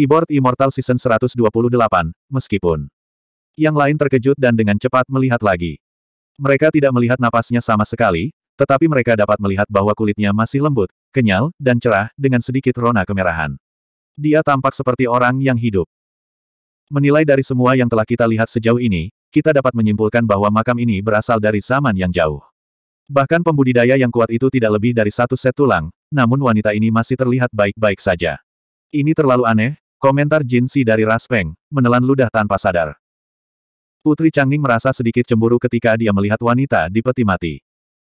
Keyboard Immortal Season 128, meskipun. Yang lain terkejut dan dengan cepat melihat lagi. Mereka tidak melihat napasnya sama sekali, tetapi mereka dapat melihat bahwa kulitnya masih lembut, kenyal, dan cerah, dengan sedikit rona kemerahan. Dia tampak seperti orang yang hidup. Menilai dari semua yang telah kita lihat sejauh ini, kita dapat menyimpulkan bahwa makam ini berasal dari zaman yang jauh. Bahkan pembudidaya yang kuat itu tidak lebih dari satu set tulang, namun wanita ini masih terlihat baik-baik saja. Ini terlalu aneh, Komentar Jin Si dari Ras Peng menelan ludah tanpa sadar. Putri Changning merasa sedikit cemburu ketika dia melihat wanita di peti mati.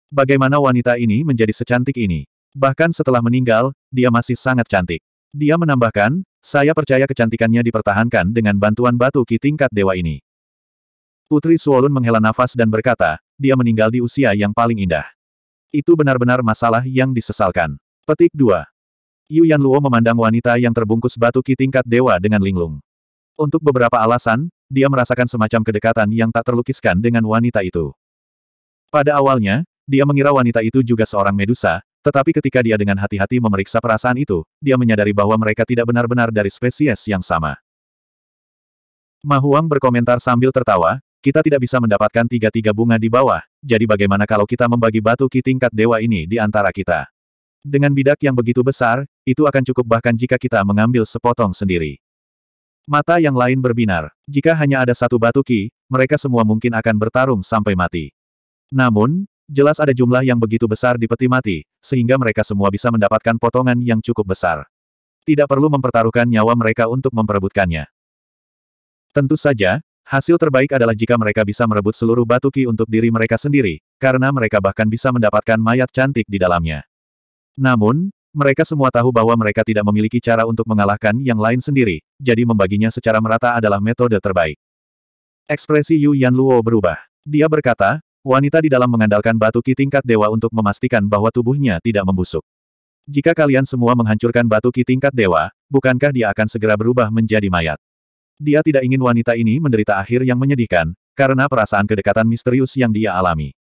Bagaimana wanita ini menjadi secantik ini? Bahkan setelah meninggal, dia masih sangat cantik. Dia menambahkan, saya percaya kecantikannya dipertahankan dengan bantuan batu ki tingkat dewa ini. Putri Suolun menghela nafas dan berkata, dia meninggal di usia yang paling indah. Itu benar-benar masalah yang disesalkan. Petik 2. Yu Luo memandang wanita yang terbungkus batu ki tingkat dewa dengan linglung. Untuk beberapa alasan, dia merasakan semacam kedekatan yang tak terlukiskan dengan wanita itu. Pada awalnya, dia mengira wanita itu juga seorang medusa, tetapi ketika dia dengan hati-hati memeriksa perasaan itu, dia menyadari bahwa mereka tidak benar-benar dari spesies yang sama. Mahuang berkomentar sambil tertawa, kita tidak bisa mendapatkan tiga-tiga bunga di bawah, jadi bagaimana kalau kita membagi batu ki tingkat dewa ini di antara kita? Dengan bidak yang begitu besar, itu akan cukup bahkan jika kita mengambil sepotong sendiri. Mata yang lain berbinar. Jika hanya ada satu batu ki, mereka semua mungkin akan bertarung sampai mati. Namun, jelas ada jumlah yang begitu besar di peti mati, sehingga mereka semua bisa mendapatkan potongan yang cukup besar. Tidak perlu mempertaruhkan nyawa mereka untuk memperebutkannya. Tentu saja, hasil terbaik adalah jika mereka bisa merebut seluruh batu ki untuk diri mereka sendiri, karena mereka bahkan bisa mendapatkan mayat cantik di dalamnya. Namun, mereka semua tahu bahwa mereka tidak memiliki cara untuk mengalahkan yang lain sendiri, jadi membaginya secara merata adalah metode terbaik. Ekspresi Yu Yan Luo berubah. Dia berkata, wanita di dalam mengandalkan batu ki tingkat dewa untuk memastikan bahwa tubuhnya tidak membusuk. Jika kalian semua menghancurkan batu ki tingkat dewa, bukankah dia akan segera berubah menjadi mayat? Dia tidak ingin wanita ini menderita akhir yang menyedihkan, karena perasaan kedekatan misterius yang dia alami.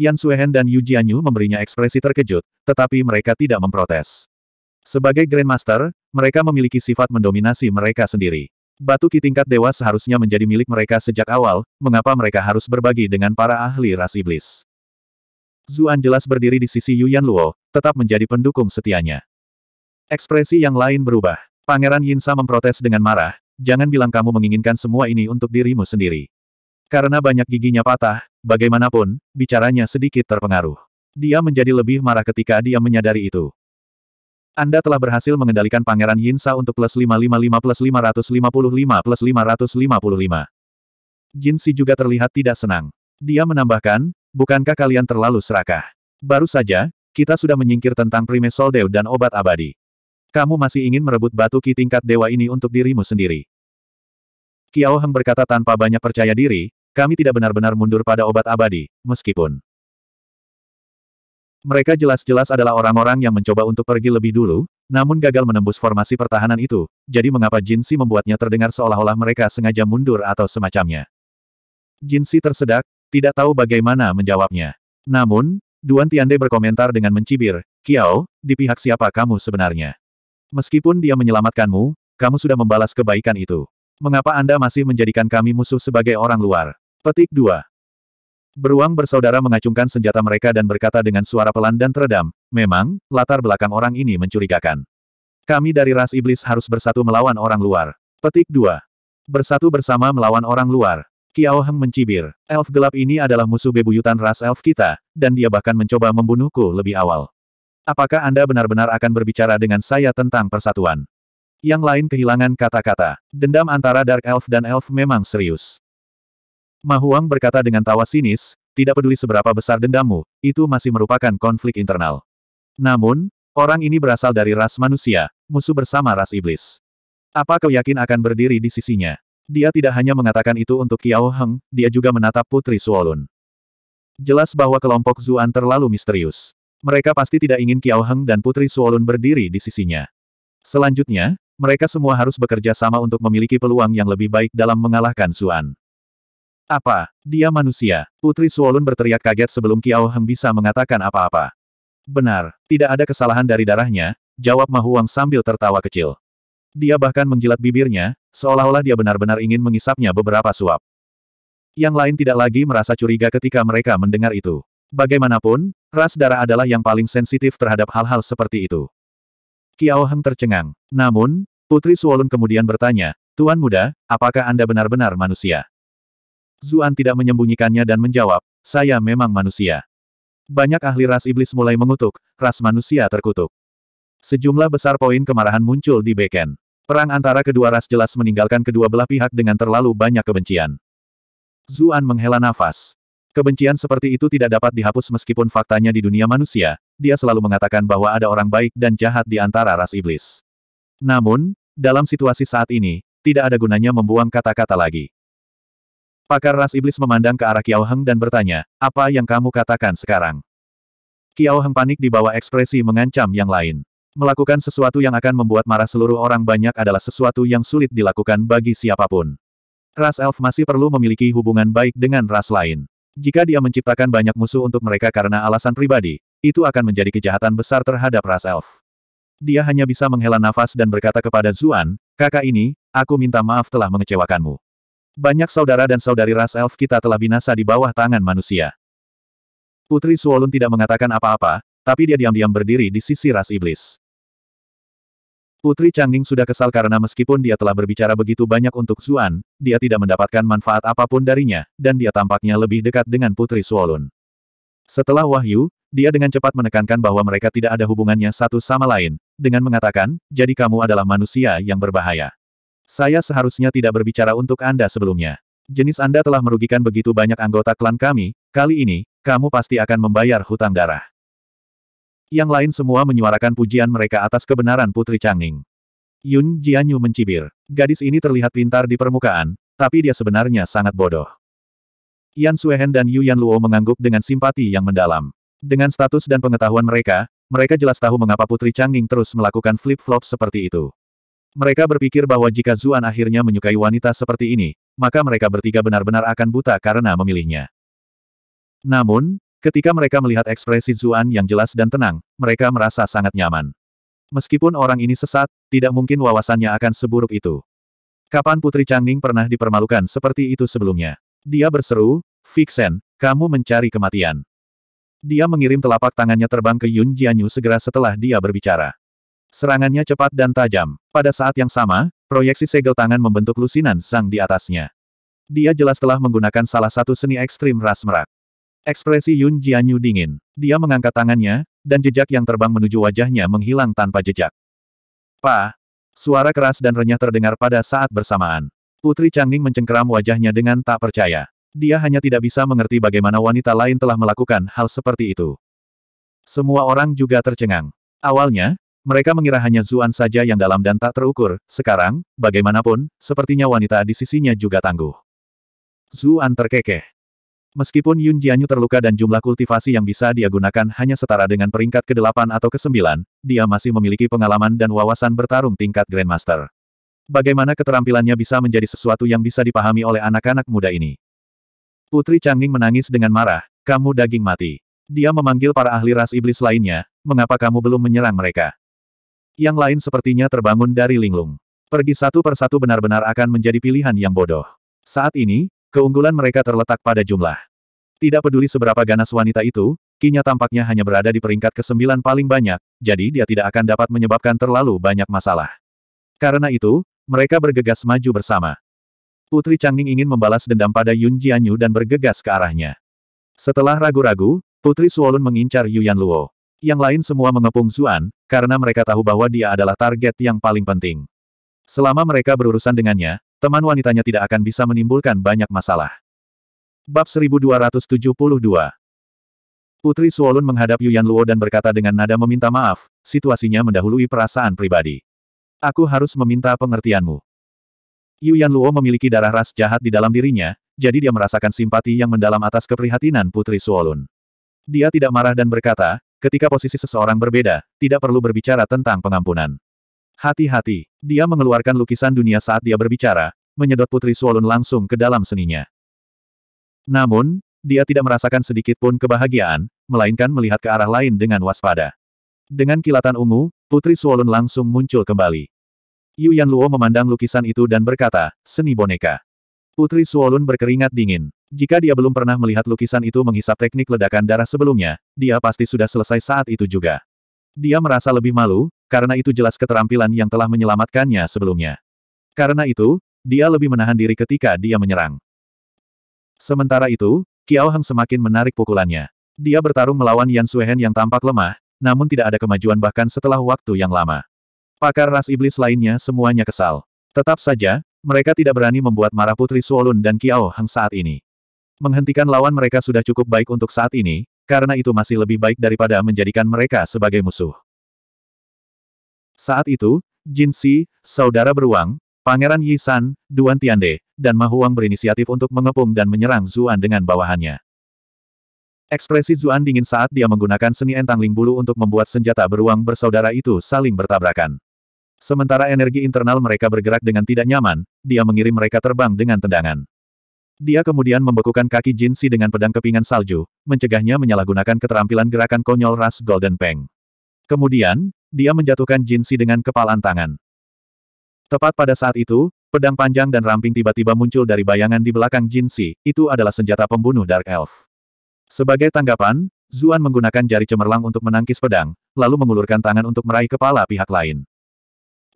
Yan Suehen dan Yu Jianyu memberinya ekspresi terkejut, tetapi mereka tidak memprotes. Sebagai Grandmaster, mereka memiliki sifat mendominasi mereka sendiri. Batu ki tingkat dewa seharusnya menjadi milik mereka sejak awal, mengapa mereka harus berbagi dengan para ahli ras iblis. Zuan jelas berdiri di sisi Yuan Luo, tetap menjadi pendukung setianya. Ekspresi yang lain berubah. Pangeran Yinsa memprotes dengan marah, jangan bilang kamu menginginkan semua ini untuk dirimu sendiri. Karena banyak giginya patah, Bagaimanapun, bicaranya sedikit terpengaruh. Dia menjadi lebih marah ketika dia menyadari itu. Anda telah berhasil mengendalikan Pangeran Yinsa untuk plus 555 plus 555 plus 555. Si juga terlihat tidak senang. Dia menambahkan, bukankah kalian terlalu serakah? Baru saja, kita sudah menyingkir tentang Prime Soldeu dan obat abadi. Kamu masih ingin merebut batu ki tingkat dewa ini untuk dirimu sendiri. Kiao Heng berkata tanpa banyak percaya diri, kami tidak benar-benar mundur pada obat abadi, meskipun mereka jelas-jelas adalah orang-orang yang mencoba untuk pergi lebih dulu, namun gagal menembus formasi pertahanan itu, jadi mengapa Jin Si membuatnya terdengar seolah-olah mereka sengaja mundur atau semacamnya. Jin Si tersedak, tidak tahu bagaimana menjawabnya. Namun, Duan Tiande berkomentar dengan mencibir, Kiao, di pihak siapa kamu sebenarnya? Meskipun dia menyelamatkanmu, kamu sudah membalas kebaikan itu. Mengapa Anda masih menjadikan kami musuh sebagai orang luar? Petik 2. Beruang bersaudara mengacungkan senjata mereka dan berkata dengan suara pelan dan teredam, memang, latar belakang orang ini mencurigakan. Kami dari ras iblis harus bersatu melawan orang luar. Petik 2. Bersatu bersama melawan orang luar. Kiao Heng mencibir, elf gelap ini adalah musuh bebuyutan ras elf kita, dan dia bahkan mencoba membunuhku lebih awal. Apakah Anda benar-benar akan berbicara dengan saya tentang persatuan? Yang lain kehilangan kata-kata. Dendam antara Dark Elf dan Elf memang serius. Mahuang berkata dengan tawa sinis, tidak peduli seberapa besar dendammu, itu masih merupakan konflik internal. Namun, orang ini berasal dari ras manusia, musuh bersama ras iblis. Apa kau yakin akan berdiri di sisinya? Dia tidak hanya mengatakan itu untuk Kiao Heng, dia juga menatap Putri Suolun. Jelas bahwa kelompok Zuan terlalu misterius. Mereka pasti tidak ingin Kiao Heng dan Putri Suolun berdiri di sisinya. Selanjutnya, mereka semua harus bekerja sama untuk memiliki peluang yang lebih baik dalam mengalahkan Zuan. Apa? Dia manusia. Putri Suolun berteriak kaget sebelum Kiao Heng bisa mengatakan apa-apa. Benar, tidak ada kesalahan dari darahnya, jawab Mahuang sambil tertawa kecil. Dia bahkan menjilat bibirnya, seolah-olah dia benar-benar ingin mengisapnya beberapa suap. Yang lain tidak lagi merasa curiga ketika mereka mendengar itu. Bagaimanapun, ras darah adalah yang paling sensitif terhadap hal-hal seperti itu. Kiao Heng tercengang. Namun, Putri Suolun kemudian bertanya, Tuan Muda, apakah Anda benar-benar manusia? Zuan tidak menyembunyikannya dan menjawab, saya memang manusia. Banyak ahli ras iblis mulai mengutuk, ras manusia terkutuk. Sejumlah besar poin kemarahan muncul di beken. Perang antara kedua ras jelas meninggalkan kedua belah pihak dengan terlalu banyak kebencian. Zuan menghela nafas. Kebencian seperti itu tidak dapat dihapus meskipun faktanya di dunia manusia, dia selalu mengatakan bahwa ada orang baik dan jahat di antara ras iblis. Namun, dalam situasi saat ini, tidak ada gunanya membuang kata-kata lagi. Pakar ras iblis memandang ke arah Kiao Heng dan bertanya, apa yang kamu katakan sekarang? Kiao Heng panik di bawah ekspresi mengancam yang lain. Melakukan sesuatu yang akan membuat marah seluruh orang banyak adalah sesuatu yang sulit dilakukan bagi siapapun. Ras elf masih perlu memiliki hubungan baik dengan ras lain. Jika dia menciptakan banyak musuh untuk mereka karena alasan pribadi, itu akan menjadi kejahatan besar terhadap ras elf. Dia hanya bisa menghela nafas dan berkata kepada Zuan, kakak ini, aku minta maaf telah mengecewakanmu. Banyak saudara dan saudari ras elf kita telah binasa di bawah tangan manusia. Putri Suolun tidak mengatakan apa-apa, tapi dia diam-diam berdiri di sisi ras iblis. Putri Changning sudah kesal karena meskipun dia telah berbicara begitu banyak untuk Zuan, dia tidak mendapatkan manfaat apapun darinya, dan dia tampaknya lebih dekat dengan Putri Suolun. Setelah wahyu, dia dengan cepat menekankan bahwa mereka tidak ada hubungannya satu sama lain, dengan mengatakan, jadi kamu adalah manusia yang berbahaya. Saya seharusnya tidak berbicara untuk Anda sebelumnya. Jenis Anda telah merugikan begitu banyak anggota klan kami, kali ini, kamu pasti akan membayar hutang darah. Yang lain semua menyuarakan pujian mereka atas kebenaran Putri Changning. Yun Jianyu mencibir. Gadis ini terlihat pintar di permukaan, tapi dia sebenarnya sangat bodoh. Yan Suehen dan Yu Yan Luo mengangguk dengan simpati yang mendalam. Dengan status dan pengetahuan mereka, mereka jelas tahu mengapa Putri Changning terus melakukan flip-flop seperti itu. Mereka berpikir bahwa jika Zuan akhirnya menyukai wanita seperti ini, maka mereka bertiga benar-benar akan buta karena memilihnya. Namun, ketika mereka melihat ekspresi Zuan yang jelas dan tenang, mereka merasa sangat nyaman. Meskipun orang ini sesat, tidak mungkin wawasannya akan seburuk itu. Kapan Putri Changning pernah dipermalukan seperti itu sebelumnya? Dia berseru, Vixen, kamu mencari kematian. Dia mengirim telapak tangannya terbang ke Yun Jianyu segera setelah dia berbicara. Serangannya cepat dan tajam. Pada saat yang sama, proyeksi segel tangan membentuk lusinan sang di atasnya. Dia jelas telah menggunakan salah satu seni ekstrim ras merak. Ekspresi Yun Jianyu dingin. Dia mengangkat tangannya, dan jejak yang terbang menuju wajahnya menghilang tanpa jejak. Pa! Suara keras dan renyah terdengar pada saat bersamaan. Putri Changning mencengkeram wajahnya dengan tak percaya. Dia hanya tidak bisa mengerti bagaimana wanita lain telah melakukan hal seperti itu. Semua orang juga tercengang. Awalnya, mereka mengira hanya Zuan saja yang dalam dan tak terukur, sekarang, bagaimanapun, sepertinya wanita di sisinya juga tangguh. Zuan terkekeh. Meskipun Yun Jianyu terluka dan jumlah kultivasi yang bisa dia gunakan hanya setara dengan peringkat ke-8 atau ke-9, dia masih memiliki pengalaman dan wawasan bertarung tingkat Grandmaster. Bagaimana keterampilannya bisa menjadi sesuatu yang bisa dipahami oleh anak-anak muda ini? Putri Changning menangis dengan marah, kamu daging mati. Dia memanggil para ahli ras iblis lainnya, mengapa kamu belum menyerang mereka? Yang lain sepertinya terbangun dari linglung. Pergi satu persatu benar-benar akan menjadi pilihan yang bodoh. Saat ini, keunggulan mereka terletak pada jumlah. Tidak peduli seberapa ganas wanita itu, Kinya tampaknya hanya berada di peringkat kesembilan paling banyak, jadi dia tidak akan dapat menyebabkan terlalu banyak masalah. Karena itu, mereka bergegas maju bersama. Putri Changning ingin membalas dendam pada Yun Jianyu dan bergegas ke arahnya. Setelah ragu-ragu, Putri Suolun mengincar Yuan Luo. Yang lain semua mengepung Zuan, karena mereka tahu bahwa dia adalah target yang paling penting. Selama mereka berurusan dengannya, teman wanitanya tidak akan bisa menimbulkan banyak masalah. Bab 1272 Putri Suolun menghadap Yuan Luo dan berkata dengan nada meminta maaf, situasinya mendahului perasaan pribadi. Aku harus meminta pengertianmu. Yuan Luo memiliki darah ras jahat di dalam dirinya, jadi dia merasakan simpati yang mendalam atas keprihatinan Putri Suolun. Dia tidak marah dan berkata, Ketika posisi seseorang berbeda, tidak perlu berbicara tentang pengampunan. Hati-hati, dia mengeluarkan lukisan dunia saat dia berbicara, menyedot Putri Suolun langsung ke dalam seninya. Namun, dia tidak merasakan sedikit pun kebahagiaan, melainkan melihat ke arah lain dengan waspada. Dengan kilatan ungu, Putri Suolun langsung muncul kembali. Yu Yan Luo memandang lukisan itu dan berkata, seni boneka. Putri Suolun berkeringat dingin. Jika dia belum pernah melihat lukisan itu menghisap teknik ledakan darah sebelumnya, dia pasti sudah selesai saat itu juga. Dia merasa lebih malu, karena itu jelas keterampilan yang telah menyelamatkannya sebelumnya. Karena itu, dia lebih menahan diri ketika dia menyerang. Sementara itu, Kiao Heng semakin menarik pukulannya. Dia bertarung melawan Yan Suehen yang tampak lemah, namun tidak ada kemajuan bahkan setelah waktu yang lama. Pakar ras iblis lainnya semuanya kesal. Tetap saja, mereka tidak berani membuat marah Putri Suolun dan Kiao Hang saat ini. Menghentikan lawan mereka sudah cukup baik untuk saat ini, karena itu masih lebih baik daripada menjadikan mereka sebagai musuh. Saat itu, Jin Si, Saudara Beruang, Pangeran Yi San, Duan Tiande, dan Mahuang berinisiatif untuk mengepung dan menyerang Zuan dengan bawahannya. Ekspresi Zuan dingin saat dia menggunakan seni entang ling bulu untuk membuat senjata beruang bersaudara itu saling bertabrakan. Sementara energi internal mereka bergerak dengan tidak nyaman, dia mengirim mereka terbang dengan tendangan. Dia kemudian membekukan kaki Jin Si dengan pedang kepingan salju, mencegahnya menyalahgunakan keterampilan gerakan konyol ras Golden Peng. Kemudian, dia menjatuhkan Jin Si dengan kepalan tangan. Tepat pada saat itu, pedang panjang dan ramping tiba-tiba muncul dari bayangan di belakang Jin Si. itu adalah senjata pembunuh Dark Elf. Sebagai tanggapan, Zuan menggunakan jari cemerlang untuk menangkis pedang, lalu mengulurkan tangan untuk meraih kepala pihak lain.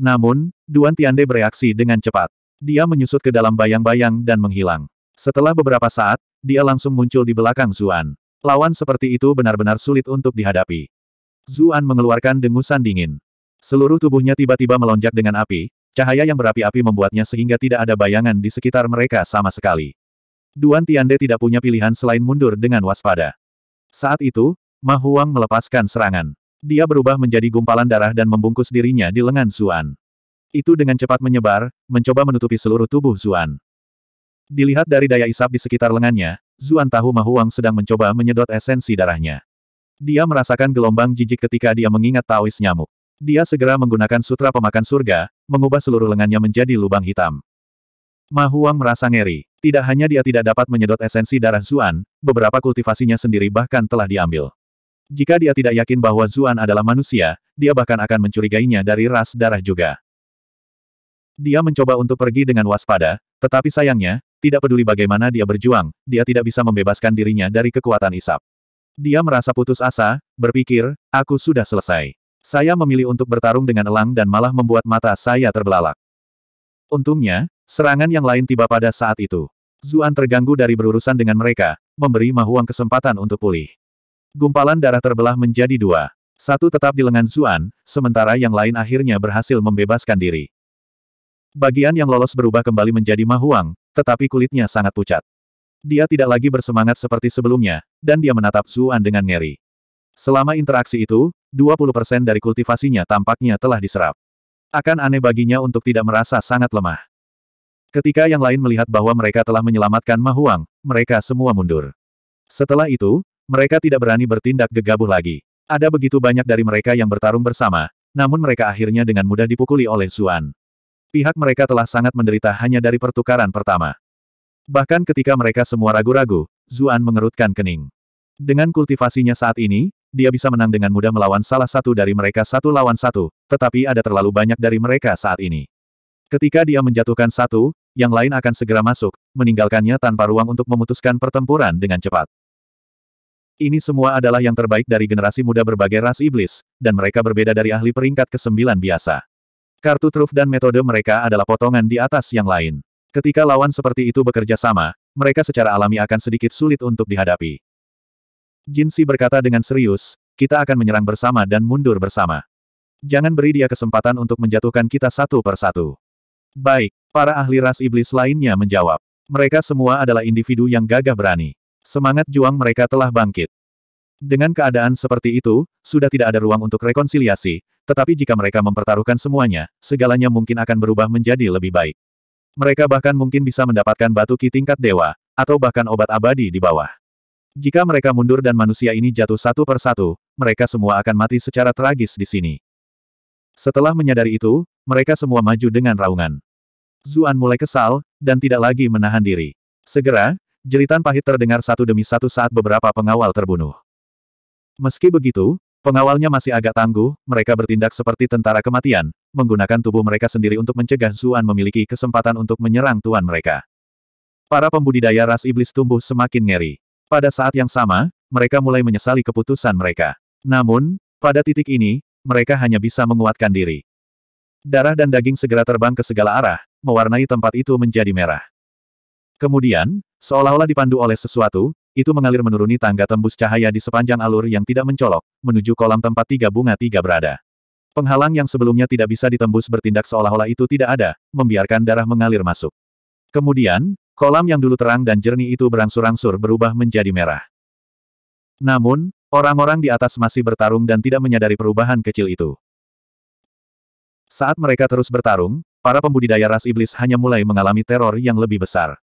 Namun, Duan Tiande bereaksi dengan cepat. Dia menyusut ke dalam bayang-bayang dan menghilang. Setelah beberapa saat, dia langsung muncul di belakang Zuan. Lawan seperti itu benar-benar sulit untuk dihadapi. Zuan mengeluarkan dengusan dingin. Seluruh tubuhnya tiba-tiba melonjak dengan api, cahaya yang berapi-api membuatnya sehingga tidak ada bayangan di sekitar mereka sama sekali. Duan Tiande tidak punya pilihan selain mundur dengan waspada. Saat itu, Mahuang melepaskan serangan. Dia berubah menjadi gumpalan darah dan membungkus dirinya di lengan Zuan. Itu dengan cepat menyebar, mencoba menutupi seluruh tubuh Zuan. Dilihat dari daya isap di sekitar lengannya, Zuan tahu Mahuang sedang mencoba menyedot esensi darahnya. Dia merasakan gelombang jijik ketika dia mengingat Taois nyamuk. Dia segera menggunakan sutra pemakan surga, mengubah seluruh lengannya menjadi lubang hitam. Mahuang merasa ngeri. Tidak hanya dia tidak dapat menyedot esensi darah Zuan, beberapa kultivasinya sendiri bahkan telah diambil. Jika dia tidak yakin bahwa Zuan adalah manusia, dia bahkan akan mencurigainya dari ras darah juga. Dia mencoba untuk pergi dengan waspada, tetapi sayangnya, tidak peduli bagaimana dia berjuang, dia tidak bisa membebaskan dirinya dari kekuatan isap. Dia merasa putus asa, berpikir, aku sudah selesai. Saya memilih untuk bertarung dengan elang dan malah membuat mata saya terbelalak. Untungnya, serangan yang lain tiba pada saat itu. Zuan terganggu dari berurusan dengan mereka, memberi Mahuang kesempatan untuk pulih. Gumpalan darah terbelah menjadi dua. Satu tetap di lengan Zuan, sementara yang lain akhirnya berhasil membebaskan diri. Bagian yang lolos berubah kembali menjadi mahuang, tetapi kulitnya sangat pucat. Dia tidak lagi bersemangat seperti sebelumnya, dan dia menatap Zuan dengan ngeri. Selama interaksi itu, 20% dari kultivasinya tampaknya telah diserap. Akan aneh baginya untuk tidak merasa sangat lemah. Ketika yang lain melihat bahwa mereka telah menyelamatkan Mahuang, mereka semua mundur. Setelah itu, mereka tidak berani bertindak gegabah lagi. Ada begitu banyak dari mereka yang bertarung bersama, namun mereka akhirnya dengan mudah dipukuli oleh Zuan. Pihak mereka telah sangat menderita hanya dari pertukaran pertama. Bahkan ketika mereka semua ragu-ragu, Zuan mengerutkan kening. Dengan kultivasinya saat ini, dia bisa menang dengan mudah melawan salah satu dari mereka satu lawan satu, tetapi ada terlalu banyak dari mereka saat ini. Ketika dia menjatuhkan satu, yang lain akan segera masuk, meninggalkannya tanpa ruang untuk memutuskan pertempuran dengan cepat. Ini semua adalah yang terbaik dari generasi muda berbagai ras iblis, dan mereka berbeda dari ahli peringkat ke-9 biasa. Kartu truf dan metode mereka adalah potongan di atas yang lain. Ketika lawan seperti itu bekerja sama, mereka secara alami akan sedikit sulit untuk dihadapi. Jin Si berkata dengan serius, kita akan menyerang bersama dan mundur bersama. Jangan beri dia kesempatan untuk menjatuhkan kita satu per satu. Baik, para ahli ras iblis lainnya menjawab. Mereka semua adalah individu yang gagah berani. Semangat juang mereka telah bangkit. Dengan keadaan seperti itu, sudah tidak ada ruang untuk rekonsiliasi, tetapi jika mereka mempertaruhkan semuanya, segalanya mungkin akan berubah menjadi lebih baik. Mereka bahkan mungkin bisa mendapatkan batu ki tingkat dewa, atau bahkan obat abadi di bawah. Jika mereka mundur dan manusia ini jatuh satu persatu, mereka semua akan mati secara tragis di sini. Setelah menyadari itu, mereka semua maju dengan raungan. Zuan mulai kesal, dan tidak lagi menahan diri. Segera, Jeritan pahit terdengar satu demi satu saat beberapa pengawal terbunuh. Meski begitu, Pengawalnya masih agak tangguh, mereka bertindak seperti tentara kematian, menggunakan tubuh mereka sendiri untuk mencegah Zuan memiliki kesempatan untuk menyerang tuan mereka. Para pembudidaya ras iblis tumbuh semakin ngeri. Pada saat yang sama, mereka mulai menyesali keputusan mereka. Namun, pada titik ini, mereka hanya bisa menguatkan diri. Darah dan daging segera terbang ke segala arah, mewarnai tempat itu menjadi merah. Kemudian, Seolah-olah dipandu oleh sesuatu, itu mengalir menuruni tangga tembus cahaya di sepanjang alur yang tidak mencolok, menuju kolam tempat tiga bunga tiga berada. Penghalang yang sebelumnya tidak bisa ditembus bertindak seolah-olah itu tidak ada, membiarkan darah mengalir masuk. Kemudian, kolam yang dulu terang dan jernih itu berangsur-angsur berubah menjadi merah. Namun, orang-orang di atas masih bertarung dan tidak menyadari perubahan kecil itu. Saat mereka terus bertarung, para pembudidaya ras iblis hanya mulai mengalami teror yang lebih besar.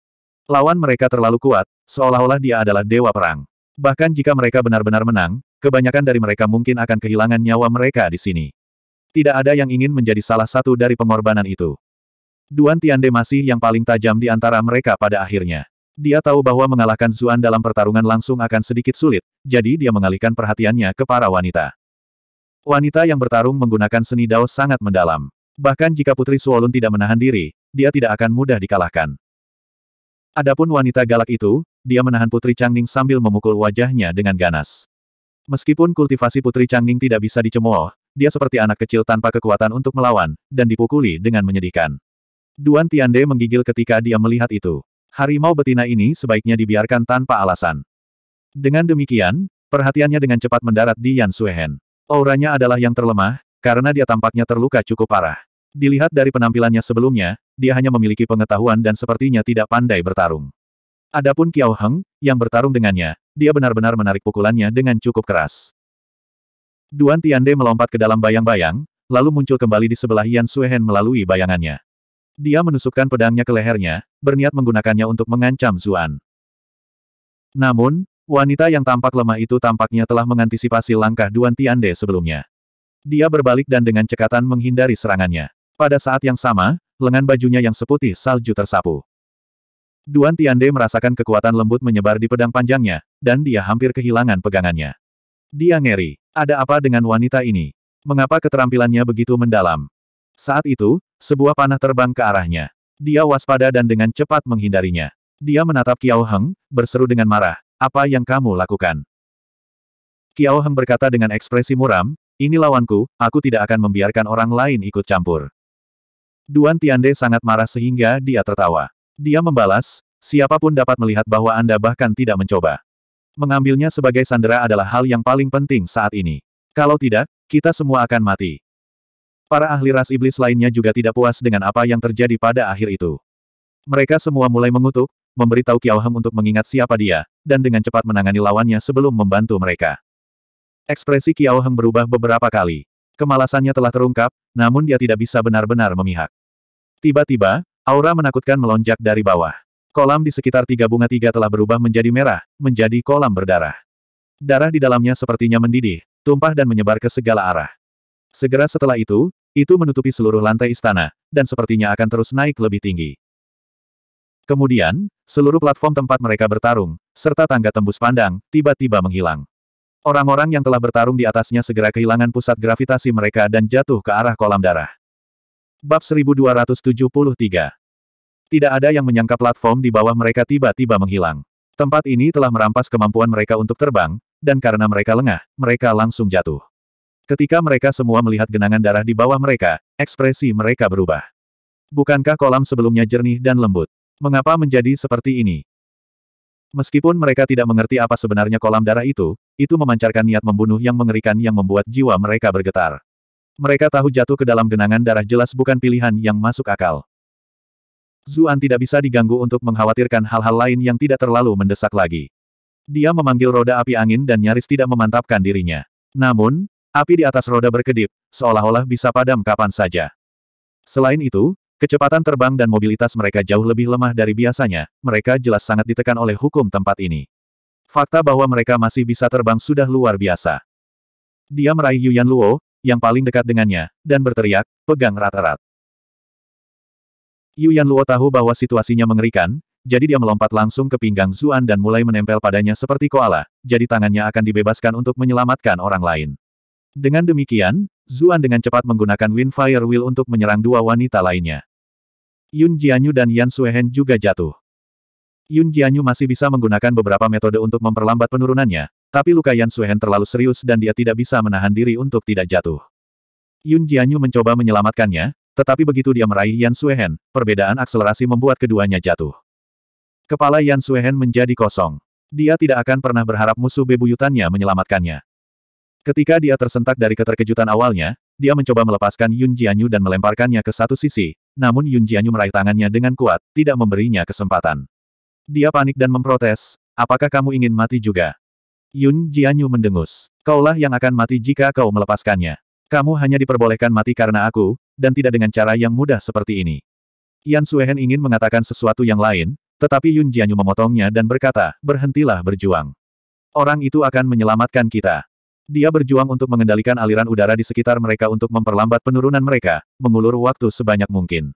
Lawan mereka terlalu kuat, seolah-olah dia adalah dewa perang. Bahkan jika mereka benar-benar menang, kebanyakan dari mereka mungkin akan kehilangan nyawa mereka di sini. Tidak ada yang ingin menjadi salah satu dari pengorbanan itu. Duan Tiande masih yang paling tajam di antara mereka pada akhirnya. Dia tahu bahwa mengalahkan Zuan dalam pertarungan langsung akan sedikit sulit, jadi dia mengalihkan perhatiannya ke para wanita. Wanita yang bertarung menggunakan seni dao sangat mendalam. Bahkan jika Putri Suolun tidak menahan diri, dia tidak akan mudah dikalahkan. Adapun wanita galak itu, dia menahan Putri Changning sambil memukul wajahnya dengan ganas. Meskipun kultivasi Putri Changning tidak bisa dicemooh, dia seperti anak kecil tanpa kekuatan untuk melawan, dan dipukuli dengan menyedihkan. Duan Tiande menggigil ketika dia melihat itu. Harimau betina ini sebaiknya dibiarkan tanpa alasan. Dengan demikian, perhatiannya dengan cepat mendarat di Yan Suehen. Auranya adalah yang terlemah, karena dia tampaknya terluka cukup parah. Dilihat dari penampilannya sebelumnya, dia hanya memiliki pengetahuan dan sepertinya tidak pandai bertarung. Adapun Kiao Heng, yang bertarung dengannya, dia benar-benar menarik pukulannya dengan cukup keras. Duan Tiande melompat ke dalam bayang-bayang, lalu muncul kembali di sebelah Yan Suehen melalui bayangannya. Dia menusukkan pedangnya ke lehernya, berniat menggunakannya untuk mengancam Zuan. Namun, wanita yang tampak lemah itu tampaknya telah mengantisipasi langkah Duan Tiande sebelumnya. Dia berbalik dan dengan cekatan menghindari serangannya. Pada saat yang sama, lengan bajunya yang seputih salju tersapu. Duan Tiande merasakan kekuatan lembut menyebar di pedang panjangnya, dan dia hampir kehilangan pegangannya. Dia ngeri. Ada apa dengan wanita ini? Mengapa keterampilannya begitu mendalam? Saat itu, sebuah panah terbang ke arahnya. Dia waspada dan dengan cepat menghindarinya. Dia menatap Kiao Heng, berseru dengan marah, apa yang kamu lakukan? Kiao Heng berkata dengan ekspresi muram, ini lawanku, aku tidak akan membiarkan orang lain ikut campur. Duan Tiande sangat marah sehingga dia tertawa. Dia membalas, siapapun dapat melihat bahwa Anda bahkan tidak mencoba. Mengambilnya sebagai sandera adalah hal yang paling penting saat ini. Kalau tidak, kita semua akan mati. Para ahli ras iblis lainnya juga tidak puas dengan apa yang terjadi pada akhir itu. Mereka semua mulai mengutuk, memberitahu Kiao Heng untuk mengingat siapa dia, dan dengan cepat menangani lawannya sebelum membantu mereka. Ekspresi Kiao Heng berubah beberapa kali. Kemalasannya telah terungkap, namun dia tidak bisa benar-benar memihak. Tiba-tiba, aura menakutkan melonjak dari bawah. Kolam di sekitar tiga bunga tiga telah berubah menjadi merah, menjadi kolam berdarah. Darah di dalamnya sepertinya mendidih, tumpah dan menyebar ke segala arah. Segera setelah itu, itu menutupi seluruh lantai istana, dan sepertinya akan terus naik lebih tinggi. Kemudian, seluruh platform tempat mereka bertarung, serta tangga tembus pandang, tiba-tiba menghilang. Orang-orang yang telah bertarung di atasnya segera kehilangan pusat gravitasi mereka dan jatuh ke arah kolam darah. Bab 1273 Tidak ada yang menyangka platform di bawah mereka tiba-tiba menghilang. Tempat ini telah merampas kemampuan mereka untuk terbang, dan karena mereka lengah, mereka langsung jatuh. Ketika mereka semua melihat genangan darah di bawah mereka, ekspresi mereka berubah. Bukankah kolam sebelumnya jernih dan lembut? Mengapa menjadi seperti ini? Meskipun mereka tidak mengerti apa sebenarnya kolam darah itu, itu memancarkan niat membunuh yang mengerikan yang membuat jiwa mereka bergetar. Mereka tahu jatuh ke dalam genangan darah jelas bukan pilihan yang masuk akal. Zuan tidak bisa diganggu untuk mengkhawatirkan hal-hal lain yang tidak terlalu mendesak lagi. Dia memanggil roda api angin dan nyaris tidak memantapkan dirinya. Namun, api di atas roda berkedip, seolah-olah bisa padam kapan saja. Selain itu, kecepatan terbang dan mobilitas mereka jauh lebih lemah dari biasanya, mereka jelas sangat ditekan oleh hukum tempat ini. Fakta bahwa mereka masih bisa terbang sudah luar biasa. Dia meraih Yuan Luo, yang paling dekat dengannya, dan berteriak, pegang rata-rat. Yu Luo tahu bahwa situasinya mengerikan, jadi dia melompat langsung ke pinggang Zuan dan mulai menempel padanya seperti koala, jadi tangannya akan dibebaskan untuk menyelamatkan orang lain. Dengan demikian, Zuan dengan cepat menggunakan Windfire Wheel untuk menyerang dua wanita lainnya. Yun Jianyu dan Yan Suehen juga jatuh. Yun Jianyu masih bisa menggunakan beberapa metode untuk memperlambat penurunannya, tapi luka Yan Suhen terlalu serius dan dia tidak bisa menahan diri untuk tidak jatuh. Yun Jianyu mencoba menyelamatkannya, tetapi begitu dia meraih Yan Suhen, perbedaan akselerasi membuat keduanya jatuh. Kepala Yan Suhen menjadi kosong. Dia tidak akan pernah berharap musuh bebuyutannya menyelamatkannya. Ketika dia tersentak dari keterkejutan awalnya, dia mencoba melepaskan Yun Jianyu dan melemparkannya ke satu sisi, namun Yun Jianyu meraih tangannya dengan kuat, tidak memberinya kesempatan. Dia panik dan memprotes, apakah kamu ingin mati juga? Yun Jianyu mendengus. Kaulah yang akan mati jika kau melepaskannya. Kamu hanya diperbolehkan mati karena aku, dan tidak dengan cara yang mudah seperti ini. Yan Suehen ingin mengatakan sesuatu yang lain, tetapi Yun Jianyu memotongnya dan berkata, berhentilah berjuang. Orang itu akan menyelamatkan kita. Dia berjuang untuk mengendalikan aliran udara di sekitar mereka untuk memperlambat penurunan mereka, mengulur waktu sebanyak mungkin.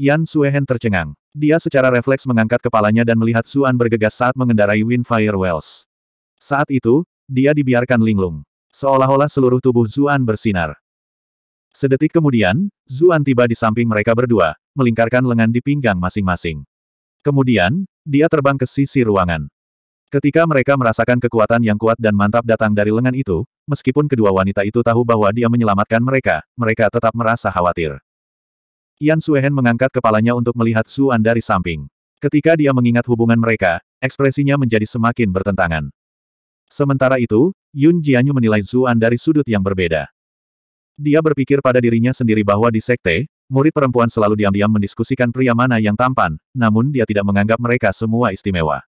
Yan Suehen tercengang. Dia secara refleks mengangkat kepalanya dan melihat Suan bergegas saat mengendarai Wind Fire Wells. Saat itu, dia dibiarkan linglung. Seolah-olah seluruh tubuh Zuan bersinar. Sedetik kemudian, Zuan tiba di samping mereka berdua, melingkarkan lengan di pinggang masing-masing. Kemudian, dia terbang ke sisi ruangan. Ketika mereka merasakan kekuatan yang kuat dan mantap datang dari lengan itu, meskipun kedua wanita itu tahu bahwa dia menyelamatkan mereka, mereka tetap merasa khawatir. Yan Suehen mengangkat kepalanya untuk melihat Zuan dari samping. Ketika dia mengingat hubungan mereka, ekspresinya menjadi semakin bertentangan. Sementara itu, Yun Jianyu menilai Zuan dari sudut yang berbeda. Dia berpikir pada dirinya sendiri bahwa di sekte, murid perempuan selalu diam-diam mendiskusikan pria mana yang tampan, namun dia tidak menganggap mereka semua istimewa.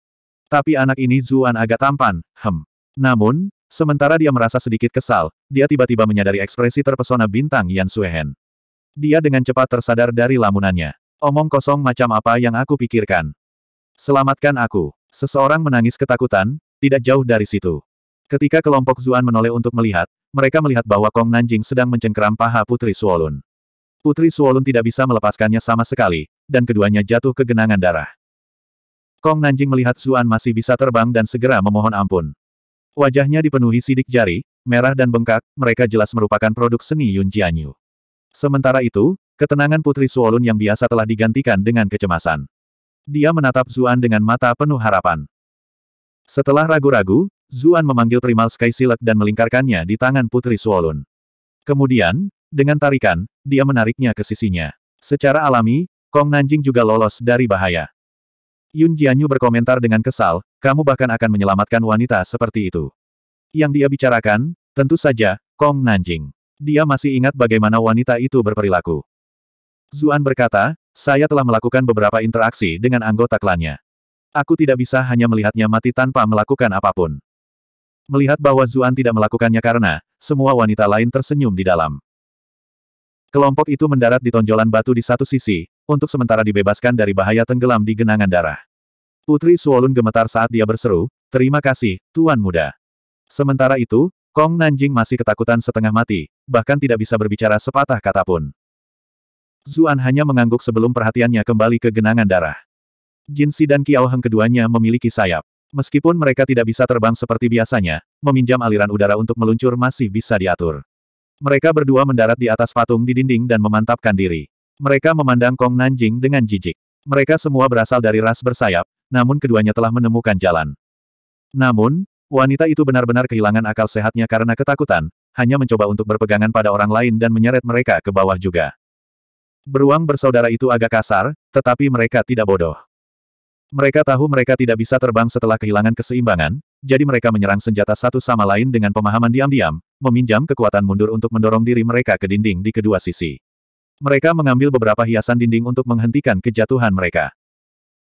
Tapi anak ini Zuan agak tampan, hem. Namun, sementara dia merasa sedikit kesal, dia tiba-tiba menyadari ekspresi terpesona bintang Yan Suehen. Dia dengan cepat tersadar dari lamunannya. Omong kosong macam apa yang aku pikirkan. Selamatkan aku. Seseorang menangis ketakutan, tidak jauh dari situ. Ketika kelompok Zuan menoleh untuk melihat, mereka melihat bahwa Kong Nanjing sedang mencengkeram paha Putri Suolun. Putri Suolun tidak bisa melepaskannya sama sekali, dan keduanya jatuh ke genangan darah. Kong Nanjing melihat Zuan masih bisa terbang dan segera memohon ampun. Wajahnya dipenuhi sidik jari, merah dan bengkak, mereka jelas merupakan produk seni Yun Jianyu. Sementara itu, ketenangan Putri Suolun yang biasa telah digantikan dengan kecemasan. Dia menatap Zuan dengan mata penuh harapan. Setelah ragu-ragu, Zuan memanggil Primal Sky silat dan melingkarkannya di tangan Putri Suolun. Kemudian, dengan tarikan, dia menariknya ke sisinya. Secara alami, Kong Nanjing juga lolos dari bahaya. Yun Jianyu berkomentar dengan kesal, kamu bahkan akan menyelamatkan wanita seperti itu. Yang dia bicarakan, tentu saja, Kong Nanjing. Dia masih ingat bagaimana wanita itu berperilaku. Zuan berkata, saya telah melakukan beberapa interaksi dengan anggota klannya. Aku tidak bisa hanya melihatnya mati tanpa melakukan apapun. Melihat bahwa Zuan tidak melakukannya karena, semua wanita lain tersenyum di dalam. Kelompok itu mendarat di tonjolan batu di satu sisi, untuk sementara dibebaskan dari bahaya tenggelam di genangan darah. Putri Suolun gemetar saat dia berseru, Terima kasih, Tuan Muda. Sementara itu, Kong Nanjing masih ketakutan setengah mati, bahkan tidak bisa berbicara sepatah kata pun. Zuan hanya mengangguk sebelum perhatiannya kembali ke genangan darah. Jin Si dan Kiao Heng keduanya memiliki sayap. Meskipun mereka tidak bisa terbang seperti biasanya, meminjam aliran udara untuk meluncur masih bisa diatur. Mereka berdua mendarat di atas patung di dinding dan memantapkan diri. Mereka memandang Kong Nanjing dengan jijik. Mereka semua berasal dari ras bersayap, namun keduanya telah menemukan jalan. Namun, wanita itu benar-benar kehilangan akal sehatnya karena ketakutan, hanya mencoba untuk berpegangan pada orang lain dan menyeret mereka ke bawah juga. Beruang bersaudara itu agak kasar, tetapi mereka tidak bodoh. Mereka tahu mereka tidak bisa terbang setelah kehilangan keseimbangan, jadi mereka menyerang senjata satu sama lain dengan pemahaman diam-diam, meminjam kekuatan mundur untuk mendorong diri mereka ke dinding di kedua sisi. Mereka mengambil beberapa hiasan dinding untuk menghentikan kejatuhan mereka.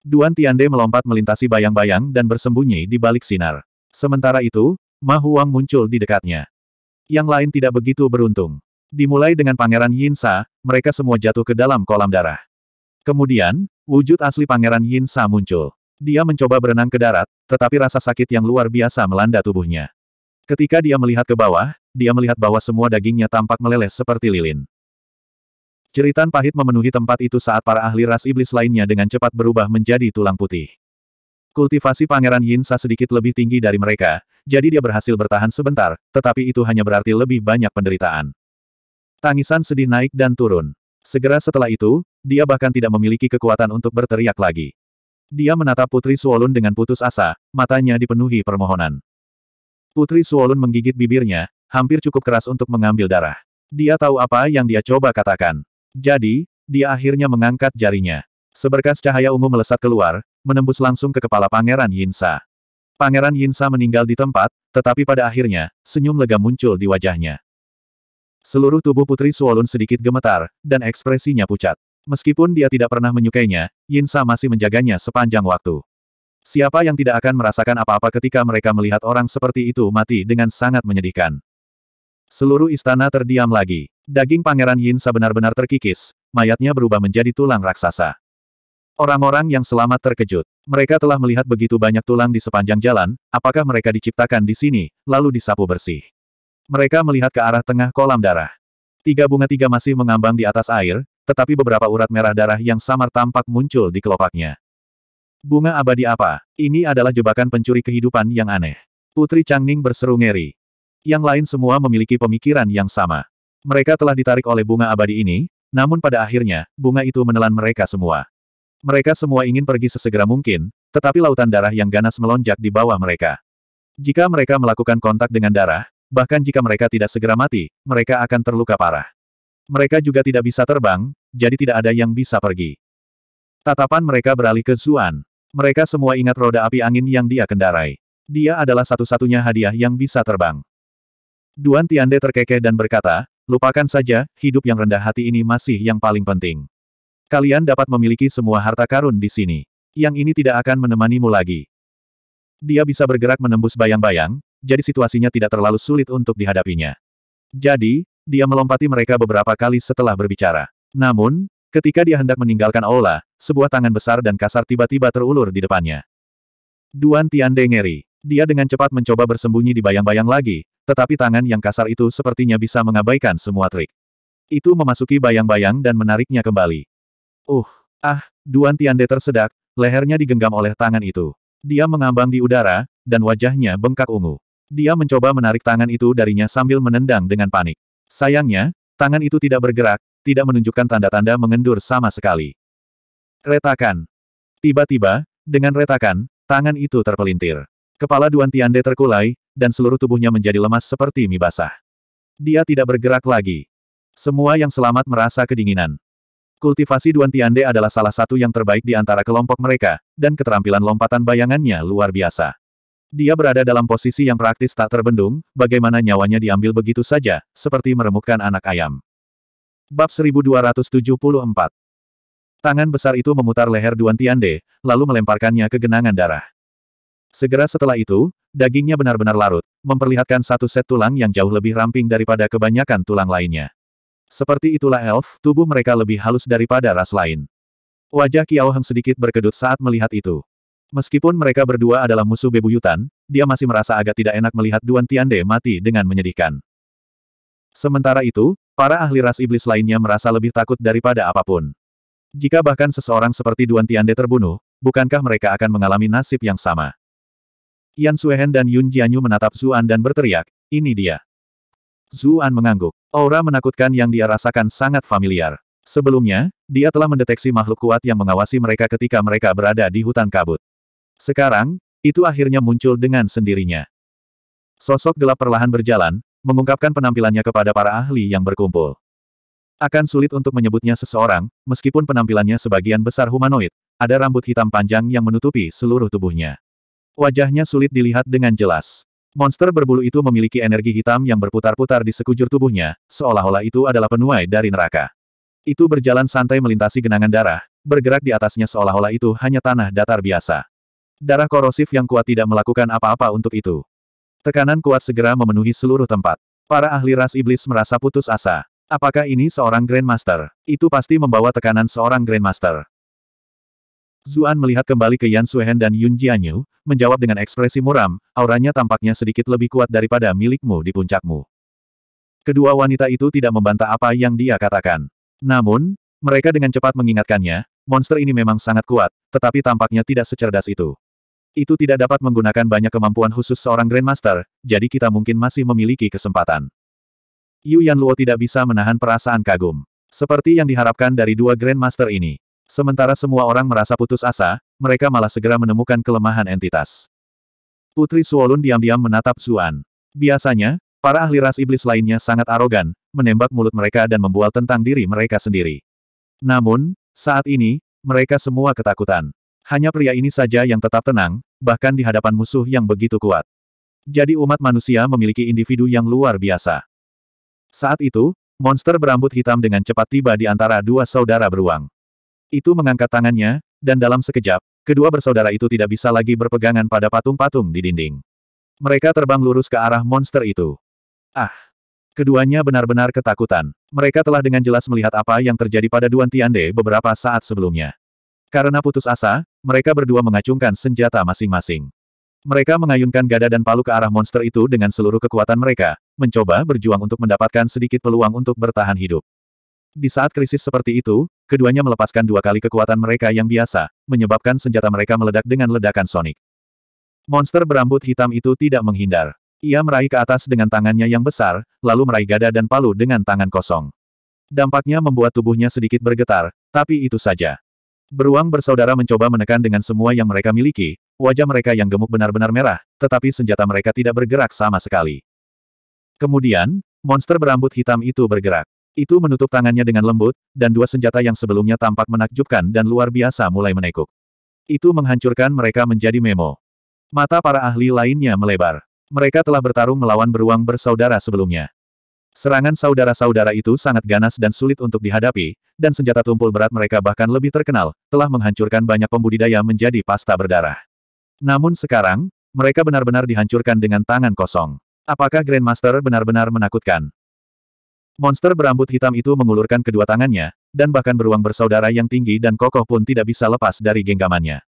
Duan Tiande melompat melintasi bayang-bayang dan bersembunyi di balik sinar. Sementara itu, Ma Huang muncul di dekatnya. Yang lain tidak begitu beruntung. Dimulai dengan Pangeran Yinsa, mereka semua jatuh ke dalam kolam darah. Kemudian, Wujud asli Pangeran Yin Sa muncul. Dia mencoba berenang ke darat, tetapi rasa sakit yang luar biasa melanda tubuhnya. Ketika dia melihat ke bawah, dia melihat bahwa semua dagingnya tampak meleleh seperti lilin. Ceritan pahit memenuhi tempat itu saat para ahli ras iblis lainnya dengan cepat berubah menjadi tulang putih. Kultivasi Pangeran Yin Sa sedikit lebih tinggi dari mereka, jadi dia berhasil bertahan sebentar, tetapi itu hanya berarti lebih banyak penderitaan. Tangisan sedih naik dan turun. Segera setelah itu, dia bahkan tidak memiliki kekuatan untuk berteriak lagi. Dia menatap Putri Suolun dengan putus asa, matanya dipenuhi permohonan. Putri Suolun menggigit bibirnya, hampir cukup keras untuk mengambil darah. Dia tahu apa yang dia coba katakan. Jadi, dia akhirnya mengangkat jarinya. Seberkas cahaya ungu melesat keluar, menembus langsung ke kepala Pangeran Yinsa. Pangeran Yinsa meninggal di tempat, tetapi pada akhirnya, senyum lega muncul di wajahnya. Seluruh tubuh Putri Suolun sedikit gemetar, dan ekspresinya pucat. Meskipun dia tidak pernah menyukainya, Yin Sa masih menjaganya sepanjang waktu. Siapa yang tidak akan merasakan apa-apa ketika mereka melihat orang seperti itu mati dengan sangat menyedihkan. Seluruh istana terdiam lagi. Daging pangeran Yin Sa benar-benar terkikis, mayatnya berubah menjadi tulang raksasa. Orang-orang yang selamat terkejut. Mereka telah melihat begitu banyak tulang di sepanjang jalan, apakah mereka diciptakan di sini, lalu disapu bersih. Mereka melihat ke arah tengah kolam darah. Tiga bunga tiga masih mengambang di atas air, tetapi beberapa urat merah darah yang samar tampak muncul di kelopaknya. Bunga abadi apa? Ini adalah jebakan pencuri kehidupan yang aneh. Putri Changning berseru ngeri. Yang lain semua memiliki pemikiran yang sama. Mereka telah ditarik oleh bunga abadi ini, namun pada akhirnya, bunga itu menelan mereka semua. Mereka semua ingin pergi sesegera mungkin, tetapi lautan darah yang ganas melonjak di bawah mereka. Jika mereka melakukan kontak dengan darah, bahkan jika mereka tidak segera mati, mereka akan terluka parah. Mereka juga tidak bisa terbang, jadi tidak ada yang bisa pergi. Tatapan mereka beralih ke Zuan. Mereka semua ingat roda api angin yang dia kendarai. Dia adalah satu-satunya hadiah yang bisa terbang. Duan Tiande terkekeh dan berkata, lupakan saja, hidup yang rendah hati ini masih yang paling penting. Kalian dapat memiliki semua harta karun di sini. Yang ini tidak akan menemanimu lagi. Dia bisa bergerak menembus bayang-bayang, jadi situasinya tidak terlalu sulit untuk dihadapinya. Jadi, dia melompati mereka beberapa kali setelah berbicara. Namun, ketika dia hendak meninggalkan aula, sebuah tangan besar dan kasar tiba-tiba terulur di depannya. Duan Tiande ngeri. Dia dengan cepat mencoba bersembunyi di bayang-bayang lagi, tetapi tangan yang kasar itu sepertinya bisa mengabaikan semua trik. Itu memasuki bayang-bayang dan menariknya kembali. Uh, ah, Duan Tiande tersedak, lehernya digenggam oleh tangan itu. Dia mengambang di udara, dan wajahnya bengkak ungu. Dia mencoba menarik tangan itu darinya sambil menendang dengan panik. Sayangnya, tangan itu tidak bergerak, tidak menunjukkan tanda-tanda mengendur sama sekali. Retakan. Tiba-tiba, dengan retakan, tangan itu terpelintir. Kepala Duan Tiande terkulai, dan seluruh tubuhnya menjadi lemas seperti mie basah. Dia tidak bergerak lagi. Semua yang selamat merasa kedinginan. Kultivasi Duan Tiande adalah salah satu yang terbaik di antara kelompok mereka, dan keterampilan lompatan bayangannya luar biasa. Dia berada dalam posisi yang praktis tak terbendung, bagaimana nyawanya diambil begitu saja, seperti meremukkan anak ayam. Bab 1274 Tangan besar itu memutar leher Duan Tiande, lalu melemparkannya ke genangan darah. Segera setelah itu, dagingnya benar-benar larut, memperlihatkan satu set tulang yang jauh lebih ramping daripada kebanyakan tulang lainnya. Seperti itulah elf, tubuh mereka lebih halus daripada ras lain. Wajah Kiao Heng sedikit berkedut saat melihat itu. Meskipun mereka berdua adalah musuh bebuyutan, dia masih merasa agak tidak enak melihat Duan Tiande mati dengan menyedihkan. Sementara itu, para ahli ras iblis lainnya merasa lebih takut daripada apapun. Jika bahkan seseorang seperti Duan Tiande terbunuh, bukankah mereka akan mengalami nasib yang sama? Yan Suehen dan Yun Jianyu menatap Zuan dan berteriak, ini dia. Zuan mengangguk. Aura menakutkan yang dia rasakan sangat familiar. Sebelumnya, dia telah mendeteksi makhluk kuat yang mengawasi mereka ketika mereka berada di hutan kabut. Sekarang, itu akhirnya muncul dengan sendirinya. Sosok gelap perlahan berjalan, mengungkapkan penampilannya kepada para ahli yang berkumpul. Akan sulit untuk menyebutnya seseorang, meskipun penampilannya sebagian besar humanoid, ada rambut hitam panjang yang menutupi seluruh tubuhnya. Wajahnya sulit dilihat dengan jelas. Monster berbulu itu memiliki energi hitam yang berputar-putar di sekujur tubuhnya, seolah-olah itu adalah penuai dari neraka. Itu berjalan santai melintasi genangan darah, bergerak di atasnya seolah-olah itu hanya tanah datar biasa. Darah korosif yang kuat tidak melakukan apa-apa untuk itu. Tekanan kuat segera memenuhi seluruh tempat. Para ahli ras iblis merasa putus asa. Apakah ini seorang Grandmaster? Itu pasti membawa tekanan seorang Grandmaster. Zuan melihat kembali ke Yan Suhen dan Yun Jianyu, menjawab dengan ekspresi muram, auranya tampaknya sedikit lebih kuat daripada milikmu di puncakmu. Kedua wanita itu tidak membantah apa yang dia katakan. Namun, mereka dengan cepat mengingatkannya, monster ini memang sangat kuat, tetapi tampaknya tidak secerdas itu. Itu tidak dapat menggunakan banyak kemampuan khusus seorang Grandmaster, jadi kita mungkin masih memiliki kesempatan. Yu Yan Luo tidak bisa menahan perasaan kagum. Seperti yang diharapkan dari dua Grandmaster ini. Sementara semua orang merasa putus asa, mereka malah segera menemukan kelemahan entitas. Putri Suolun diam-diam menatap Zuan. Biasanya, para ahli ras iblis lainnya sangat arogan, menembak mulut mereka dan membual tentang diri mereka sendiri. Namun, saat ini, mereka semua ketakutan. Hanya pria ini saja yang tetap tenang, bahkan di hadapan musuh yang begitu kuat. Jadi umat manusia memiliki individu yang luar biasa. Saat itu, monster berambut hitam dengan cepat tiba di antara dua saudara beruang. Itu mengangkat tangannya, dan dalam sekejap, kedua bersaudara itu tidak bisa lagi berpegangan pada patung-patung di dinding. Mereka terbang lurus ke arah monster itu. Ah! Keduanya benar-benar ketakutan. Mereka telah dengan jelas melihat apa yang terjadi pada Duan Tiande beberapa saat sebelumnya. Karena putus asa, mereka berdua mengacungkan senjata masing-masing. Mereka mengayunkan gada dan palu ke arah monster itu dengan seluruh kekuatan mereka, mencoba berjuang untuk mendapatkan sedikit peluang untuk bertahan hidup. Di saat krisis seperti itu, keduanya melepaskan dua kali kekuatan mereka yang biasa, menyebabkan senjata mereka meledak dengan ledakan sonik. Monster berambut hitam itu tidak menghindar. Ia meraih ke atas dengan tangannya yang besar, lalu meraih gada dan palu dengan tangan kosong. Dampaknya membuat tubuhnya sedikit bergetar, tapi itu saja. Beruang bersaudara mencoba menekan dengan semua yang mereka miliki, wajah mereka yang gemuk benar-benar merah, tetapi senjata mereka tidak bergerak sama sekali. Kemudian, monster berambut hitam itu bergerak. Itu menutup tangannya dengan lembut, dan dua senjata yang sebelumnya tampak menakjubkan dan luar biasa mulai menekuk. Itu menghancurkan mereka menjadi memo. Mata para ahli lainnya melebar. Mereka telah bertarung melawan beruang bersaudara sebelumnya. Serangan saudara-saudara itu sangat ganas dan sulit untuk dihadapi, dan senjata tumpul berat mereka bahkan lebih terkenal, telah menghancurkan banyak pembudidaya menjadi pasta berdarah. Namun sekarang, mereka benar-benar dihancurkan dengan tangan kosong. Apakah Grandmaster benar-benar menakutkan? Monster berambut hitam itu mengulurkan kedua tangannya, dan bahkan beruang bersaudara yang tinggi dan kokoh pun tidak bisa lepas dari genggamannya.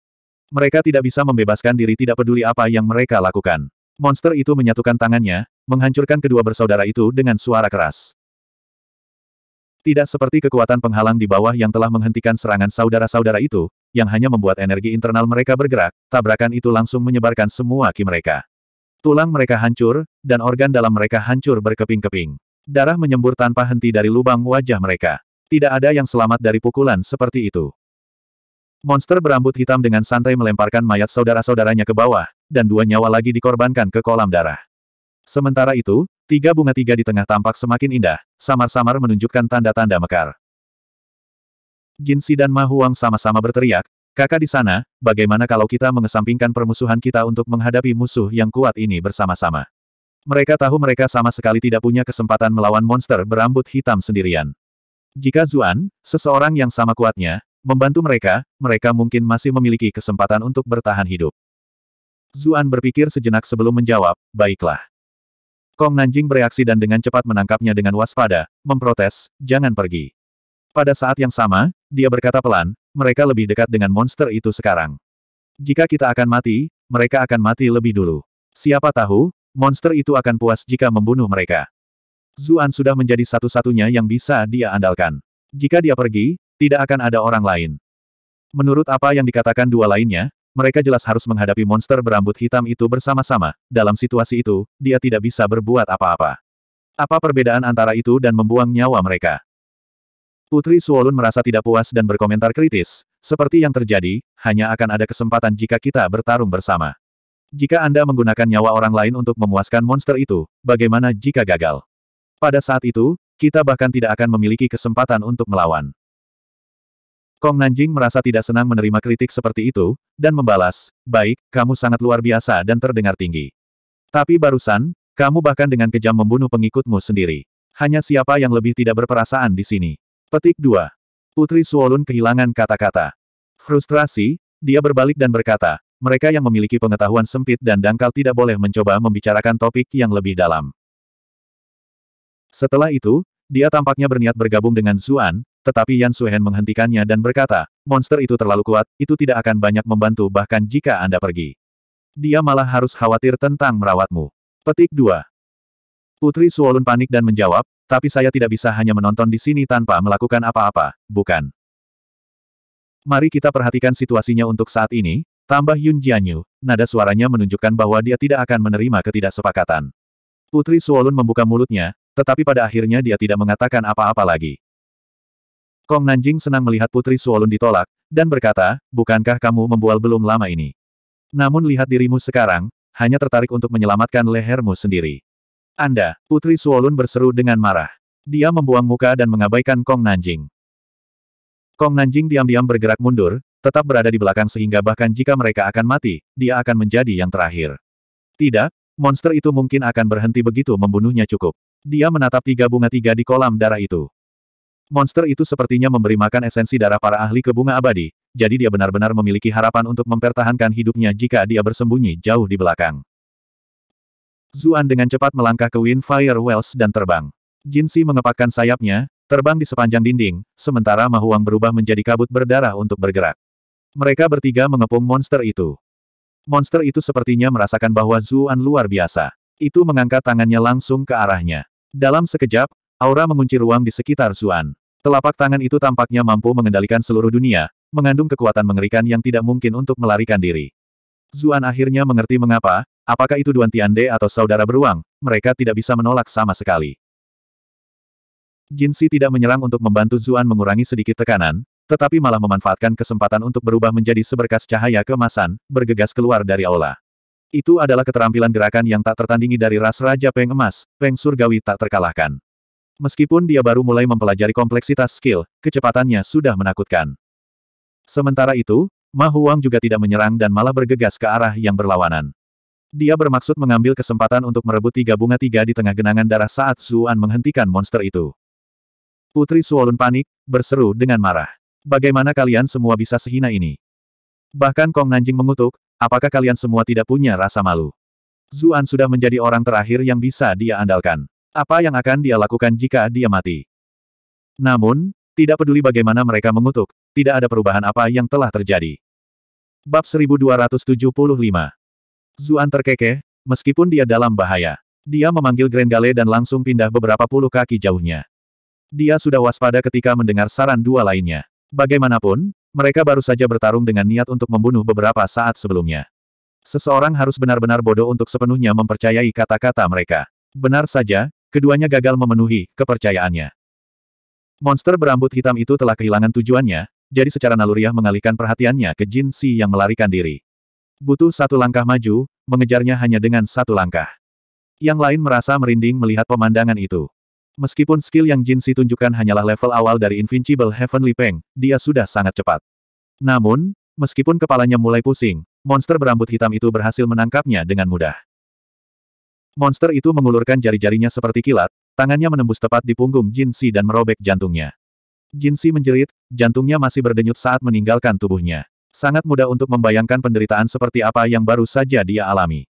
Mereka tidak bisa membebaskan diri tidak peduli apa yang mereka lakukan. Monster itu menyatukan tangannya, menghancurkan kedua bersaudara itu dengan suara keras. Tidak seperti kekuatan penghalang di bawah yang telah menghentikan serangan saudara-saudara itu, yang hanya membuat energi internal mereka bergerak, tabrakan itu langsung menyebarkan semua ki mereka. Tulang mereka hancur, dan organ dalam mereka hancur berkeping-keping. Darah menyembur tanpa henti dari lubang wajah mereka. Tidak ada yang selamat dari pukulan seperti itu. Monster berambut hitam dengan santai melemparkan mayat saudara-saudaranya ke bawah, dan dua nyawa lagi dikorbankan ke kolam darah. Sementara itu, tiga bunga tiga di tengah tampak semakin indah, samar-samar menunjukkan tanda-tanda mekar. Jinsi dan Ma Huang sama-sama berteriak, kakak di sana, bagaimana kalau kita mengesampingkan permusuhan kita untuk menghadapi musuh yang kuat ini bersama-sama. Mereka tahu mereka sama sekali tidak punya kesempatan melawan monster berambut hitam sendirian. Jika Zuan, seseorang yang sama kuatnya, membantu mereka, mereka mungkin masih memiliki kesempatan untuk bertahan hidup. Zuan berpikir sejenak sebelum menjawab, baiklah. Kong Nanjing bereaksi dan dengan cepat menangkapnya dengan waspada, memprotes, jangan pergi. Pada saat yang sama, dia berkata pelan, mereka lebih dekat dengan monster itu sekarang. Jika kita akan mati, mereka akan mati lebih dulu. Siapa tahu, monster itu akan puas jika membunuh mereka. Zuan sudah menjadi satu-satunya yang bisa dia andalkan. Jika dia pergi, tidak akan ada orang lain. Menurut apa yang dikatakan dua lainnya, mereka jelas harus menghadapi monster berambut hitam itu bersama-sama, dalam situasi itu, dia tidak bisa berbuat apa-apa. Apa perbedaan antara itu dan membuang nyawa mereka? Putri Suolun merasa tidak puas dan berkomentar kritis, seperti yang terjadi, hanya akan ada kesempatan jika kita bertarung bersama. Jika Anda menggunakan nyawa orang lain untuk memuaskan monster itu, bagaimana jika gagal? Pada saat itu, kita bahkan tidak akan memiliki kesempatan untuk melawan. Kong Nanjing merasa tidak senang menerima kritik seperti itu, dan membalas, baik, kamu sangat luar biasa dan terdengar tinggi. Tapi barusan, kamu bahkan dengan kejam membunuh pengikutmu sendiri. Hanya siapa yang lebih tidak berperasaan di sini. Petik 2. Putri Suolun kehilangan kata-kata. Frustrasi, dia berbalik dan berkata, mereka yang memiliki pengetahuan sempit dan dangkal tidak boleh mencoba membicarakan topik yang lebih dalam. Setelah itu, dia tampaknya berniat bergabung dengan Zuan, tetapi Yan Suhen menghentikannya dan berkata, monster itu terlalu kuat, itu tidak akan banyak membantu bahkan jika Anda pergi. Dia malah harus khawatir tentang merawatmu. Petik 2. Putri Suolun panik dan menjawab, tapi saya tidak bisa hanya menonton di sini tanpa melakukan apa-apa, bukan? Mari kita perhatikan situasinya untuk saat ini, tambah Yun Jianyu, nada suaranya menunjukkan bahwa dia tidak akan menerima ketidaksepakatan. Putri Suolun membuka mulutnya, tetapi pada akhirnya dia tidak mengatakan apa-apa lagi. Kong Nanjing senang melihat Putri Suolun ditolak, dan berkata, bukankah kamu membual belum lama ini? Namun lihat dirimu sekarang, hanya tertarik untuk menyelamatkan lehermu sendiri. Anda, Putri Suolun berseru dengan marah. Dia membuang muka dan mengabaikan Kong Nanjing. Kong Nanjing diam-diam bergerak mundur, tetap berada di belakang sehingga bahkan jika mereka akan mati, dia akan menjadi yang terakhir. Tidak, monster itu mungkin akan berhenti begitu membunuhnya cukup. Dia menatap tiga bunga tiga di kolam darah itu. Monster itu sepertinya memberi makan esensi darah para ahli ke bunga abadi, jadi dia benar-benar memiliki harapan untuk mempertahankan hidupnya jika dia bersembunyi jauh di belakang. Zuan dengan cepat melangkah ke Windfire Wells dan terbang. Si mengepakkan sayapnya, terbang di sepanjang dinding, sementara Mahuang berubah menjadi kabut berdarah untuk bergerak. Mereka bertiga mengepung monster itu. Monster itu sepertinya merasakan bahwa Zuan luar biasa. Itu mengangkat tangannya langsung ke arahnya. Dalam sekejap, aura mengunci ruang di sekitar Zuan. Telapak tangan itu tampaknya mampu mengendalikan seluruh dunia, mengandung kekuatan mengerikan yang tidak mungkin untuk melarikan diri. Zuan akhirnya mengerti mengapa, apakah itu Duan Tiande atau saudara beruang, mereka tidak bisa menolak sama sekali. Jinsi tidak menyerang untuk membantu Zuan mengurangi sedikit tekanan, tetapi malah memanfaatkan kesempatan untuk berubah menjadi seberkas cahaya kemasan, bergegas keluar dari aula. Itu adalah keterampilan gerakan yang tak tertandingi dari ras Raja Peng Emas, Peng Surgawi tak terkalahkan. Meskipun dia baru mulai mempelajari kompleksitas skill, kecepatannya sudah menakutkan. Sementara itu, Ma Huang juga tidak menyerang dan malah bergegas ke arah yang berlawanan. Dia bermaksud mengambil kesempatan untuk merebut tiga bunga tiga di tengah genangan darah saat Zuan menghentikan monster itu. Putri Suolun panik, berseru dengan marah. Bagaimana kalian semua bisa sehina ini? Bahkan Kong Nanjing mengutuk, apakah kalian semua tidak punya rasa malu? Zuan sudah menjadi orang terakhir yang bisa dia andalkan. Apa yang akan dia lakukan jika dia mati? Namun, tidak peduli bagaimana mereka mengutuk, tidak ada perubahan apa yang telah terjadi. Bab 1275 Zuan terkekeh, meskipun dia dalam bahaya. Dia memanggil Grand Gale dan langsung pindah beberapa puluh kaki jauhnya. Dia sudah waspada ketika mendengar saran dua lainnya. Bagaimanapun, mereka baru saja bertarung dengan niat untuk membunuh beberapa saat sebelumnya. Seseorang harus benar-benar bodoh untuk sepenuhnya mempercayai kata-kata mereka. Benar saja, Keduanya gagal memenuhi kepercayaannya. Monster berambut hitam itu telah kehilangan tujuannya, jadi secara naluriah mengalihkan perhatiannya ke Jin Si yang melarikan diri. Butuh satu langkah maju, mengejarnya hanya dengan satu langkah. Yang lain merasa merinding melihat pemandangan itu. Meskipun skill yang Jin Si tunjukkan hanyalah level awal dari Invincible Heavenly Peng, dia sudah sangat cepat. Namun, meskipun kepalanya mulai pusing, monster berambut hitam itu berhasil menangkapnya dengan mudah. Monster itu mengulurkan jari-jarinya seperti kilat, tangannya menembus tepat di punggung Jin Si dan merobek jantungnya. Jin Si menjerit, jantungnya masih berdenyut saat meninggalkan tubuhnya. Sangat mudah untuk membayangkan penderitaan seperti apa yang baru saja dia alami.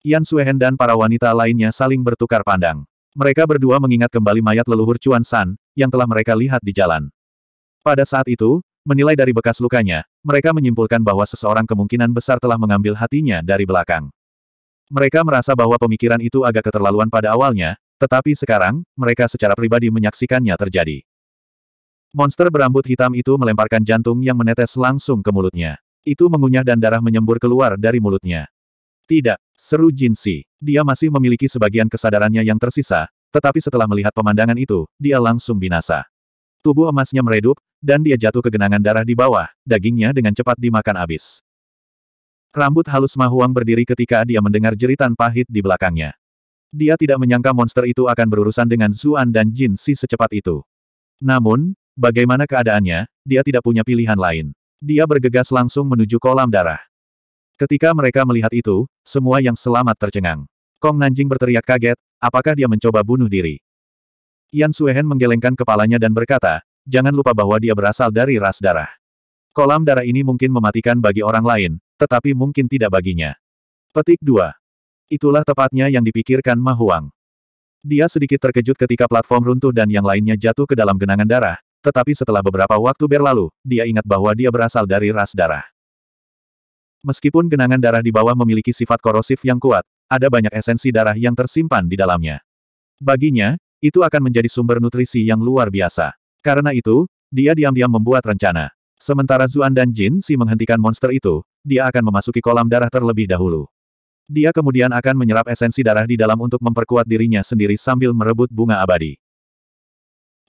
Yan Suehen dan para wanita lainnya saling bertukar pandang. Mereka berdua mengingat kembali mayat leluhur Chuan San, yang telah mereka lihat di jalan. Pada saat itu, menilai dari bekas lukanya, mereka menyimpulkan bahwa seseorang kemungkinan besar telah mengambil hatinya dari belakang. Mereka merasa bahwa pemikiran itu agak keterlaluan pada awalnya, tetapi sekarang, mereka secara pribadi menyaksikannya terjadi. Monster berambut hitam itu melemparkan jantung yang menetes langsung ke mulutnya. Itu mengunyah dan darah menyembur keluar dari mulutnya. Tidak, seru Jinsi. Dia masih memiliki sebagian kesadarannya yang tersisa, tetapi setelah melihat pemandangan itu, dia langsung binasa. Tubuh emasnya meredup, dan dia jatuh ke genangan darah di bawah, dagingnya dengan cepat dimakan habis. Rambut halus Mahuang berdiri ketika dia mendengar jeritan pahit di belakangnya. Dia tidak menyangka monster itu akan berurusan dengan Zuan dan Jin Si secepat itu. Namun, bagaimana keadaannya, dia tidak punya pilihan lain. Dia bergegas langsung menuju kolam darah. Ketika mereka melihat itu, semua yang selamat tercengang. Kong Nanjing berteriak kaget, apakah dia mencoba bunuh diri? Yan Suehen menggelengkan kepalanya dan berkata, jangan lupa bahwa dia berasal dari ras darah. Kolam darah ini mungkin mematikan bagi orang lain, tetapi mungkin tidak baginya. Petik 2. Itulah tepatnya yang dipikirkan Mahuang. Dia sedikit terkejut ketika platform runtuh dan yang lainnya jatuh ke dalam genangan darah, tetapi setelah beberapa waktu berlalu, dia ingat bahwa dia berasal dari ras darah. Meskipun genangan darah di bawah memiliki sifat korosif yang kuat, ada banyak esensi darah yang tersimpan di dalamnya. Baginya, itu akan menjadi sumber nutrisi yang luar biasa. Karena itu, dia diam-diam membuat rencana. Sementara Zuan dan Jin Si menghentikan monster itu, dia akan memasuki kolam darah terlebih dahulu. Dia kemudian akan menyerap esensi darah di dalam untuk memperkuat dirinya sendiri sambil merebut bunga abadi.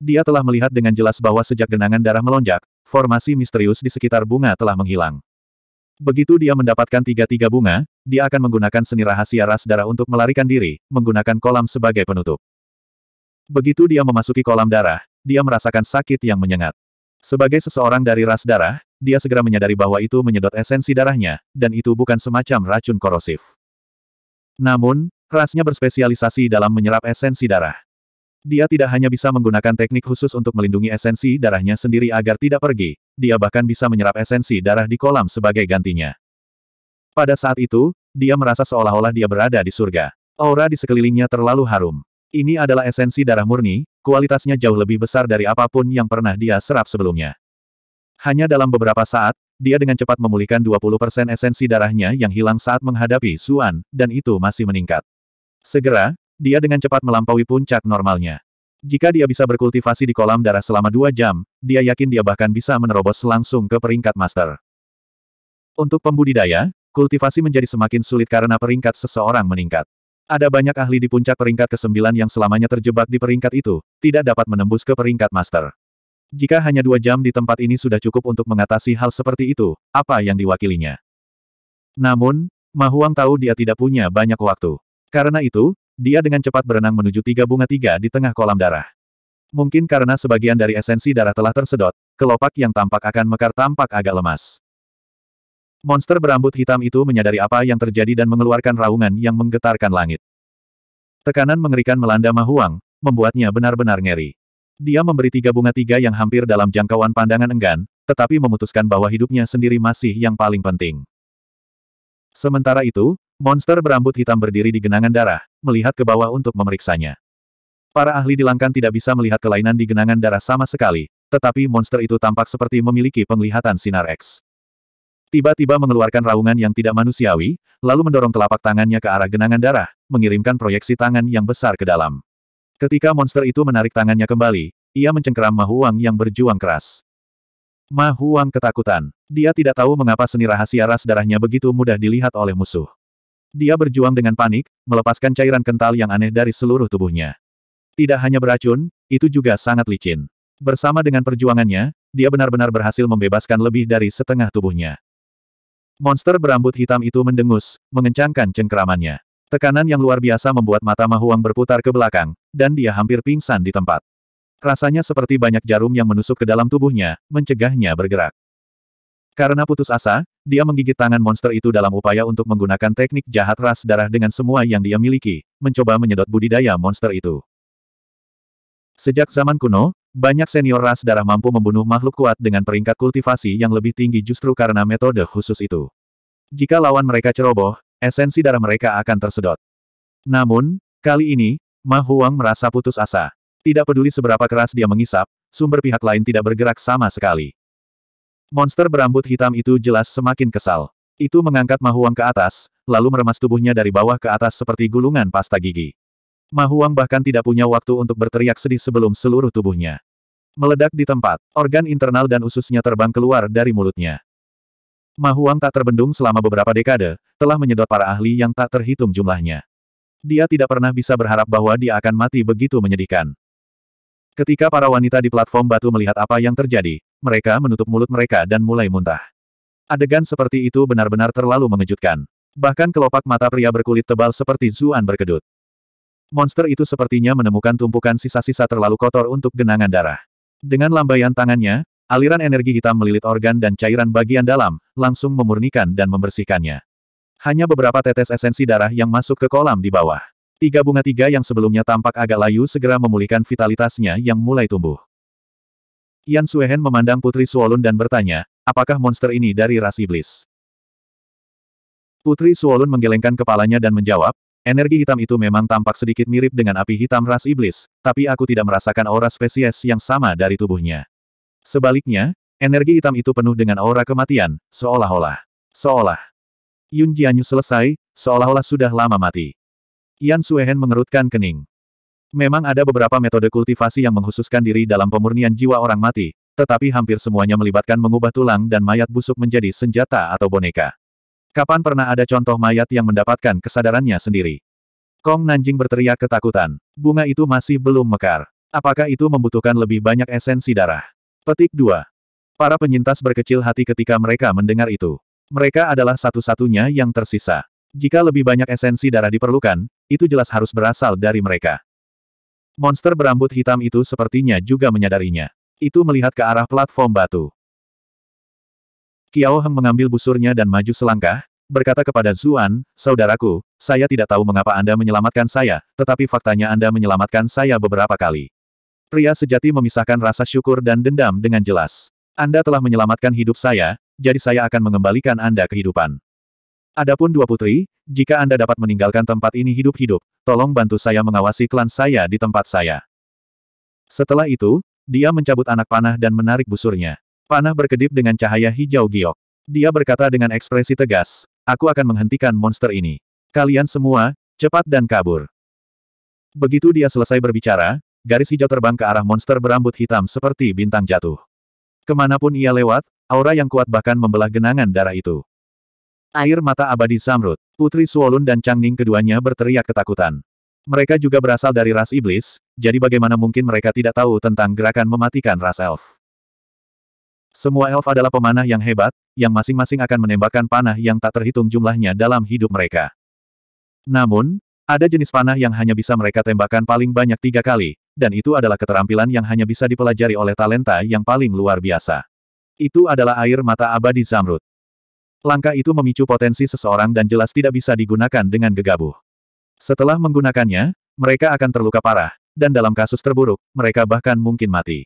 Dia telah melihat dengan jelas bahwa sejak genangan darah melonjak, formasi misterius di sekitar bunga telah menghilang. Begitu dia mendapatkan tiga-tiga bunga, dia akan menggunakan seni rahasia ras darah untuk melarikan diri, menggunakan kolam sebagai penutup. Begitu dia memasuki kolam darah, dia merasakan sakit yang menyengat. Sebagai seseorang dari ras darah, dia segera menyadari bahwa itu menyedot esensi darahnya, dan itu bukan semacam racun korosif. Namun, rasnya berspesialisasi dalam menyerap esensi darah. Dia tidak hanya bisa menggunakan teknik khusus untuk melindungi esensi darahnya sendiri agar tidak pergi, dia bahkan bisa menyerap esensi darah di kolam sebagai gantinya. Pada saat itu, dia merasa seolah-olah dia berada di surga. Aura di sekelilingnya terlalu harum. Ini adalah esensi darah murni, kualitasnya jauh lebih besar dari apapun yang pernah dia serap sebelumnya. Hanya dalam beberapa saat, dia dengan cepat memulihkan 20% esensi darahnya yang hilang saat menghadapi Suan, dan itu masih meningkat. Segera, dia dengan cepat melampaui puncak normalnya. Jika dia bisa berkultivasi di kolam darah selama dua jam, dia yakin dia bahkan bisa menerobos langsung ke peringkat master. Untuk pembudidaya, kultivasi menjadi semakin sulit karena peringkat seseorang meningkat. Ada banyak ahli di puncak peringkat ke-9 yang selamanya terjebak di peringkat itu, tidak dapat menembus ke peringkat master. Jika hanya dua jam di tempat ini sudah cukup untuk mengatasi hal seperti itu, apa yang diwakilinya? Namun, Mahuang tahu dia tidak punya banyak waktu. Karena itu, dia dengan cepat berenang menuju tiga bunga tiga di tengah kolam darah. Mungkin karena sebagian dari esensi darah telah tersedot, kelopak yang tampak akan mekar tampak agak lemas. Monster berambut hitam itu menyadari apa yang terjadi dan mengeluarkan raungan yang menggetarkan langit. Tekanan mengerikan melanda Mahuang, membuatnya benar-benar ngeri. Dia memberi tiga bunga tiga yang hampir dalam jangkauan pandangan enggan, tetapi memutuskan bahwa hidupnya sendiri masih yang paling penting. Sementara itu, monster berambut hitam berdiri di genangan darah, melihat ke bawah untuk memeriksanya. Para ahli di Langkan tidak bisa melihat kelainan di genangan darah sama sekali, tetapi monster itu tampak seperti memiliki penglihatan sinar X. Tiba-tiba mengeluarkan raungan yang tidak manusiawi, lalu mendorong telapak tangannya ke arah genangan darah, mengirimkan proyeksi tangan yang besar ke dalam. Ketika monster itu menarik tangannya kembali, ia mencengkeram Mahuang yang berjuang keras. Mahuang ketakutan. Dia tidak tahu mengapa seni rahasia ras darahnya begitu mudah dilihat oleh musuh. Dia berjuang dengan panik, melepaskan cairan kental yang aneh dari seluruh tubuhnya. Tidak hanya beracun, itu juga sangat licin. Bersama dengan perjuangannya, dia benar-benar berhasil membebaskan lebih dari setengah tubuhnya. Monster berambut hitam itu mendengus, mengencangkan cengkeramannya. Tekanan yang luar biasa membuat mata Mahuang berputar ke belakang, dan dia hampir pingsan di tempat. Rasanya seperti banyak jarum yang menusuk ke dalam tubuhnya, mencegahnya bergerak. Karena putus asa, dia menggigit tangan monster itu dalam upaya untuk menggunakan teknik jahat ras darah dengan semua yang dia miliki, mencoba menyedot budidaya monster itu. Sejak zaman kuno, banyak senior ras darah mampu membunuh makhluk kuat dengan peringkat kultivasi yang lebih tinggi justru karena metode khusus itu. Jika lawan mereka ceroboh, esensi darah mereka akan tersedot. Namun, kali ini, Ma Huang merasa putus asa. Tidak peduli seberapa keras dia mengisap, sumber pihak lain tidak bergerak sama sekali. Monster berambut hitam itu jelas semakin kesal. Itu mengangkat Ma Huang ke atas, lalu meremas tubuhnya dari bawah ke atas seperti gulungan pasta gigi. Mahuang bahkan tidak punya waktu untuk berteriak sedih sebelum seluruh tubuhnya. Meledak di tempat, organ internal dan ususnya terbang keluar dari mulutnya. Mahuang tak terbendung selama beberapa dekade, telah menyedot para ahli yang tak terhitung jumlahnya. Dia tidak pernah bisa berharap bahwa dia akan mati begitu menyedihkan. Ketika para wanita di platform batu melihat apa yang terjadi, mereka menutup mulut mereka dan mulai muntah. Adegan seperti itu benar-benar terlalu mengejutkan. Bahkan kelopak mata pria berkulit tebal seperti Zuan berkedut. Monster itu sepertinya menemukan tumpukan sisa-sisa terlalu kotor untuk genangan darah. Dengan lambaian tangannya, aliran energi hitam melilit organ dan cairan bagian dalam, langsung memurnikan dan membersihkannya. Hanya beberapa tetes esensi darah yang masuk ke kolam di bawah. Tiga bunga tiga yang sebelumnya tampak agak layu segera memulihkan vitalitasnya yang mulai tumbuh. Yan Suehen memandang Putri Suolun dan bertanya, apakah monster ini dari ras iblis? Putri Suolun menggelengkan kepalanya dan menjawab, Energi hitam itu memang tampak sedikit mirip dengan api hitam ras iblis, tapi aku tidak merasakan aura spesies yang sama dari tubuhnya. Sebaliknya, energi hitam itu penuh dengan aura kematian, seolah-olah. Seolah. Yun Jianyu selesai, seolah-olah sudah lama mati. Yan Suehen mengerutkan kening. Memang ada beberapa metode kultivasi yang menghususkan diri dalam pemurnian jiwa orang mati, tetapi hampir semuanya melibatkan mengubah tulang dan mayat busuk menjadi senjata atau boneka. Kapan pernah ada contoh mayat yang mendapatkan kesadarannya sendiri? Kong Nanjing berteriak ketakutan. Bunga itu masih belum mekar. Apakah itu membutuhkan lebih banyak esensi darah? Petik 2. Para penyintas berkecil hati ketika mereka mendengar itu. Mereka adalah satu-satunya yang tersisa. Jika lebih banyak esensi darah diperlukan, itu jelas harus berasal dari mereka. Monster berambut hitam itu sepertinya juga menyadarinya. Itu melihat ke arah platform batu. Kiao Heng mengambil busurnya dan maju selangkah, berkata kepada Zuan, Saudaraku, saya tidak tahu mengapa Anda menyelamatkan saya, tetapi faktanya Anda menyelamatkan saya beberapa kali. Pria sejati memisahkan rasa syukur dan dendam dengan jelas. Anda telah menyelamatkan hidup saya, jadi saya akan mengembalikan Anda kehidupan. Adapun dua putri, jika Anda dapat meninggalkan tempat ini hidup-hidup, tolong bantu saya mengawasi klan saya di tempat saya. Setelah itu, dia mencabut anak panah dan menarik busurnya. Panah berkedip dengan cahaya hijau giok. Dia berkata dengan ekspresi tegas, aku akan menghentikan monster ini. Kalian semua, cepat dan kabur. Begitu dia selesai berbicara, garis hijau terbang ke arah monster berambut hitam seperti bintang jatuh. Kemanapun ia lewat, aura yang kuat bahkan membelah genangan darah itu. Air mata abadi Samrut, Putri Suolun dan Changning keduanya berteriak ketakutan. Mereka juga berasal dari ras iblis, jadi bagaimana mungkin mereka tidak tahu tentang gerakan mematikan ras elf. Semua elf adalah pemanah yang hebat, yang masing-masing akan menembakkan panah yang tak terhitung jumlahnya dalam hidup mereka. Namun, ada jenis panah yang hanya bisa mereka tembakkan paling banyak tiga kali, dan itu adalah keterampilan yang hanya bisa dipelajari oleh talenta yang paling luar biasa. Itu adalah air mata abadi Zamrud. Langkah itu memicu potensi seseorang dan jelas tidak bisa digunakan dengan gegabah. Setelah menggunakannya, mereka akan terluka parah, dan dalam kasus terburuk, mereka bahkan mungkin mati.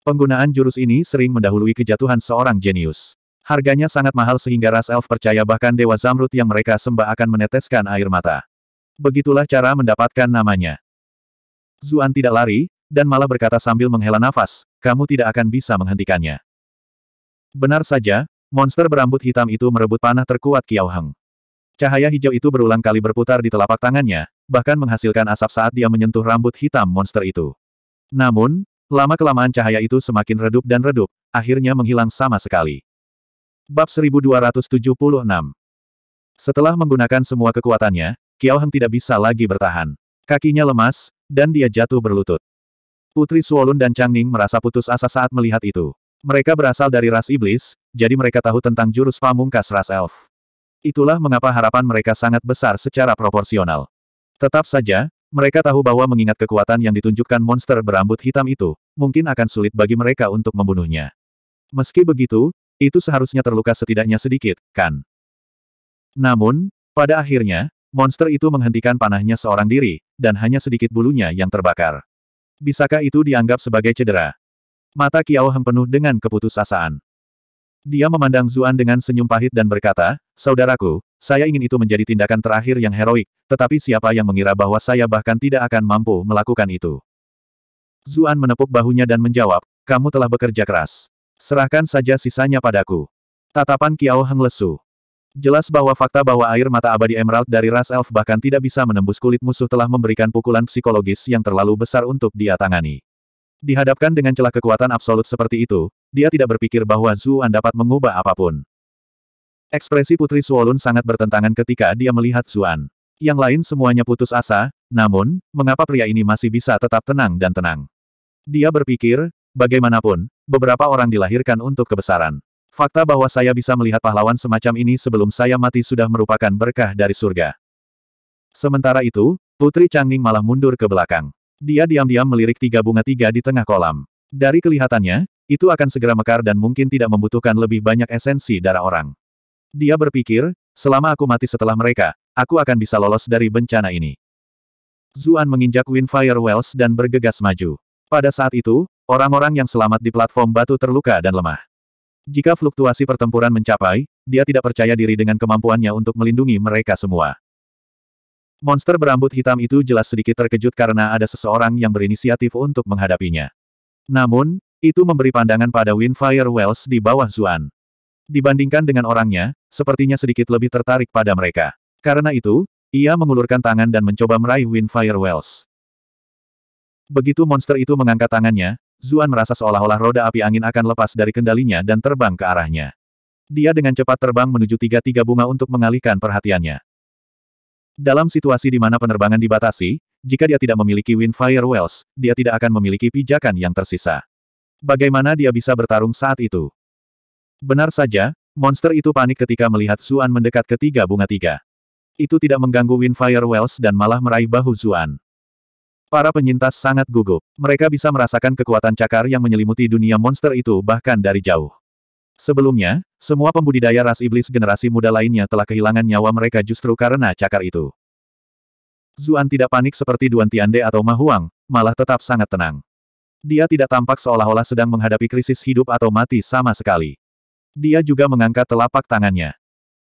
Penggunaan jurus ini sering mendahului kejatuhan seorang jenius. Harganya sangat mahal sehingga ras elf percaya bahkan Dewa Zamrud yang mereka sembah akan meneteskan air mata. Begitulah cara mendapatkan namanya. Zuan tidak lari, dan malah berkata sambil menghela nafas, kamu tidak akan bisa menghentikannya. Benar saja, monster berambut hitam itu merebut panah terkuat Kiao Heng. Cahaya hijau itu berulang kali berputar di telapak tangannya, bahkan menghasilkan asap saat dia menyentuh rambut hitam monster itu. Namun, Lama-kelamaan cahaya itu semakin redup dan redup, akhirnya menghilang sama sekali. Bab 1276 Setelah menggunakan semua kekuatannya, Qiao Heng tidak bisa lagi bertahan. Kakinya lemas, dan dia jatuh berlutut. Putri Suolun dan Chang Ning merasa putus asa saat melihat itu. Mereka berasal dari ras iblis, jadi mereka tahu tentang jurus pamungkas ras elf. Itulah mengapa harapan mereka sangat besar secara proporsional. Tetap saja, mereka tahu bahwa mengingat kekuatan yang ditunjukkan monster berambut hitam itu, mungkin akan sulit bagi mereka untuk membunuhnya. Meski begitu, itu seharusnya terluka setidaknya sedikit, kan? Namun, pada akhirnya, monster itu menghentikan panahnya seorang diri, dan hanya sedikit bulunya yang terbakar. Bisakah itu dianggap sebagai cedera? Mata Kiao Heng penuh dengan keputusasaan. Dia memandang Zuan dengan senyum pahit dan berkata, Saudaraku, saya ingin itu menjadi tindakan terakhir yang heroik, tetapi siapa yang mengira bahwa saya bahkan tidak akan mampu melakukan itu? Zuan menepuk bahunya dan menjawab, kamu telah bekerja keras. Serahkan saja sisanya padaku. Tatapan Kiao Heng lesu. Jelas bahwa fakta bahwa air mata abadi emerald dari ras elf bahkan tidak bisa menembus kulit musuh telah memberikan pukulan psikologis yang terlalu besar untuk dia tangani. Dihadapkan dengan celah kekuatan absolut seperti itu, dia tidak berpikir bahwa Zuan dapat mengubah apapun. Ekspresi Putri Suolun sangat bertentangan ketika dia melihat Zuan. Yang lain semuanya putus asa, namun, mengapa pria ini masih bisa tetap tenang dan tenang? Dia berpikir, bagaimanapun, beberapa orang dilahirkan untuk kebesaran. Fakta bahwa saya bisa melihat pahlawan semacam ini sebelum saya mati sudah merupakan berkah dari surga. Sementara itu, Putri Changning malah mundur ke belakang. Dia diam-diam melirik tiga bunga tiga di tengah kolam. Dari kelihatannya, itu akan segera mekar dan mungkin tidak membutuhkan lebih banyak esensi darah orang. Dia berpikir, selama aku mati setelah mereka, aku akan bisa lolos dari bencana ini. Zuan menginjak Windfire Wells dan bergegas maju. Pada saat itu, orang-orang yang selamat di platform batu terluka dan lemah. Jika fluktuasi pertempuran mencapai, dia tidak percaya diri dengan kemampuannya untuk melindungi mereka semua. Monster berambut hitam itu jelas sedikit terkejut karena ada seseorang yang berinisiatif untuk menghadapinya. Namun, itu memberi pandangan pada Windfire Wells di bawah Zuan dibandingkan dengan orangnya, sepertinya sedikit lebih tertarik pada mereka. Karena itu, ia mengulurkan tangan dan mencoba meraih Windfire Wells. Begitu monster itu mengangkat tangannya, Zuan merasa seolah-olah roda api angin akan lepas dari kendalinya dan terbang ke arahnya. Dia dengan cepat terbang menuju tiga-tiga bunga untuk mengalihkan perhatiannya. Dalam situasi di mana penerbangan dibatasi, jika dia tidak memiliki Windfire Wells, dia tidak akan memiliki pijakan yang tersisa. Bagaimana dia bisa bertarung saat itu? Benar saja, monster itu panik ketika melihat Zuan mendekat ke tiga bunga tiga. Itu tidak mengganggu Windfire Wells dan malah meraih bahu Zuan. Para penyintas sangat gugup. Mereka bisa merasakan kekuatan cakar yang menyelimuti dunia monster itu bahkan dari jauh. Sebelumnya, semua pembudidaya ras iblis generasi muda lainnya telah kehilangan nyawa mereka justru karena cakar itu. Zuan tidak panik seperti Duan Tiande atau Mahuang, malah tetap sangat tenang. Dia tidak tampak seolah-olah sedang menghadapi krisis hidup atau mati sama sekali. Dia juga mengangkat telapak tangannya.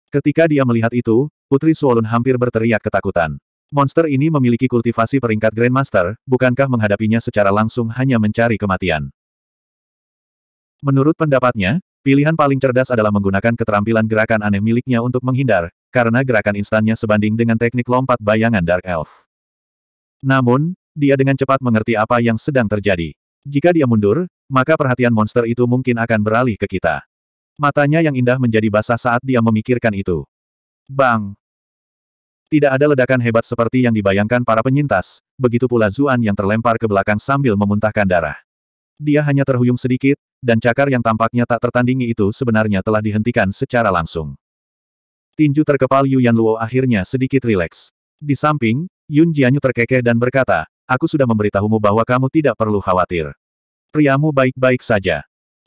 Ketika dia melihat itu, Putri Suolun hampir berteriak ketakutan. Monster ini memiliki kultivasi peringkat Grandmaster, bukankah menghadapinya secara langsung hanya mencari kematian? Menurut pendapatnya, pilihan paling cerdas adalah menggunakan keterampilan gerakan aneh miliknya untuk menghindar, karena gerakan instannya sebanding dengan teknik lompat bayangan Dark Elf. Namun, dia dengan cepat mengerti apa yang sedang terjadi. Jika dia mundur, maka perhatian monster itu mungkin akan beralih ke kita. Matanya yang indah menjadi basah saat dia memikirkan itu. Bang! Tidak ada ledakan hebat seperti yang dibayangkan para penyintas, begitu pula Zuan yang terlempar ke belakang sambil memuntahkan darah. Dia hanya terhuyung sedikit, dan cakar yang tampaknya tak tertandingi itu sebenarnya telah dihentikan secara langsung. Tinju terkepal Yuan Luo akhirnya sedikit rileks. Di samping, Yun Jianyu terkekeh dan berkata, aku sudah memberitahumu bahwa kamu tidak perlu khawatir. Priamu baik-baik saja.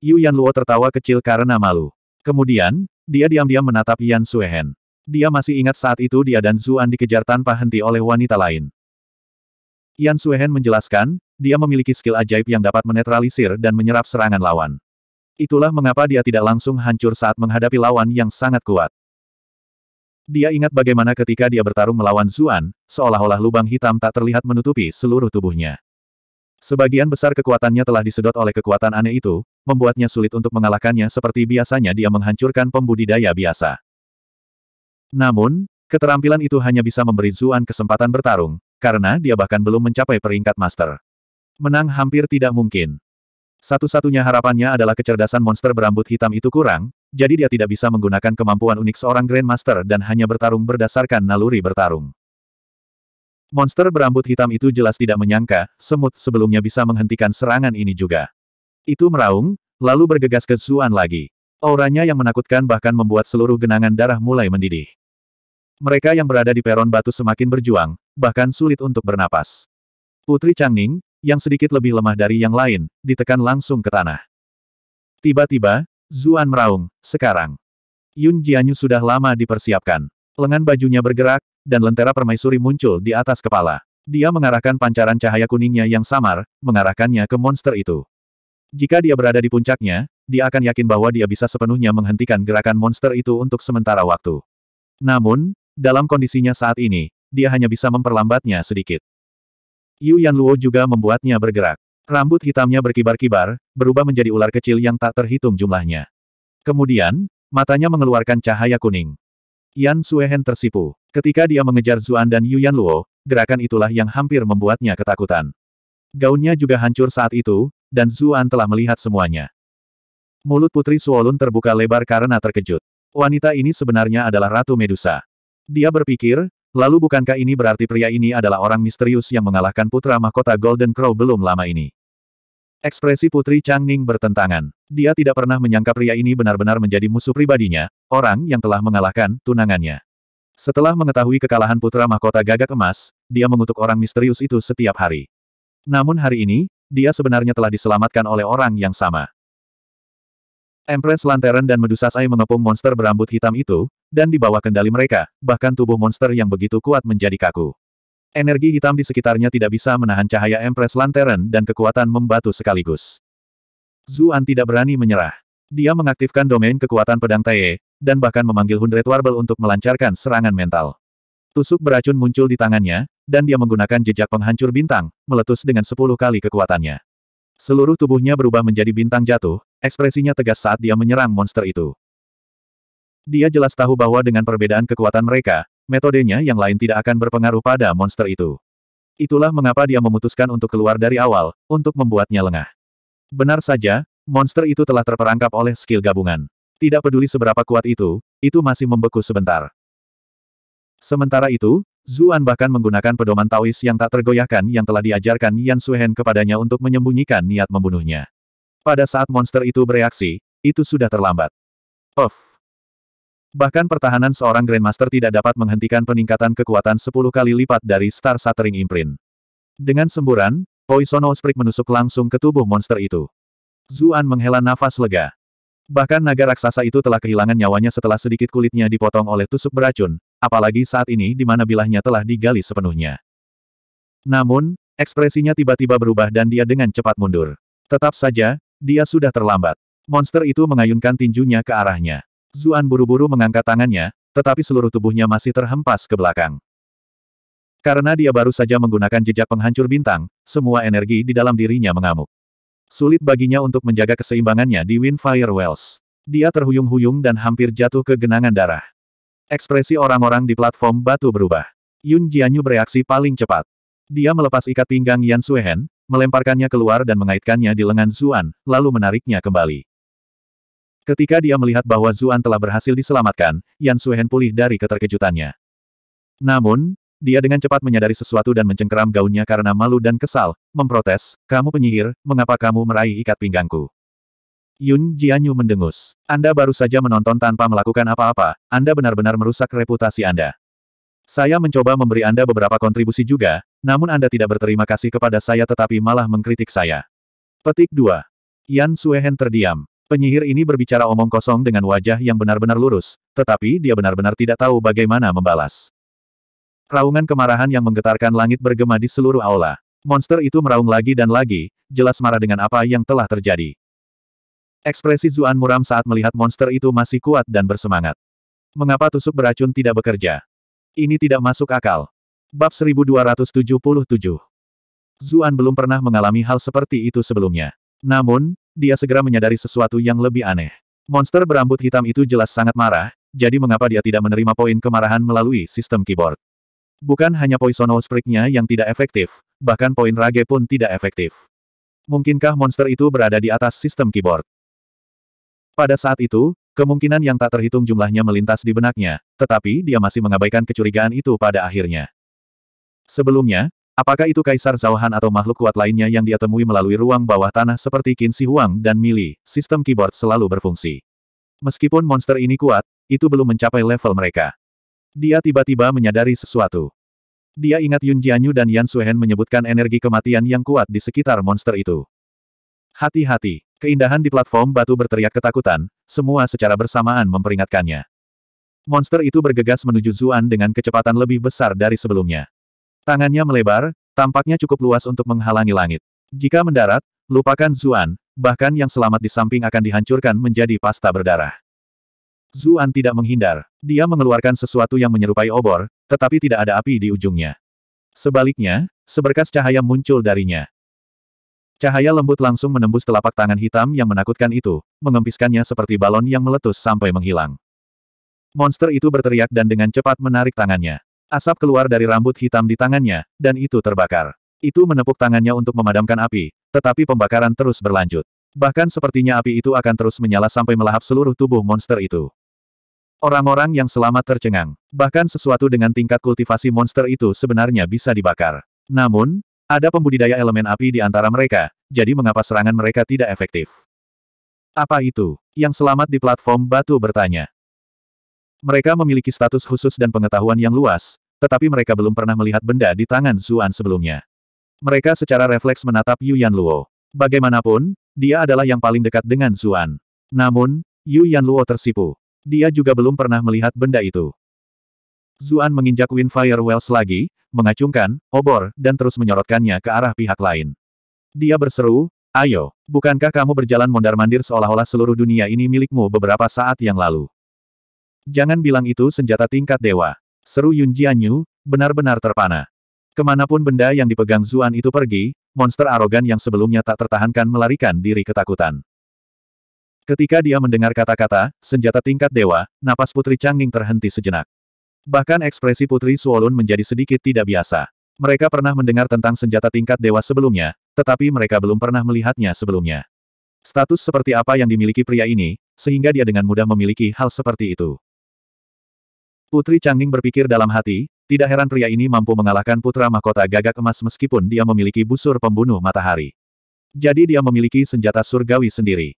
Yu Luo tertawa kecil karena malu. Kemudian, dia diam-diam menatap Yan Suehen. Dia masih ingat saat itu dia dan Zuan dikejar tanpa henti oleh wanita lain. Yan Suehen menjelaskan, dia memiliki skill ajaib yang dapat menetralisir dan menyerap serangan lawan. Itulah mengapa dia tidak langsung hancur saat menghadapi lawan yang sangat kuat. Dia ingat bagaimana ketika dia bertarung melawan Zuan, seolah-olah lubang hitam tak terlihat menutupi seluruh tubuhnya. Sebagian besar kekuatannya telah disedot oleh kekuatan aneh itu, membuatnya sulit untuk mengalahkannya seperti biasanya dia menghancurkan pembudidaya biasa. Namun, keterampilan itu hanya bisa memberi Zuan kesempatan bertarung, karena dia bahkan belum mencapai peringkat master. Menang hampir tidak mungkin. Satu-satunya harapannya adalah kecerdasan monster berambut hitam itu kurang, jadi dia tidak bisa menggunakan kemampuan unik seorang Grandmaster dan hanya bertarung berdasarkan naluri bertarung. Monster berambut hitam itu jelas tidak menyangka, semut sebelumnya bisa menghentikan serangan ini juga. Itu meraung, lalu bergegas ke Zuan lagi. Auranya yang menakutkan bahkan membuat seluruh genangan darah mulai mendidih. Mereka yang berada di peron batu semakin berjuang, bahkan sulit untuk bernapas. Putri Changning, yang sedikit lebih lemah dari yang lain, ditekan langsung ke tanah. Tiba-tiba, Zuan meraung, sekarang. Yun Jianyu sudah lama dipersiapkan. Lengan bajunya bergerak, dan lentera permaisuri muncul di atas kepala. Dia mengarahkan pancaran cahaya kuningnya yang samar, mengarahkannya ke monster itu. Jika dia berada di puncaknya, dia akan yakin bahwa dia bisa sepenuhnya menghentikan gerakan monster itu untuk sementara waktu. Namun, dalam kondisinya saat ini, dia hanya bisa memperlambatnya sedikit. Yu Yan Luo juga membuatnya bergerak. Rambut hitamnya berkibar-kibar, berubah menjadi ular kecil yang tak terhitung jumlahnya. Kemudian, matanya mengeluarkan cahaya kuning. Yan Suehen tersipu. Ketika dia mengejar Zuan dan Yu Yan Luo. gerakan itulah yang hampir membuatnya ketakutan. Gaunnya juga hancur saat itu, dan Zuan telah melihat semuanya. Mulut Putri Suolun terbuka lebar karena terkejut. Wanita ini sebenarnya adalah Ratu Medusa. Dia berpikir, lalu bukankah ini berarti pria ini adalah orang misterius yang mengalahkan putra mahkota Golden Crow belum lama ini? Ekspresi Putri Changning bertentangan. Dia tidak pernah menyangka pria ini benar-benar menjadi musuh pribadinya, orang yang telah mengalahkan tunangannya. Setelah mengetahui kekalahan putra mahkota gagak emas, dia mengutuk orang misterius itu setiap hari. Namun hari ini, dia sebenarnya telah diselamatkan oleh orang yang sama. Empress Lantern dan Medusa Sai mengepung monster berambut hitam itu, dan di bawah kendali mereka, bahkan tubuh monster yang begitu kuat menjadi kaku. Energi hitam di sekitarnya tidak bisa menahan cahaya Empress Lantern dan kekuatan membatu sekaligus. Zuan tidak berani menyerah. Dia mengaktifkan domain kekuatan pedang Tae, dan bahkan memanggil Hundred Warble untuk melancarkan serangan mental. Tusuk beracun muncul di tangannya, dan dia menggunakan jejak penghancur bintang, meletus dengan sepuluh kali kekuatannya. Seluruh tubuhnya berubah menjadi bintang jatuh, ekspresinya tegas saat dia menyerang monster itu. Dia jelas tahu bahwa dengan perbedaan kekuatan mereka, metodenya yang lain tidak akan berpengaruh pada monster itu. Itulah mengapa dia memutuskan untuk keluar dari awal, untuk membuatnya lengah. Benar saja, monster itu telah terperangkap oleh skill gabungan. Tidak peduli seberapa kuat itu, itu masih membeku sebentar. Sementara itu, Zuan bahkan menggunakan pedoman Taois yang tak tergoyahkan yang telah diajarkan Yan Suhen kepadanya untuk menyembunyikan niat membunuhnya. Pada saat monster itu bereaksi, itu sudah terlambat. Of, Bahkan pertahanan seorang Grandmaster tidak dapat menghentikan peningkatan kekuatan 10 kali lipat dari Star Shattering Imprint. Dengan semburan, Poison Osprey menusuk langsung ke tubuh monster itu. Zuan menghela nafas lega. Bahkan naga raksasa itu telah kehilangan nyawanya setelah sedikit kulitnya dipotong oleh tusuk beracun, apalagi saat ini di mana bilahnya telah digali sepenuhnya. Namun, ekspresinya tiba-tiba berubah dan dia dengan cepat mundur. Tetap saja, dia sudah terlambat. Monster itu mengayunkan tinjunya ke arahnya. Zuan buru-buru mengangkat tangannya, tetapi seluruh tubuhnya masih terhempas ke belakang. Karena dia baru saja menggunakan jejak penghancur bintang, semua energi di dalam dirinya mengamuk. Sulit baginya untuk menjaga keseimbangannya di Windfire Wells. Dia terhuyung-huyung dan hampir jatuh ke genangan darah. Ekspresi orang-orang di platform batu berubah. Yun Jianyu bereaksi paling cepat. Dia melepas ikat pinggang Yan Suehen, melemparkannya keluar dan mengaitkannya di lengan Zuan, lalu menariknya kembali. Ketika dia melihat bahwa Zuan telah berhasil diselamatkan, Yan Suhen pulih dari keterkejutannya. Namun, dia dengan cepat menyadari sesuatu dan mencengkeram gaunnya karena malu dan kesal, memprotes, kamu penyihir, mengapa kamu meraih ikat pinggangku? Yun Jianyu mendengus. Anda baru saja menonton tanpa melakukan apa-apa, Anda benar-benar merusak reputasi Anda. Saya mencoba memberi Anda beberapa kontribusi juga, namun Anda tidak berterima kasih kepada saya tetapi malah mengkritik saya. Petik 2. Yan Suehen terdiam. Penyihir ini berbicara omong kosong dengan wajah yang benar-benar lurus, tetapi dia benar-benar tidak tahu bagaimana membalas. Raungan kemarahan yang menggetarkan langit bergema di seluruh aula. Monster itu meraung lagi dan lagi, jelas marah dengan apa yang telah terjadi. Ekspresi Zuan muram saat melihat monster itu masih kuat dan bersemangat. Mengapa tusuk beracun tidak bekerja? Ini tidak masuk akal. Bab 1277 Zuan belum pernah mengalami hal seperti itu sebelumnya. Namun, dia segera menyadari sesuatu yang lebih aneh. Monster berambut hitam itu jelas sangat marah, jadi mengapa dia tidak menerima poin kemarahan melalui sistem keyboard? Bukan hanya poison nya yang tidak efektif, bahkan poin Rage pun tidak efektif. Mungkinkah monster itu berada di atas sistem keyboard? Pada saat itu, kemungkinan yang tak terhitung jumlahnya melintas di benaknya, tetapi dia masih mengabaikan kecurigaan itu pada akhirnya. Sebelumnya, apakah itu Kaisar Zauhan atau makhluk kuat lainnya yang dia temui melalui ruang bawah tanah seperti Qin Shi Huang dan Mili, sistem keyboard selalu berfungsi. Meskipun monster ini kuat, itu belum mencapai level mereka. Dia tiba-tiba menyadari sesuatu. Dia ingat Yun Jianyu dan Yan Suhen menyebutkan energi kematian yang kuat di sekitar monster itu. Hati-hati. Keindahan di platform batu berteriak ketakutan, semua secara bersamaan memperingatkannya. Monster itu bergegas menuju Zuan dengan kecepatan lebih besar dari sebelumnya. Tangannya melebar, tampaknya cukup luas untuk menghalangi langit. Jika mendarat, lupakan Zuan, bahkan yang selamat di samping akan dihancurkan menjadi pasta berdarah. Zuan tidak menghindar. Dia mengeluarkan sesuatu yang menyerupai obor, tetapi tidak ada api di ujungnya. Sebaliknya, seberkas cahaya muncul darinya. Cahaya lembut langsung menembus telapak tangan hitam yang menakutkan itu, mengempiskannya seperti balon yang meletus sampai menghilang. Monster itu berteriak dan dengan cepat menarik tangannya. Asap keluar dari rambut hitam di tangannya, dan itu terbakar. Itu menepuk tangannya untuk memadamkan api, tetapi pembakaran terus berlanjut. Bahkan sepertinya api itu akan terus menyala sampai melahap seluruh tubuh monster itu. Orang-orang yang selamat tercengang. Bahkan sesuatu dengan tingkat kultivasi monster itu sebenarnya bisa dibakar. Namun, ada pembudidaya elemen api di antara mereka, jadi mengapa serangan mereka tidak efektif? Apa itu? Yang selamat di platform batu bertanya. Mereka memiliki status khusus dan pengetahuan yang luas, tetapi mereka belum pernah melihat benda di tangan Zuan sebelumnya. Mereka secara refleks menatap Yu Luo. Bagaimanapun, dia adalah yang paling dekat dengan Zuan. Namun, Yu Luo tersipu. Dia juga belum pernah melihat benda itu. Zuan menginjak Windfire Wells lagi, mengacungkan, obor, dan terus menyorotkannya ke arah pihak lain. Dia berseru, ayo, bukankah kamu berjalan mondar-mandir seolah-olah seluruh dunia ini milikmu beberapa saat yang lalu? Jangan bilang itu senjata tingkat dewa. Seru Yun Jianyu, benar-benar terpana. Kemanapun benda yang dipegang Zuan itu pergi, monster arogan yang sebelumnya tak tertahankan melarikan diri ketakutan. Ketika dia mendengar kata-kata, senjata tingkat dewa, napas Putri Changning terhenti sejenak. Bahkan ekspresi Putri Suolun menjadi sedikit tidak biasa. Mereka pernah mendengar tentang senjata tingkat dewa sebelumnya, tetapi mereka belum pernah melihatnya sebelumnya. Status seperti apa yang dimiliki pria ini, sehingga dia dengan mudah memiliki hal seperti itu. Putri Changning berpikir dalam hati, tidak heran pria ini mampu mengalahkan putra mahkota gagak emas meskipun dia memiliki busur pembunuh matahari. Jadi dia memiliki senjata surgawi sendiri.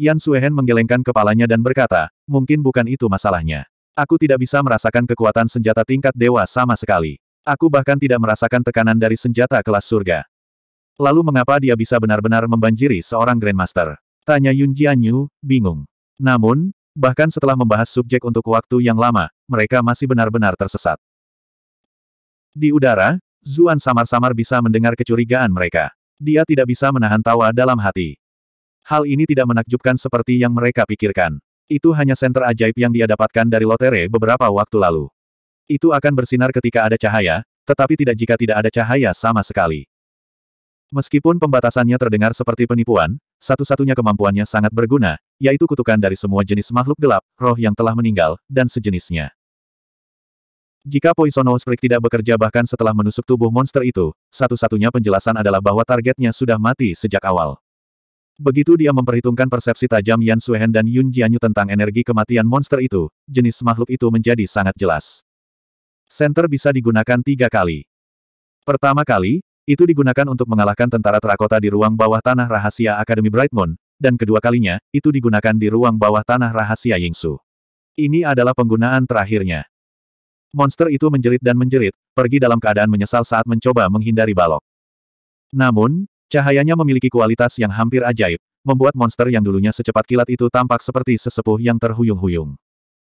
Yan Suehen menggelengkan kepalanya dan berkata, mungkin bukan itu masalahnya. Aku tidak bisa merasakan kekuatan senjata tingkat dewa sama sekali. Aku bahkan tidak merasakan tekanan dari senjata kelas surga. Lalu mengapa dia bisa benar-benar membanjiri seorang Grandmaster? Tanya Yun Jianyu, bingung. Namun, bahkan setelah membahas subjek untuk waktu yang lama, mereka masih benar-benar tersesat. Di udara, Zuan samar-samar bisa mendengar kecurigaan mereka. Dia tidak bisa menahan tawa dalam hati. Hal ini tidak menakjubkan seperti yang mereka pikirkan. Itu hanya senter ajaib yang dia dapatkan dari lotere beberapa waktu lalu. Itu akan bersinar ketika ada cahaya, tetapi tidak jika tidak ada cahaya sama sekali. Meskipun pembatasannya terdengar seperti penipuan, satu-satunya kemampuannya sangat berguna, yaitu kutukan dari semua jenis makhluk gelap, roh yang telah meninggal, dan sejenisnya. Jika poison Prick tidak bekerja bahkan setelah menusuk tubuh monster itu, satu-satunya penjelasan adalah bahwa targetnya sudah mati sejak awal. Begitu dia memperhitungkan persepsi tajam Yan Suhen dan Yun Jianyu tentang energi kematian monster itu, jenis makhluk itu menjadi sangat jelas. Center bisa digunakan tiga kali. Pertama kali, itu digunakan untuk mengalahkan tentara terakota di ruang bawah tanah rahasia Akademi Bright Moon, dan kedua kalinya, itu digunakan di ruang bawah tanah rahasia Yingsu. Ini adalah penggunaan terakhirnya. Monster itu menjerit dan menjerit, pergi dalam keadaan menyesal saat mencoba menghindari balok. Namun, Cahayanya memiliki kualitas yang hampir ajaib, membuat monster yang dulunya secepat kilat itu tampak seperti sesepuh yang terhuyung-huyung.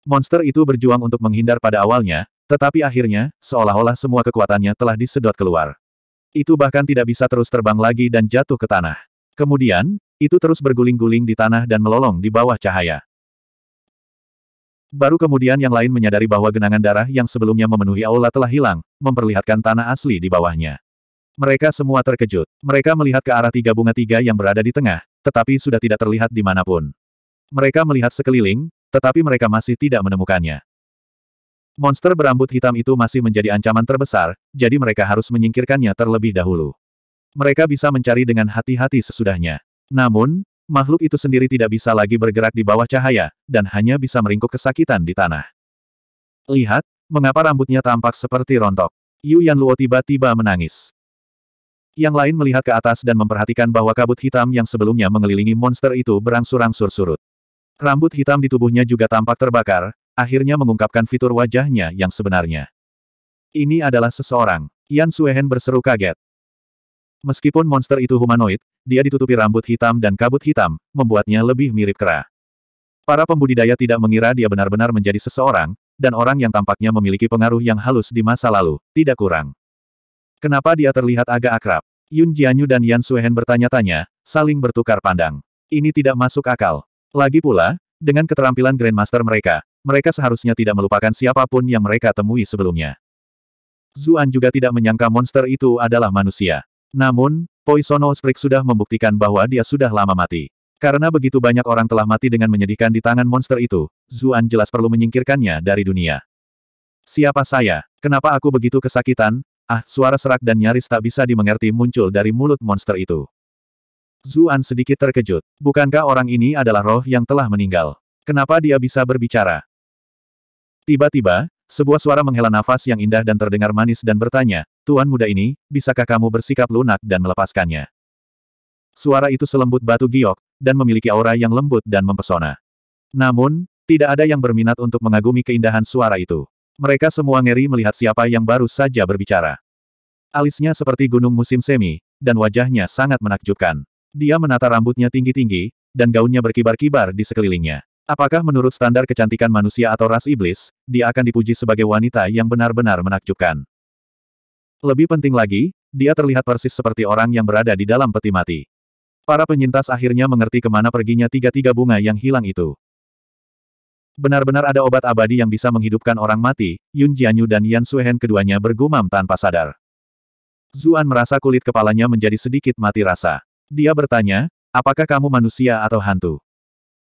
Monster itu berjuang untuk menghindar pada awalnya, tetapi akhirnya, seolah-olah semua kekuatannya telah disedot keluar. Itu bahkan tidak bisa terus terbang lagi dan jatuh ke tanah. Kemudian, itu terus berguling-guling di tanah dan melolong di bawah cahaya. Baru kemudian yang lain menyadari bahwa genangan darah yang sebelumnya memenuhi aula telah hilang, memperlihatkan tanah asli di bawahnya. Mereka semua terkejut. Mereka melihat ke arah tiga bunga tiga yang berada di tengah, tetapi sudah tidak terlihat di manapun. Mereka melihat sekeliling, tetapi mereka masih tidak menemukannya. Monster berambut hitam itu masih menjadi ancaman terbesar, jadi mereka harus menyingkirkannya terlebih dahulu. Mereka bisa mencari dengan hati-hati sesudahnya. Namun, makhluk itu sendiri tidak bisa lagi bergerak di bawah cahaya, dan hanya bisa meringkuk kesakitan di tanah. Lihat, mengapa rambutnya tampak seperti rontok. Yu Yan Luo tiba-tiba menangis. Yang lain melihat ke atas dan memperhatikan bahwa kabut hitam yang sebelumnya mengelilingi monster itu berangsur-angsur surut. Rambut hitam di tubuhnya juga tampak terbakar, akhirnya mengungkapkan fitur wajahnya yang sebenarnya. Ini adalah seseorang. Yan Suehen berseru kaget. Meskipun monster itu humanoid, dia ditutupi rambut hitam dan kabut hitam, membuatnya lebih mirip kera. Para pembudidaya tidak mengira dia benar-benar menjadi seseorang, dan orang yang tampaknya memiliki pengaruh yang halus di masa lalu, tidak kurang. Kenapa dia terlihat agak akrab? Yun Jianyu dan Yan Suehen bertanya-tanya, saling bertukar pandang. Ini tidak masuk akal. Lagi pula, dengan keterampilan Grandmaster mereka, mereka seharusnya tidak melupakan siapapun yang mereka temui sebelumnya. Zuan juga tidak menyangka monster itu adalah manusia. Namun, Poisono Sprig sudah membuktikan bahwa dia sudah lama mati. Karena begitu banyak orang telah mati dengan menyedihkan di tangan monster itu, Zuan jelas perlu menyingkirkannya dari dunia. Siapa saya? Kenapa aku begitu kesakitan? Ah, suara serak dan nyaris tak bisa dimengerti muncul dari mulut monster itu. Zuan sedikit terkejut. Bukankah orang ini adalah roh yang telah meninggal? Kenapa dia bisa berbicara? Tiba-tiba, sebuah suara menghela nafas yang indah dan terdengar manis dan bertanya, Tuan muda ini, bisakah kamu bersikap lunak dan melepaskannya? Suara itu selembut batu giok, dan memiliki aura yang lembut dan mempesona. Namun, tidak ada yang berminat untuk mengagumi keindahan suara itu. Mereka semua ngeri melihat siapa yang baru saja berbicara. Alisnya seperti gunung musim semi, dan wajahnya sangat menakjubkan. Dia menata rambutnya tinggi-tinggi, dan gaunnya berkibar-kibar di sekelilingnya. Apakah menurut standar kecantikan manusia atau ras iblis, dia akan dipuji sebagai wanita yang benar-benar menakjubkan? Lebih penting lagi, dia terlihat persis seperti orang yang berada di dalam peti mati. Para penyintas akhirnya mengerti kemana perginya tiga-tiga bunga yang hilang itu. Benar-benar ada obat abadi yang bisa menghidupkan orang mati, Yun Jianyu dan Yan Suehen keduanya bergumam tanpa sadar. Zuan merasa kulit kepalanya menjadi sedikit mati rasa. Dia bertanya, apakah kamu manusia atau hantu?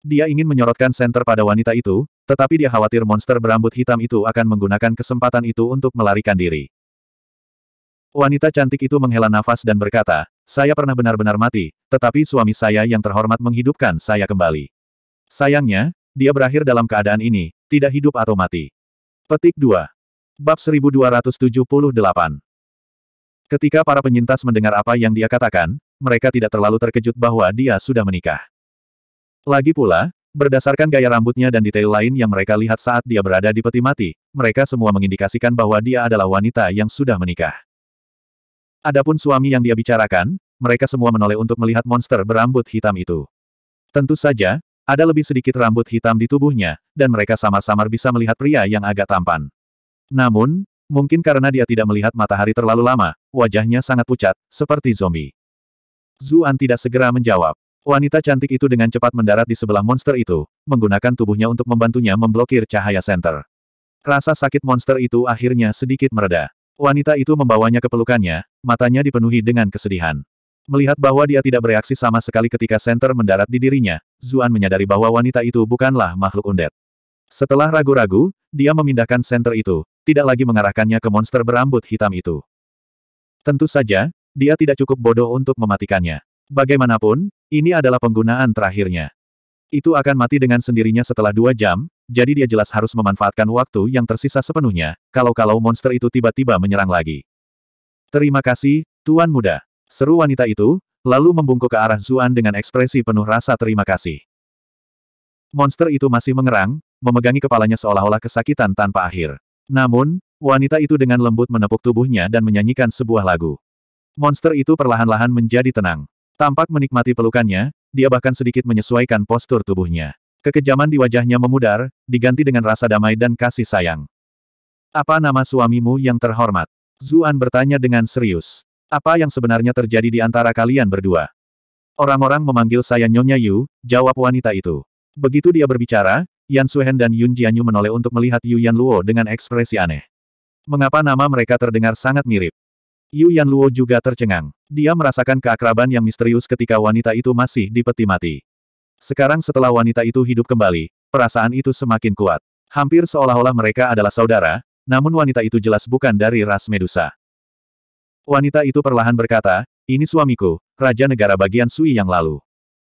Dia ingin menyorotkan senter pada wanita itu, tetapi dia khawatir monster berambut hitam itu akan menggunakan kesempatan itu untuk melarikan diri. Wanita cantik itu menghela nafas dan berkata, saya pernah benar-benar mati, tetapi suami saya yang terhormat menghidupkan saya kembali. Sayangnya, dia berakhir dalam keadaan ini, tidak hidup atau mati. Petik 2. Bab 1278 Ketika para penyintas mendengar apa yang dia katakan, mereka tidak terlalu terkejut bahwa dia sudah menikah. Lagi pula, berdasarkan gaya rambutnya dan detail lain yang mereka lihat saat dia berada di peti mati, mereka semua mengindikasikan bahwa dia adalah wanita yang sudah menikah. Adapun suami yang dia bicarakan, mereka semua menoleh untuk melihat monster berambut hitam itu. Tentu saja, ada lebih sedikit rambut hitam di tubuhnya, dan mereka samar-samar bisa melihat pria yang agak tampan. Namun, mungkin karena dia tidak melihat matahari terlalu lama, wajahnya sangat pucat, seperti zombie. Zuan tidak segera menjawab. Wanita cantik itu dengan cepat mendarat di sebelah monster itu, menggunakan tubuhnya untuk membantunya memblokir cahaya senter. Rasa sakit monster itu akhirnya sedikit mereda. Wanita itu membawanya ke pelukannya, matanya dipenuhi dengan kesedihan. Melihat bahwa dia tidak bereaksi sama sekali ketika senter mendarat di dirinya, Zuan menyadari bahwa wanita itu bukanlah makhluk undet. Setelah ragu-ragu, dia memindahkan senter itu, tidak lagi mengarahkannya ke monster berambut hitam itu. Tentu saja, dia tidak cukup bodoh untuk mematikannya. Bagaimanapun, ini adalah penggunaan terakhirnya. Itu akan mati dengan sendirinya setelah dua jam, jadi dia jelas harus memanfaatkan waktu yang tersisa sepenuhnya, kalau-kalau monster itu tiba-tiba menyerang lagi. Terima kasih, Tuan Muda. Seru wanita itu, lalu membungkuk ke arah Zuan dengan ekspresi penuh rasa terima kasih. Monster itu masih mengerang, memegangi kepalanya seolah-olah kesakitan tanpa akhir. Namun, wanita itu dengan lembut menepuk tubuhnya dan menyanyikan sebuah lagu. Monster itu perlahan-lahan menjadi tenang. Tampak menikmati pelukannya, dia bahkan sedikit menyesuaikan postur tubuhnya. Kekejaman di wajahnya memudar, diganti dengan rasa damai dan kasih sayang. Apa nama suamimu yang terhormat? Zuan bertanya dengan serius. Apa yang sebenarnya terjadi di antara kalian berdua? Orang-orang memanggil saya Nyonya Yu, jawab wanita itu. Begitu dia berbicara, Yan Suhen dan Yun Jianyu menoleh untuk melihat Yu Yan Luo dengan ekspresi aneh. Mengapa nama mereka terdengar sangat mirip? Yu Yan Luo juga tercengang. Dia merasakan keakraban yang misterius ketika wanita itu masih di peti mati. Sekarang setelah wanita itu hidup kembali, perasaan itu semakin kuat. Hampir seolah-olah mereka adalah saudara, namun wanita itu jelas bukan dari ras Medusa. Wanita itu perlahan berkata, ini suamiku, Raja Negara bagian Sui yang lalu.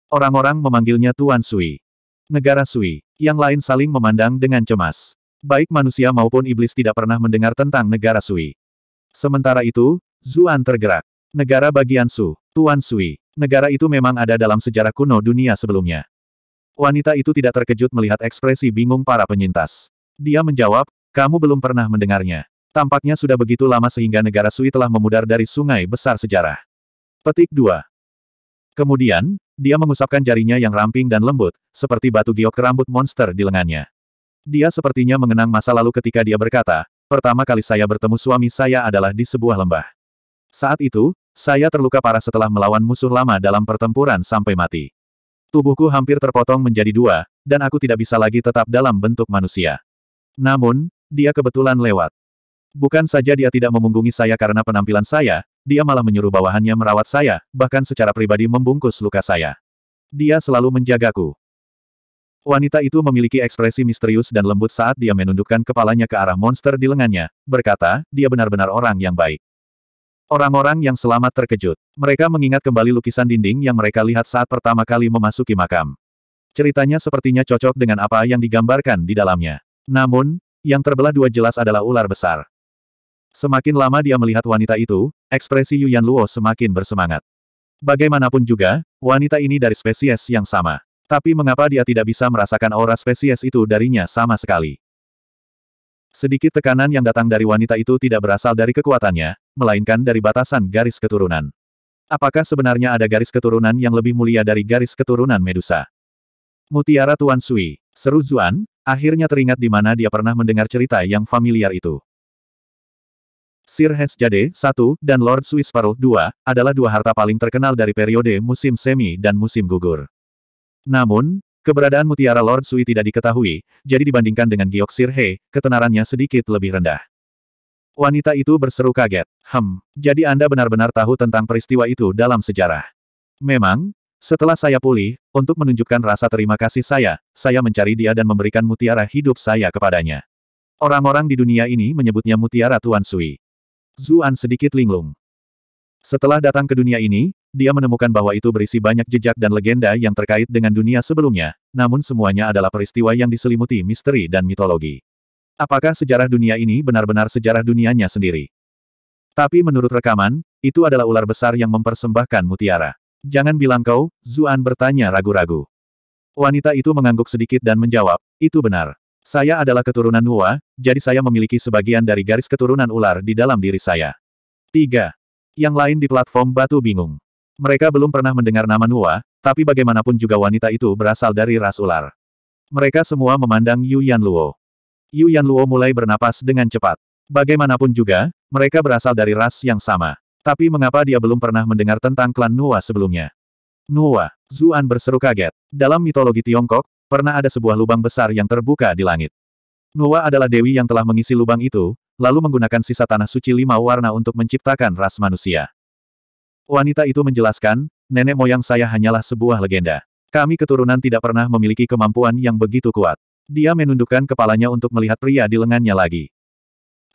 Orang-orang memanggilnya Tuan Sui. Negara Sui, yang lain saling memandang dengan cemas. Baik manusia maupun iblis tidak pernah mendengar tentang negara Sui. Sementara itu, Zuan tergerak. Negara bagian Su, Tuan Sui, negara itu memang ada dalam sejarah kuno dunia sebelumnya. Wanita itu tidak terkejut melihat ekspresi bingung para penyintas. Dia menjawab, kamu belum pernah mendengarnya. Tampaknya sudah begitu lama sehingga negara Sui telah memudar dari sungai besar sejarah. Petik 2. Kemudian, dia mengusapkan jarinya yang ramping dan lembut, seperti batu giok rambut monster di lengannya. Dia sepertinya mengenang masa lalu ketika dia berkata, pertama kali saya bertemu suami saya adalah di sebuah lembah. Saat itu, saya terluka parah setelah melawan musuh lama dalam pertempuran sampai mati. Tubuhku hampir terpotong menjadi dua, dan aku tidak bisa lagi tetap dalam bentuk manusia. Namun, dia kebetulan lewat. Bukan saja dia tidak memunggungi saya karena penampilan saya, dia malah menyuruh bawahannya merawat saya, bahkan secara pribadi membungkus luka saya. Dia selalu menjagaku. Wanita itu memiliki ekspresi misterius dan lembut saat dia menundukkan kepalanya ke arah monster di lengannya, berkata, dia benar-benar orang yang baik. Orang-orang yang selamat terkejut. Mereka mengingat kembali lukisan dinding yang mereka lihat saat pertama kali memasuki makam. Ceritanya sepertinya cocok dengan apa yang digambarkan di dalamnya. Namun, yang terbelah dua jelas adalah ular besar. Semakin lama dia melihat wanita itu, ekspresi Yuan Luo semakin bersemangat. Bagaimanapun juga, wanita ini dari spesies yang sama. Tapi mengapa dia tidak bisa merasakan aura spesies itu darinya sama sekali? Sedikit tekanan yang datang dari wanita itu tidak berasal dari kekuatannya, melainkan dari batasan garis keturunan. Apakah sebenarnya ada garis keturunan yang lebih mulia dari garis keturunan Medusa? Mutiara Tuan Sui, seru Zuan, akhirnya teringat di mana dia pernah mendengar cerita yang familiar itu. Sir Jade 1 dan Lord Swissparl 2 adalah dua harta paling terkenal dari periode musim semi dan musim gugur. Namun, keberadaan mutiara Lord Sui tidak diketahui, jadi dibandingkan dengan Giok He, ketenarannya sedikit lebih rendah. Wanita itu berseru kaget. Hem, jadi Anda benar-benar tahu tentang peristiwa itu dalam sejarah. Memang, setelah saya pulih, untuk menunjukkan rasa terima kasih saya, saya mencari dia dan memberikan mutiara hidup saya kepadanya. Orang-orang di dunia ini menyebutnya mutiara Tuan Sui. Zuan sedikit linglung. Setelah datang ke dunia ini, dia menemukan bahwa itu berisi banyak jejak dan legenda yang terkait dengan dunia sebelumnya, namun semuanya adalah peristiwa yang diselimuti misteri dan mitologi. Apakah sejarah dunia ini benar-benar sejarah dunianya sendiri? Tapi menurut rekaman, itu adalah ular besar yang mempersembahkan mutiara. Jangan bilang kau, Zuan bertanya ragu-ragu. Wanita itu mengangguk sedikit dan menjawab, itu benar. Saya adalah keturunan Nua, jadi saya memiliki sebagian dari garis keturunan ular di dalam diri saya. 3. Yang lain di platform batu bingung. Mereka belum pernah mendengar nama Nua, tapi bagaimanapun juga wanita itu berasal dari ras ular. Mereka semua memandang Yu Yan Luo. Yu Yan Luo mulai bernapas dengan cepat. Bagaimanapun juga, mereka berasal dari ras yang sama. Tapi mengapa dia belum pernah mendengar tentang klan Nua sebelumnya? Nuwa, Zuan berseru kaget. Dalam mitologi Tiongkok, Pernah ada sebuah lubang besar yang terbuka di langit. Nuwa adalah dewi yang telah mengisi lubang itu, lalu menggunakan sisa tanah suci lima warna untuk menciptakan ras manusia. Wanita itu menjelaskan, nenek moyang saya hanyalah sebuah legenda. Kami keturunan tidak pernah memiliki kemampuan yang begitu kuat. Dia menundukkan kepalanya untuk melihat pria di lengannya lagi.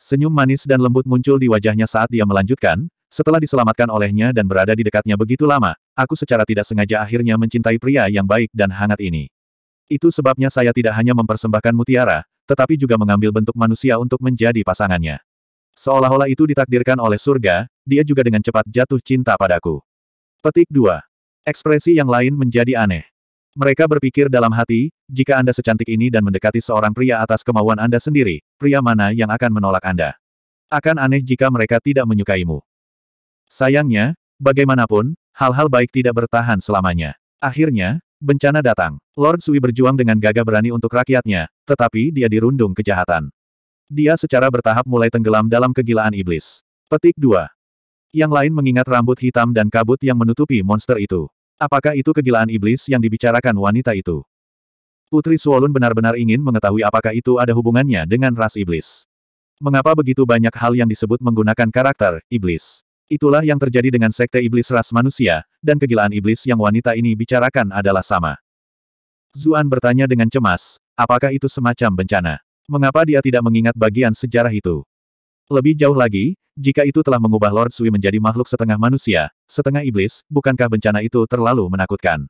Senyum manis dan lembut muncul di wajahnya saat dia melanjutkan, setelah diselamatkan olehnya dan berada di dekatnya begitu lama, aku secara tidak sengaja akhirnya mencintai pria yang baik dan hangat ini. Itu sebabnya saya tidak hanya mempersembahkan mutiara, tetapi juga mengambil bentuk manusia untuk menjadi pasangannya. Seolah-olah itu ditakdirkan oleh surga, dia juga dengan cepat jatuh cinta padaku. Petik 2. Ekspresi yang lain menjadi aneh. Mereka berpikir dalam hati, jika Anda secantik ini dan mendekati seorang pria atas kemauan Anda sendiri, pria mana yang akan menolak Anda? Akan aneh jika mereka tidak menyukaimu. Sayangnya, bagaimanapun, hal-hal baik tidak bertahan selamanya. Akhirnya, Bencana datang. Lord Sui berjuang dengan gagah berani untuk rakyatnya, tetapi dia dirundung kejahatan. Dia secara bertahap mulai tenggelam dalam kegilaan iblis. Petik 2. Yang lain mengingat rambut hitam dan kabut yang menutupi monster itu. Apakah itu kegilaan iblis yang dibicarakan wanita itu? Putri Suolun benar-benar ingin mengetahui apakah itu ada hubungannya dengan ras iblis. Mengapa begitu banyak hal yang disebut menggunakan karakter iblis? Itulah yang terjadi dengan sekte iblis ras manusia, dan kegilaan iblis yang wanita ini bicarakan adalah sama. Zuan bertanya dengan cemas, apakah itu semacam bencana? Mengapa dia tidak mengingat bagian sejarah itu? Lebih jauh lagi, jika itu telah mengubah Lord Sui menjadi makhluk setengah manusia, setengah iblis, bukankah bencana itu terlalu menakutkan?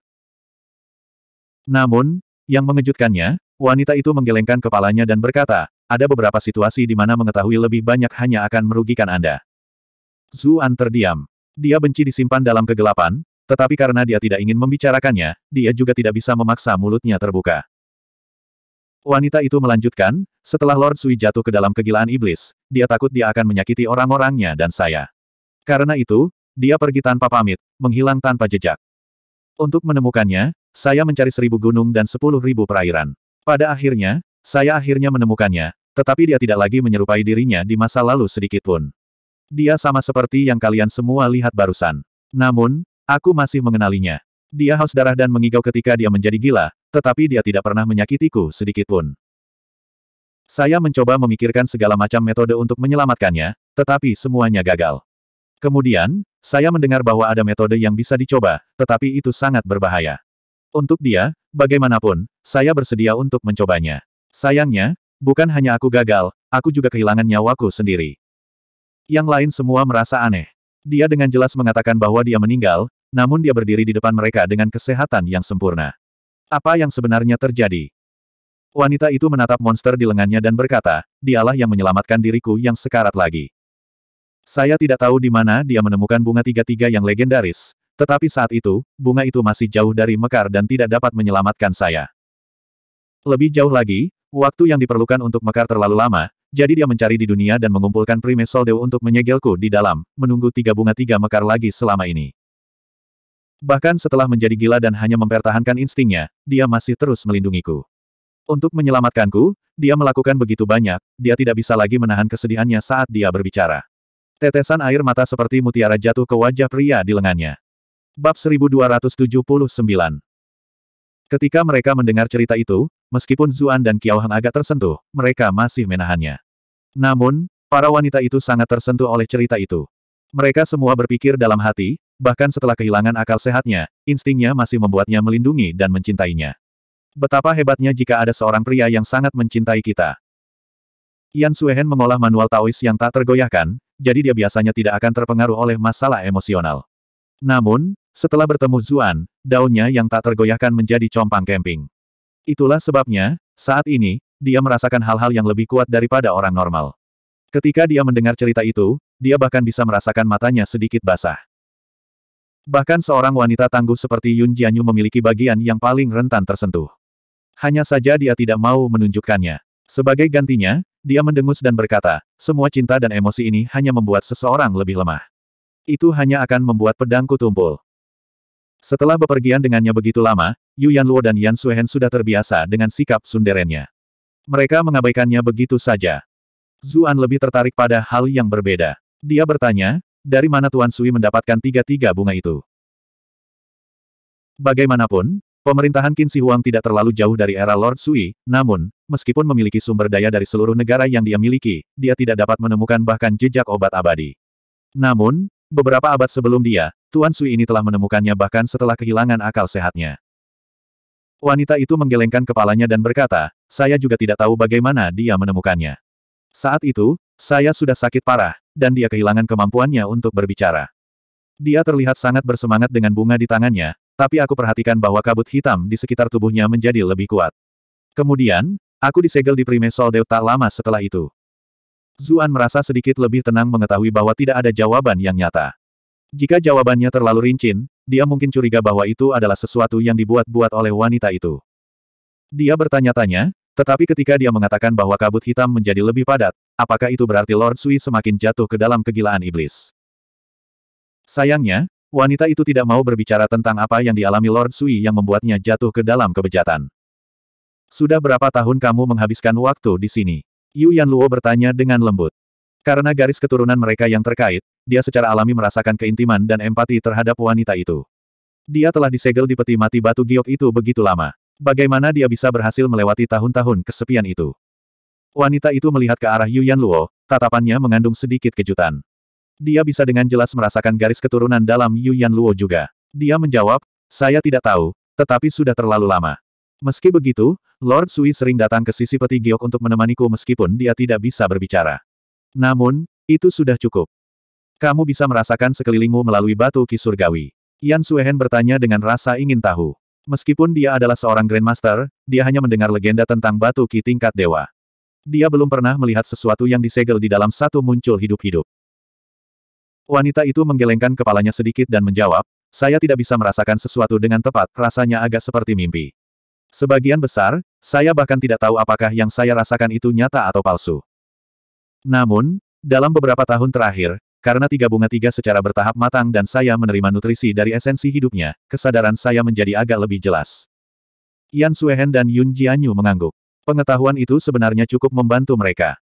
Namun, yang mengejutkannya, wanita itu menggelengkan kepalanya dan berkata, ada beberapa situasi di mana mengetahui lebih banyak hanya akan merugikan Anda. Zuan terdiam. Dia benci disimpan dalam kegelapan, tetapi karena dia tidak ingin membicarakannya, dia juga tidak bisa memaksa mulutnya terbuka. Wanita itu melanjutkan, setelah Lord Sui jatuh ke dalam kegilaan iblis, dia takut dia akan menyakiti orang-orangnya dan saya. Karena itu, dia pergi tanpa pamit, menghilang tanpa jejak. Untuk menemukannya, saya mencari seribu gunung dan sepuluh ribu perairan. Pada akhirnya, saya akhirnya menemukannya, tetapi dia tidak lagi menyerupai dirinya di masa lalu sedikitpun. Dia sama seperti yang kalian semua lihat barusan. Namun, aku masih mengenalinya. Dia haus darah dan mengigau ketika dia menjadi gila, tetapi dia tidak pernah menyakitiku sedikitpun. Saya mencoba memikirkan segala macam metode untuk menyelamatkannya, tetapi semuanya gagal. Kemudian, saya mendengar bahwa ada metode yang bisa dicoba, tetapi itu sangat berbahaya. Untuk dia, bagaimanapun, saya bersedia untuk mencobanya. Sayangnya, bukan hanya aku gagal, aku juga kehilangan nyawaku sendiri. Yang lain semua merasa aneh. Dia dengan jelas mengatakan bahwa dia meninggal, namun dia berdiri di depan mereka dengan kesehatan yang sempurna. Apa yang sebenarnya terjadi? Wanita itu menatap monster di lengannya dan berkata, dialah yang menyelamatkan diriku yang sekarat lagi. Saya tidak tahu di mana dia menemukan bunga tiga-tiga yang legendaris, tetapi saat itu, bunga itu masih jauh dari mekar dan tidak dapat menyelamatkan saya. Lebih jauh lagi, waktu yang diperlukan untuk mekar terlalu lama, jadi dia mencari di dunia dan mengumpulkan Prime Soldeu untuk menyegelku di dalam, menunggu tiga bunga tiga mekar lagi selama ini. Bahkan setelah menjadi gila dan hanya mempertahankan instingnya, dia masih terus melindungiku. Untuk menyelamatkanku, dia melakukan begitu banyak, dia tidak bisa lagi menahan kesedihannya saat dia berbicara. Tetesan air mata seperti mutiara jatuh ke wajah pria di lengannya. Bab 1279 Ketika mereka mendengar cerita itu, meskipun Zuan dan Kiao Heng agak tersentuh, mereka masih menahannya. Namun, para wanita itu sangat tersentuh oleh cerita itu. Mereka semua berpikir dalam hati, bahkan setelah kehilangan akal sehatnya, instingnya masih membuatnya melindungi dan mencintainya. Betapa hebatnya jika ada seorang pria yang sangat mencintai kita. Yan Suehen mengolah manual Taois yang tak tergoyahkan, jadi dia biasanya tidak akan terpengaruh oleh masalah emosional. Namun, setelah bertemu Zuan, daunnya yang tak tergoyahkan menjadi compang kemping. Itulah sebabnya, saat ini, dia merasakan hal-hal yang lebih kuat daripada orang normal. Ketika dia mendengar cerita itu, dia bahkan bisa merasakan matanya sedikit basah. Bahkan seorang wanita tangguh seperti Yun Jianyu memiliki bagian yang paling rentan tersentuh. Hanya saja dia tidak mau menunjukkannya. Sebagai gantinya, dia mendengus dan berkata, semua cinta dan emosi ini hanya membuat seseorang lebih lemah. Itu hanya akan membuat pedangku tumpul. Setelah bepergian dengannya begitu lama, Yu Yanluo dan Yan Suhen sudah terbiasa dengan sikap sunderennya. Mereka mengabaikannya begitu saja. Zuan lebih tertarik pada hal yang berbeda. Dia bertanya, dari mana Tuan Sui mendapatkan tiga-tiga bunga itu? Bagaimanapun, pemerintahan Qin Shi Huang tidak terlalu jauh dari era Lord Sui, namun, meskipun memiliki sumber daya dari seluruh negara yang dia miliki, dia tidak dapat menemukan bahkan jejak obat abadi. Namun, beberapa abad sebelum dia, Tuan Sui ini telah menemukannya bahkan setelah kehilangan akal sehatnya. Wanita itu menggelengkan kepalanya dan berkata, saya juga tidak tahu bagaimana dia menemukannya. Saat itu, saya sudah sakit parah, dan dia kehilangan kemampuannya untuk berbicara. Dia terlihat sangat bersemangat dengan bunga di tangannya, tapi aku perhatikan bahwa kabut hitam di sekitar tubuhnya menjadi lebih kuat. Kemudian, aku disegel di Prime Soldeu tak lama setelah itu. Zuan merasa sedikit lebih tenang mengetahui bahwa tidak ada jawaban yang nyata. Jika jawabannya terlalu rincin, dia mungkin curiga bahwa itu adalah sesuatu yang dibuat-buat oleh wanita itu. Dia bertanya-tanya, tetapi ketika dia mengatakan bahwa kabut hitam menjadi lebih padat, apakah itu berarti Lord Sui semakin jatuh ke dalam kegilaan iblis? Sayangnya, wanita itu tidak mau berbicara tentang apa yang dialami Lord Sui yang membuatnya jatuh ke dalam kebejatan. Sudah berapa tahun kamu menghabiskan waktu di sini? Yu Luo bertanya dengan lembut. Karena garis keturunan mereka yang terkait, dia secara alami merasakan keintiman dan empati terhadap wanita itu. Dia telah disegel di peti mati batu giok itu begitu lama. Bagaimana dia bisa berhasil melewati tahun-tahun kesepian itu? Wanita itu melihat ke arah Yuyan Luo, tatapannya mengandung sedikit kejutan. Dia bisa dengan jelas merasakan garis keturunan dalam Yuyan Luo juga. Dia menjawab, saya tidak tahu, tetapi sudah terlalu lama. Meski begitu, Lord Sui sering datang ke sisi peti giok untuk menemaniku meskipun dia tidak bisa berbicara. Namun, itu sudah cukup. Kamu bisa merasakan sekelilingmu melalui batu ki surgawi. Yan Suehen bertanya dengan rasa ingin tahu. Meskipun dia adalah seorang Grandmaster, dia hanya mendengar legenda tentang batu ki tingkat dewa. Dia belum pernah melihat sesuatu yang disegel di dalam satu muncul hidup-hidup. Wanita itu menggelengkan kepalanya sedikit dan menjawab, saya tidak bisa merasakan sesuatu dengan tepat, rasanya agak seperti mimpi. Sebagian besar, saya bahkan tidak tahu apakah yang saya rasakan itu nyata atau palsu. Namun, dalam beberapa tahun terakhir, karena tiga bunga tiga secara bertahap matang dan saya menerima nutrisi dari esensi hidupnya, kesadaran saya menjadi agak lebih jelas. Yan Suehen dan Yun Jianyu mengangguk. Pengetahuan itu sebenarnya cukup membantu mereka.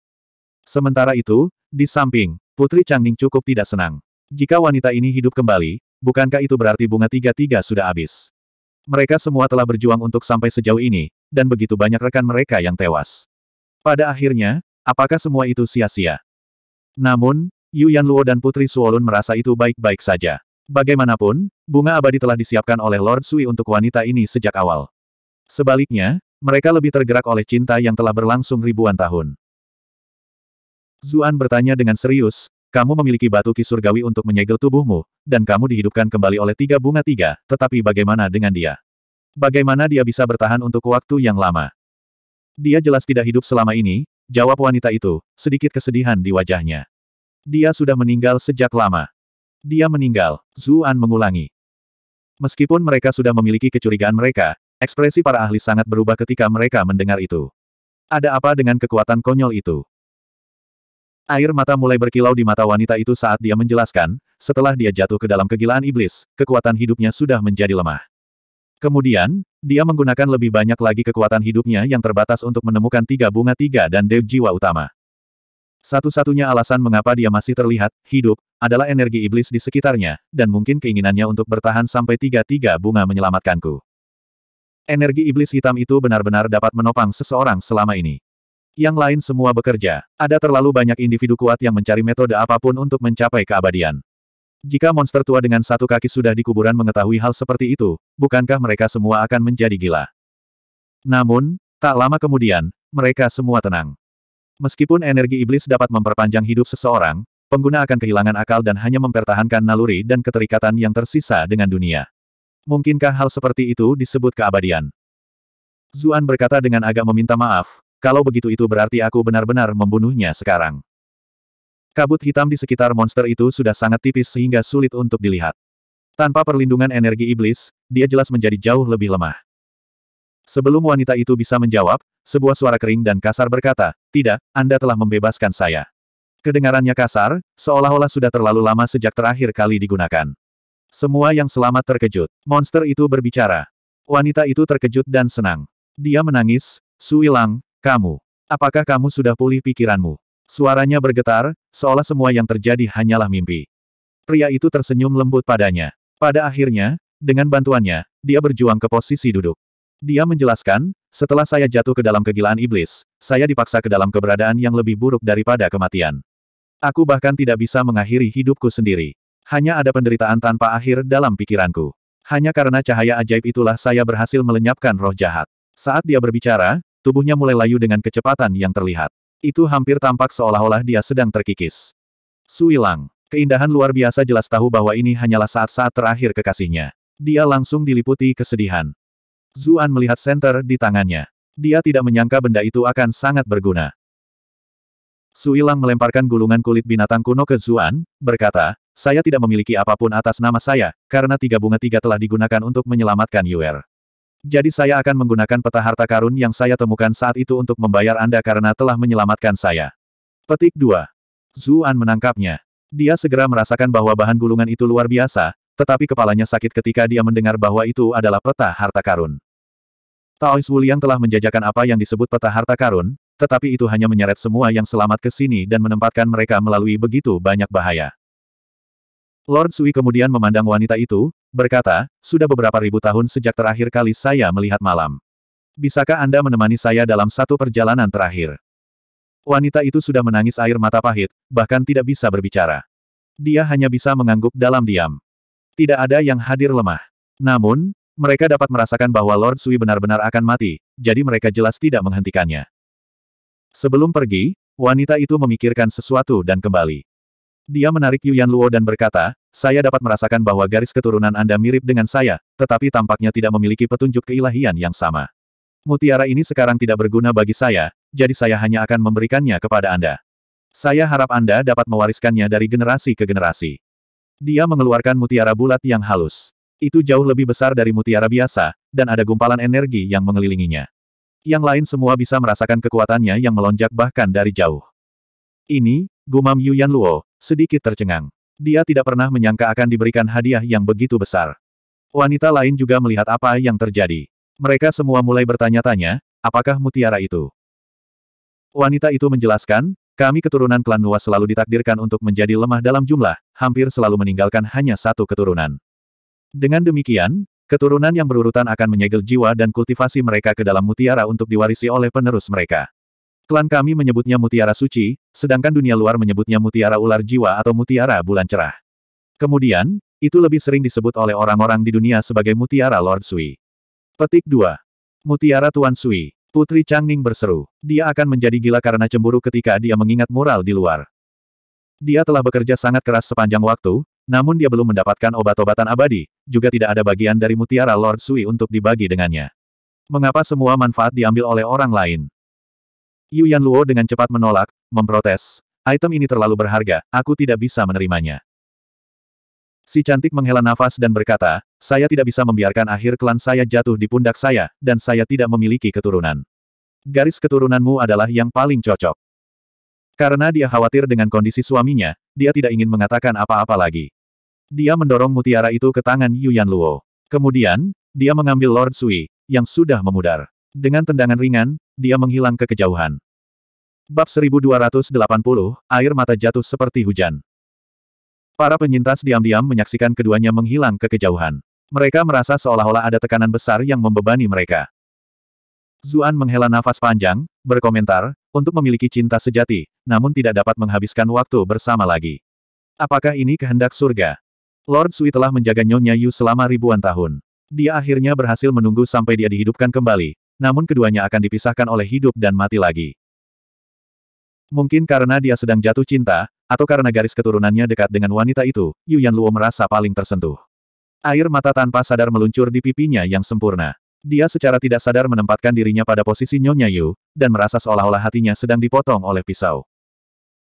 Sementara itu, di samping, Putri Changning cukup tidak senang. Jika wanita ini hidup kembali, bukankah itu berarti bunga tiga-tiga sudah habis? Mereka semua telah berjuang untuk sampai sejauh ini, dan begitu banyak rekan mereka yang tewas. Pada akhirnya, apakah semua itu sia-sia? Namun, Yu Yan Luo dan Putri Suolun merasa itu baik-baik saja. Bagaimanapun, bunga abadi telah disiapkan oleh Lord Sui untuk wanita ini sejak awal. Sebaliknya, mereka lebih tergerak oleh cinta yang telah berlangsung ribuan tahun. Zuan bertanya dengan serius, kamu memiliki batu ki surgawi untuk menyegel tubuhmu, dan kamu dihidupkan kembali oleh tiga bunga tiga, tetapi bagaimana dengan dia? Bagaimana dia bisa bertahan untuk waktu yang lama? Dia jelas tidak hidup selama ini, jawab wanita itu, sedikit kesedihan di wajahnya. Dia sudah meninggal sejak lama. Dia meninggal, Zuan mengulangi. Meskipun mereka sudah memiliki kecurigaan mereka, ekspresi para ahli sangat berubah ketika mereka mendengar itu. Ada apa dengan kekuatan konyol itu? Air mata mulai berkilau di mata wanita itu saat dia menjelaskan, setelah dia jatuh ke dalam kegilaan iblis, kekuatan hidupnya sudah menjadi lemah. Kemudian, dia menggunakan lebih banyak lagi kekuatan hidupnya yang terbatas untuk menemukan tiga bunga tiga dan dew jiwa utama. Satu-satunya alasan mengapa dia masih terlihat hidup adalah energi iblis di sekitarnya, dan mungkin keinginannya untuk bertahan sampai tiga-tiga bunga menyelamatkanku. Energi iblis hitam itu benar-benar dapat menopang seseorang selama ini. Yang lain semua bekerja, ada terlalu banyak individu kuat yang mencari metode apapun untuk mencapai keabadian. Jika monster tua dengan satu kaki sudah di kuburan mengetahui hal seperti itu, bukankah mereka semua akan menjadi gila? Namun, tak lama kemudian, mereka semua tenang. Meskipun energi iblis dapat memperpanjang hidup seseorang, pengguna akan kehilangan akal dan hanya mempertahankan naluri dan keterikatan yang tersisa dengan dunia. Mungkinkah hal seperti itu disebut keabadian? Zuan berkata dengan agak meminta maaf, kalau begitu itu berarti aku benar-benar membunuhnya sekarang. Kabut hitam di sekitar monster itu sudah sangat tipis sehingga sulit untuk dilihat. Tanpa perlindungan energi iblis, dia jelas menjadi jauh lebih lemah. Sebelum wanita itu bisa menjawab, sebuah suara kering dan kasar berkata, Tidak, Anda telah membebaskan saya. Kedengarannya kasar, seolah-olah sudah terlalu lama sejak terakhir kali digunakan. Semua yang selamat terkejut. Monster itu berbicara. Wanita itu terkejut dan senang. Dia menangis, Suilang, kamu. Apakah kamu sudah pulih pikiranmu? Suaranya bergetar, seolah semua yang terjadi hanyalah mimpi. Pria itu tersenyum lembut padanya. Pada akhirnya, dengan bantuannya, dia berjuang ke posisi duduk. Dia menjelaskan, setelah saya jatuh ke dalam kegilaan iblis, saya dipaksa ke dalam keberadaan yang lebih buruk daripada kematian. Aku bahkan tidak bisa mengakhiri hidupku sendiri. Hanya ada penderitaan tanpa akhir dalam pikiranku. Hanya karena cahaya ajaib itulah saya berhasil melenyapkan roh jahat. Saat dia berbicara, tubuhnya mulai layu dengan kecepatan yang terlihat. Itu hampir tampak seolah-olah dia sedang terkikis. Suilang, keindahan luar biasa jelas tahu bahwa ini hanyalah saat-saat terakhir kekasihnya. Dia langsung diliputi kesedihan. Zuan melihat senter di tangannya. Dia tidak menyangka benda itu akan sangat berguna. Suilang melemparkan gulungan kulit binatang kuno ke Zuan, berkata, saya tidak memiliki apapun atas nama saya, karena tiga bunga tiga telah digunakan untuk menyelamatkan Yuer. Jadi saya akan menggunakan peta harta karun yang saya temukan saat itu untuk membayar Anda karena telah menyelamatkan saya. Petik 2. Zuan menangkapnya. Dia segera merasakan bahwa bahan gulungan itu luar biasa, tetapi kepalanya sakit ketika dia mendengar bahwa itu adalah peta harta karun. Taois Wuliang telah menjajakan apa yang disebut peta harta karun, tetapi itu hanya menyeret semua yang selamat ke sini dan menempatkan mereka melalui begitu banyak bahaya. Lord Sui kemudian memandang wanita itu, berkata, sudah beberapa ribu tahun sejak terakhir kali saya melihat malam. Bisakah Anda menemani saya dalam satu perjalanan terakhir? Wanita itu sudah menangis air mata pahit, bahkan tidak bisa berbicara. Dia hanya bisa mengangguk dalam diam. Tidak ada yang hadir lemah. Namun, mereka dapat merasakan bahwa Lord Sui benar-benar akan mati, jadi mereka jelas tidak menghentikannya. Sebelum pergi, wanita itu memikirkan sesuatu dan kembali. Dia menarik Yuan Luo dan berkata, saya dapat merasakan bahwa garis keturunan Anda mirip dengan saya, tetapi tampaknya tidak memiliki petunjuk keilahian yang sama. Mutiara ini sekarang tidak berguna bagi saya, jadi saya hanya akan memberikannya kepada Anda. Saya harap Anda dapat mewariskannya dari generasi ke generasi. Dia mengeluarkan mutiara bulat yang halus. Itu jauh lebih besar dari mutiara biasa, dan ada gumpalan energi yang mengelilinginya. Yang lain semua bisa merasakan kekuatannya yang melonjak bahkan dari jauh. Ini, gumam Yuan Luo, sedikit tercengang. Dia tidak pernah menyangka akan diberikan hadiah yang begitu besar. Wanita lain juga melihat apa yang terjadi. Mereka semua mulai bertanya-tanya, apakah mutiara itu? Wanita itu menjelaskan, kami keturunan klan Nuwa selalu ditakdirkan untuk menjadi lemah dalam jumlah, hampir selalu meninggalkan hanya satu keturunan. Dengan demikian, keturunan yang berurutan akan menyegel jiwa dan kultivasi mereka ke dalam mutiara untuk diwarisi oleh penerus mereka. Klan kami menyebutnya mutiara suci, sedangkan dunia luar menyebutnya mutiara ular jiwa atau mutiara bulan cerah. Kemudian, itu lebih sering disebut oleh orang-orang di dunia sebagai mutiara Lord Sui. Petik 2. Mutiara Tuan Sui. Putri Changning berseru. Dia akan menjadi gila karena cemburu ketika dia mengingat mural di luar. Dia telah bekerja sangat keras sepanjang waktu, namun dia belum mendapatkan obat-obatan abadi, juga tidak ada bagian dari mutiara Lord Sui untuk dibagi dengannya. Mengapa semua manfaat diambil oleh orang lain? Yu Luo dengan cepat menolak, memprotes. Item ini terlalu berharga, aku tidak bisa menerimanya. Si cantik menghela nafas dan berkata, saya tidak bisa membiarkan akhir klan saya jatuh di pundak saya, dan saya tidak memiliki keturunan. Garis keturunanmu adalah yang paling cocok. Karena dia khawatir dengan kondisi suaminya, dia tidak ingin mengatakan apa-apa lagi. Dia mendorong mutiara itu ke tangan Yuan Luo. Kemudian, dia mengambil Lord Sui, yang sudah memudar. Dengan tendangan ringan, dia menghilang ke kejauhan. Bab 1280, air mata jatuh seperti hujan. Para penyintas diam-diam menyaksikan keduanya menghilang ke kejauhan. Mereka merasa seolah-olah ada tekanan besar yang membebani mereka. Zuan menghela nafas panjang, berkomentar, untuk memiliki cinta sejati, namun tidak dapat menghabiskan waktu bersama lagi. Apakah ini kehendak surga? Lord Sui telah menjaga Nyonya Yu selama ribuan tahun. Dia akhirnya berhasil menunggu sampai dia dihidupkan kembali, namun keduanya akan dipisahkan oleh hidup dan mati lagi. Mungkin karena dia sedang jatuh cinta, atau karena garis keturunannya dekat dengan wanita itu, Yu Yan Luo merasa paling tersentuh. Air mata tanpa sadar meluncur di pipinya yang sempurna. Dia secara tidak sadar menempatkan dirinya pada posisi Nyonya Yu, dan merasa seolah-olah hatinya sedang dipotong oleh pisau.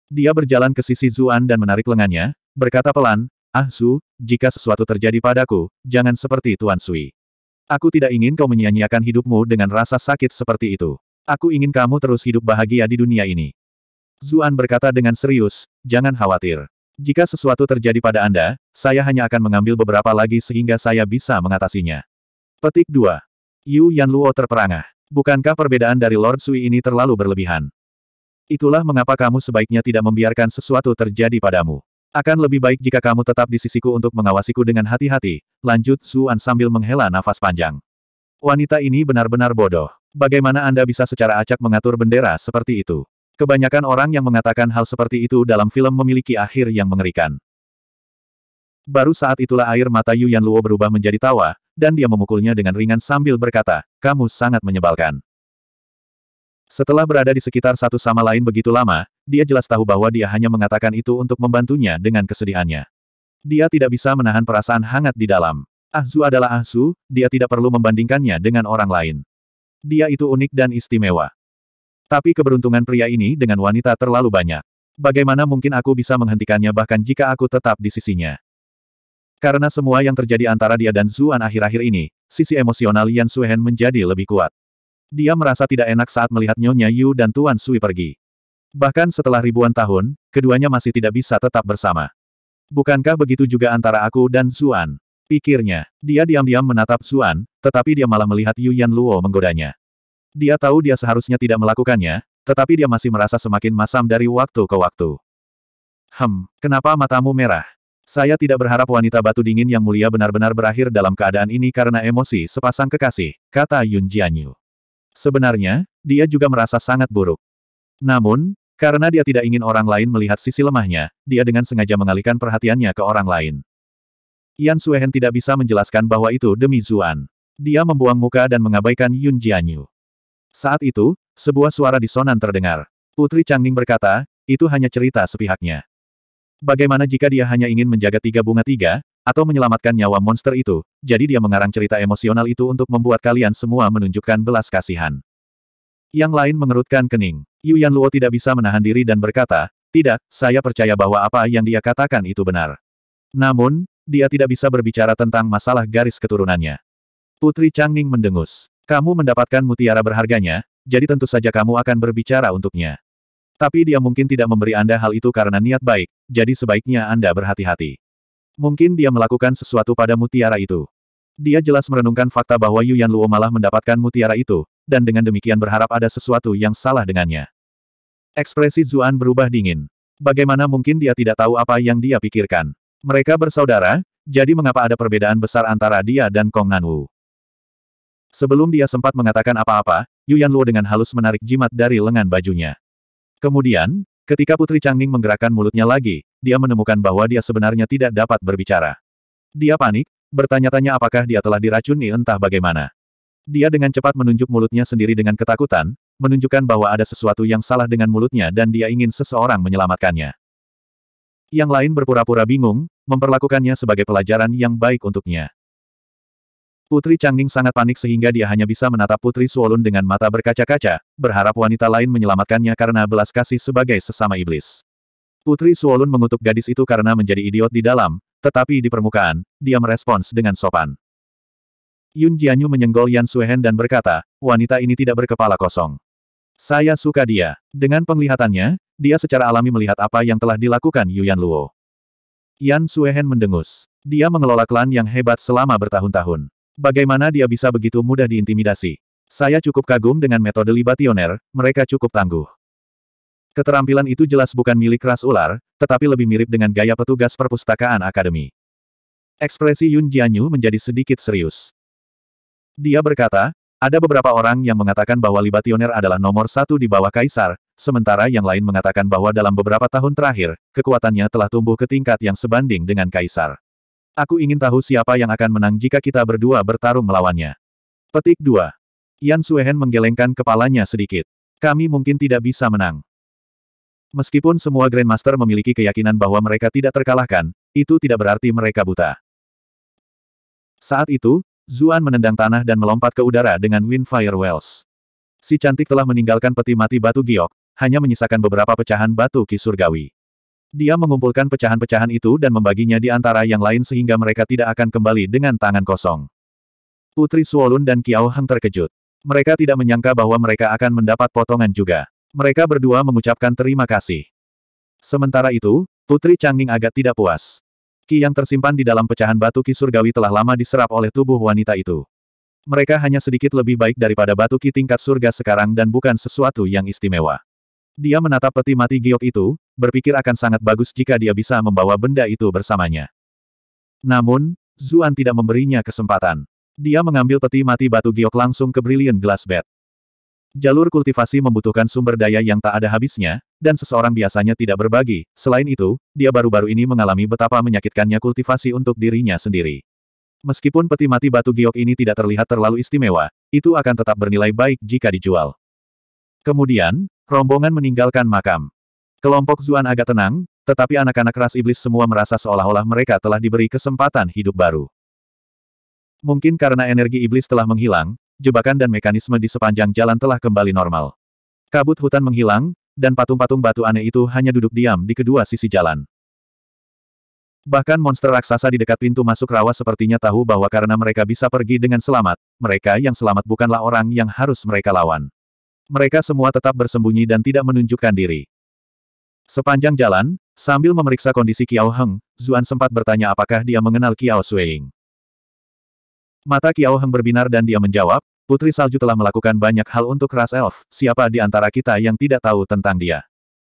Dia berjalan ke sisi Zuan dan menarik lengannya, berkata pelan, Ah Su, jika sesuatu terjadi padaku, jangan seperti Tuan Sui. Aku tidak ingin kau menyia-nyiakan hidupmu dengan rasa sakit seperti itu. Aku ingin kamu terus hidup bahagia di dunia ini. Zuan berkata dengan serius, jangan khawatir. Jika sesuatu terjadi pada Anda, saya hanya akan mengambil beberapa lagi sehingga saya bisa mengatasinya. Petik 2. Yu Yan Luo terperangah. Bukankah perbedaan dari Lord Sui ini terlalu berlebihan? Itulah mengapa kamu sebaiknya tidak membiarkan sesuatu terjadi padamu. Akan lebih baik jika kamu tetap di sisiku untuk mengawasiku dengan hati-hati, lanjut Zuan sambil menghela nafas panjang. Wanita ini benar-benar bodoh. Bagaimana Anda bisa secara acak mengatur bendera seperti itu? Kebanyakan orang yang mengatakan hal seperti itu dalam film memiliki akhir yang mengerikan. Baru saat itulah air mata Yuan Luo berubah menjadi tawa, dan dia memukulnya dengan ringan sambil berkata, kamu sangat menyebalkan. Setelah berada di sekitar satu sama lain begitu lama, dia jelas tahu bahwa dia hanya mengatakan itu untuk membantunya dengan kesedihannya. Dia tidak bisa menahan perasaan hangat di dalam. Ahzu adalah Ahzu, dia tidak perlu membandingkannya dengan orang lain. Dia itu unik dan istimewa. Tapi keberuntungan pria ini dengan wanita terlalu banyak. Bagaimana mungkin aku bisa menghentikannya bahkan jika aku tetap di sisinya? Karena semua yang terjadi antara dia dan Zuan akhir-akhir ini, sisi emosional Yan Suhen menjadi lebih kuat. Dia merasa tidak enak saat melihat Nyonya Yu dan Tuan Sui pergi. Bahkan setelah ribuan tahun, keduanya masih tidak bisa tetap bersama. Bukankah begitu juga antara aku dan Zuan? Pikirnya, dia diam-diam menatap Zuan, tetapi dia malah melihat Yu Yan Luo menggodanya. Dia tahu dia seharusnya tidak melakukannya, tetapi dia masih merasa semakin masam dari waktu ke waktu. Hem, kenapa matamu merah? Saya tidak berharap wanita batu dingin yang mulia benar-benar berakhir dalam keadaan ini karena emosi sepasang kekasih, kata Yun Jianyu. Sebenarnya, dia juga merasa sangat buruk. Namun, karena dia tidak ingin orang lain melihat sisi lemahnya, dia dengan sengaja mengalihkan perhatiannya ke orang lain. Yan Suehen tidak bisa menjelaskan bahwa itu demi Zuan. Dia membuang muka dan mengabaikan Yun Jianyu. Saat itu, sebuah suara disonan terdengar. Putri Changning berkata, itu hanya cerita sepihaknya. Bagaimana jika dia hanya ingin menjaga tiga bunga tiga, atau menyelamatkan nyawa monster itu, jadi dia mengarang cerita emosional itu untuk membuat kalian semua menunjukkan belas kasihan. Yang lain mengerutkan kening. Yu Yan Luo tidak bisa menahan diri dan berkata, tidak, saya percaya bahwa apa yang dia katakan itu benar. Namun, dia tidak bisa berbicara tentang masalah garis keturunannya. Putri Changning mendengus. Kamu mendapatkan mutiara berharganya, jadi tentu saja kamu akan berbicara untuknya. Tapi dia mungkin tidak memberi Anda hal itu karena niat baik, jadi sebaiknya Anda berhati-hati. Mungkin dia melakukan sesuatu pada mutiara itu. Dia jelas merenungkan fakta bahwa Yuan Luo malah mendapatkan mutiara itu, dan dengan demikian berharap ada sesuatu yang salah dengannya. Ekspresi Zuan berubah dingin. Bagaimana mungkin dia tidak tahu apa yang dia pikirkan? Mereka bersaudara, jadi mengapa ada perbedaan besar antara dia dan Kong Nanwu? Sebelum dia sempat mengatakan apa-apa, Yuan Luo dengan halus menarik jimat dari lengan bajunya. Kemudian, ketika Putri Changning menggerakkan mulutnya lagi, dia menemukan bahwa dia sebenarnya tidak dapat berbicara. Dia panik, bertanya-tanya apakah dia telah diracuni entah bagaimana. Dia dengan cepat menunjuk mulutnya sendiri dengan ketakutan, menunjukkan bahwa ada sesuatu yang salah dengan mulutnya dan dia ingin seseorang menyelamatkannya. Yang lain berpura-pura bingung, memperlakukannya sebagai pelajaran yang baik untuknya. Putri Changning sangat panik sehingga dia hanya bisa menatap Putri Suolun dengan mata berkaca-kaca, berharap wanita lain menyelamatkannya karena belas kasih sebagai sesama iblis. Putri Suolun mengutuk gadis itu karena menjadi idiot di dalam, tetapi di permukaan, dia merespons dengan sopan. Yun Jianyu menyenggol Yan Suehen dan berkata, wanita ini tidak berkepala kosong. Saya suka dia. Dengan penglihatannya, dia secara alami melihat apa yang telah dilakukan Yuan Luo. Yan Suehen mendengus. Dia mengelola klan yang hebat selama bertahun-tahun. Bagaimana dia bisa begitu mudah diintimidasi? Saya cukup kagum dengan metode libationer, mereka cukup tangguh. Keterampilan itu jelas bukan milik ras ular, tetapi lebih mirip dengan gaya petugas perpustakaan akademi. Ekspresi Yun Jianyu menjadi sedikit serius. Dia berkata, ada beberapa orang yang mengatakan bahwa libationer adalah nomor satu di bawah kaisar, sementara yang lain mengatakan bahwa dalam beberapa tahun terakhir, kekuatannya telah tumbuh ke tingkat yang sebanding dengan kaisar. Aku ingin tahu siapa yang akan menang jika kita berdua bertarung melawannya. Petik 2. Yan Suehen menggelengkan kepalanya sedikit. Kami mungkin tidak bisa menang. Meskipun semua Grandmaster memiliki keyakinan bahwa mereka tidak terkalahkan, itu tidak berarti mereka buta. Saat itu, Zuan menendang tanah dan melompat ke udara dengan Windfire Wells. Si cantik telah meninggalkan peti mati batu giok, hanya menyisakan beberapa pecahan batu kisurgawi. Dia mengumpulkan pecahan-pecahan itu dan membaginya di antara yang lain sehingga mereka tidak akan kembali dengan tangan kosong. Putri Suolun dan Kiao Heng terkejut. Mereka tidak menyangka bahwa mereka akan mendapat potongan juga. Mereka berdua mengucapkan terima kasih. Sementara itu, Putri Changning agak tidak puas. Ki yang tersimpan di dalam pecahan batu ki surgawi telah lama diserap oleh tubuh wanita itu. Mereka hanya sedikit lebih baik daripada batu ki tingkat surga sekarang dan bukan sesuatu yang istimewa. Dia menatap peti mati giok itu, berpikir akan sangat bagus jika dia bisa membawa benda itu bersamanya. Namun, Zuan tidak memberinya kesempatan. Dia mengambil peti mati batu giok langsung ke Brilliant Glass Bed. Jalur kultivasi membutuhkan sumber daya yang tak ada habisnya, dan seseorang biasanya tidak berbagi. Selain itu, dia baru-baru ini mengalami betapa menyakitkannya kultivasi untuk dirinya sendiri. Meskipun peti mati batu giok ini tidak terlihat terlalu istimewa, itu akan tetap bernilai baik jika dijual. Kemudian, rombongan meninggalkan makam. Kelompok Zuan agak tenang, tetapi anak-anak ras iblis semua merasa seolah-olah mereka telah diberi kesempatan hidup baru. Mungkin karena energi iblis telah menghilang, jebakan dan mekanisme di sepanjang jalan telah kembali normal. Kabut hutan menghilang, dan patung-patung batu aneh itu hanya duduk diam di kedua sisi jalan. Bahkan monster raksasa di dekat pintu masuk rawa sepertinya tahu bahwa karena mereka bisa pergi dengan selamat, mereka yang selamat bukanlah orang yang harus mereka lawan. Mereka semua tetap bersembunyi dan tidak menunjukkan diri. Sepanjang jalan, sambil memeriksa kondisi Kiao Heng, Zuan sempat bertanya apakah dia mengenal Kiao Sueing. Mata Kiao Heng berbinar dan dia menjawab, Putri Salju telah melakukan banyak hal untuk ras elf, siapa di antara kita yang tidak tahu tentang dia.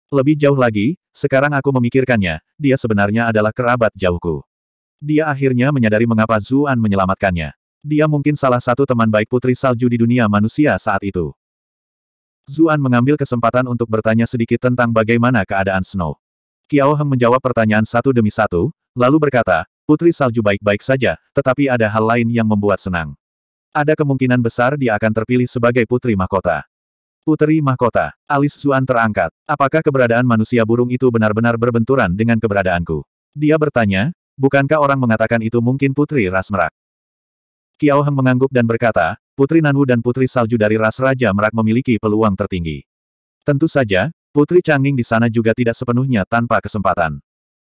Lebih jauh lagi, sekarang aku memikirkannya, dia sebenarnya adalah kerabat jauhku. Dia akhirnya menyadari mengapa Zuan menyelamatkannya. Dia mungkin salah satu teman baik Putri Salju di dunia manusia saat itu. Zuan mengambil kesempatan untuk bertanya sedikit tentang bagaimana keadaan Snow. Kiao Heng menjawab pertanyaan satu demi satu, lalu berkata, Putri Salju baik-baik saja, tetapi ada hal lain yang membuat senang. Ada kemungkinan besar dia akan terpilih sebagai Putri Mahkota. Putri Mahkota, alis Zuan terangkat. Apakah keberadaan manusia burung itu benar-benar berbenturan dengan keberadaanku? Dia bertanya, bukankah orang mengatakan itu mungkin Putri Rasmerak? Kiao Heng mengangguk dan berkata, Putri Nanwu dan Putri Salju dari ras Raja Merak memiliki peluang tertinggi. Tentu saja, Putri Changning di sana juga tidak sepenuhnya tanpa kesempatan.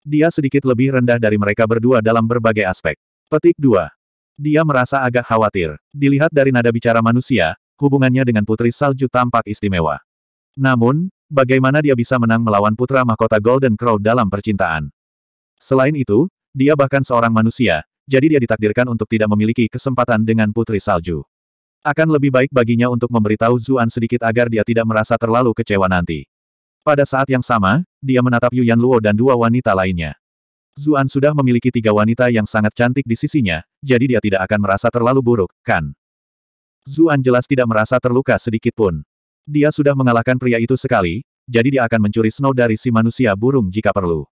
Dia sedikit lebih rendah dari mereka berdua dalam berbagai aspek. Petik 2. Dia merasa agak khawatir. Dilihat dari nada bicara manusia, hubungannya dengan Putri Salju tampak istimewa. Namun, bagaimana dia bisa menang melawan putra mahkota Golden Crow dalam percintaan? Selain itu, dia bahkan seorang manusia, jadi dia ditakdirkan untuk tidak memiliki kesempatan dengan Putri Salju. Akan lebih baik baginya untuk memberitahu Zuan sedikit agar dia tidak merasa terlalu kecewa nanti. Pada saat yang sama, dia menatap Yuan Luo dan dua wanita lainnya. Zuan sudah memiliki tiga wanita yang sangat cantik di sisinya, jadi dia tidak akan merasa terlalu buruk, kan? Zuan jelas tidak merasa terluka sedikit pun. Dia sudah mengalahkan pria itu sekali, jadi dia akan mencuri Snow dari si manusia burung jika perlu.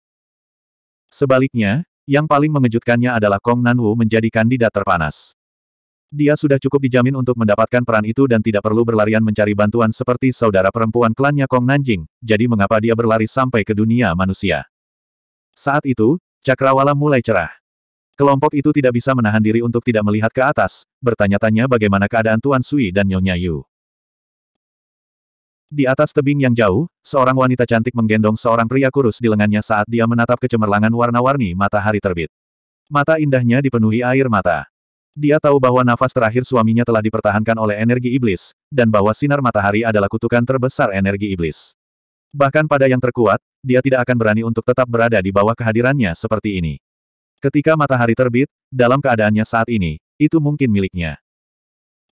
Sebaliknya, yang paling mengejutkannya adalah Kong Nanwu menjadi kandidat terpanas. Dia sudah cukup dijamin untuk mendapatkan peran itu dan tidak perlu berlarian mencari bantuan seperti saudara perempuan klannya Kong Nanjing, jadi mengapa dia berlari sampai ke dunia manusia. Saat itu, cakrawala mulai cerah. Kelompok itu tidak bisa menahan diri untuk tidak melihat ke atas, bertanya-tanya bagaimana keadaan Tuan Sui dan Nyonya Yu. Di atas tebing yang jauh, seorang wanita cantik menggendong seorang pria kurus di lengannya saat dia menatap kecemerlangan warna-warni matahari terbit. Mata indahnya dipenuhi air mata. Dia tahu bahwa nafas terakhir suaminya telah dipertahankan oleh energi iblis, dan bahwa sinar matahari adalah kutukan terbesar energi iblis. Bahkan pada yang terkuat, dia tidak akan berani untuk tetap berada di bawah kehadirannya seperti ini. Ketika matahari terbit, dalam keadaannya saat ini, itu mungkin miliknya.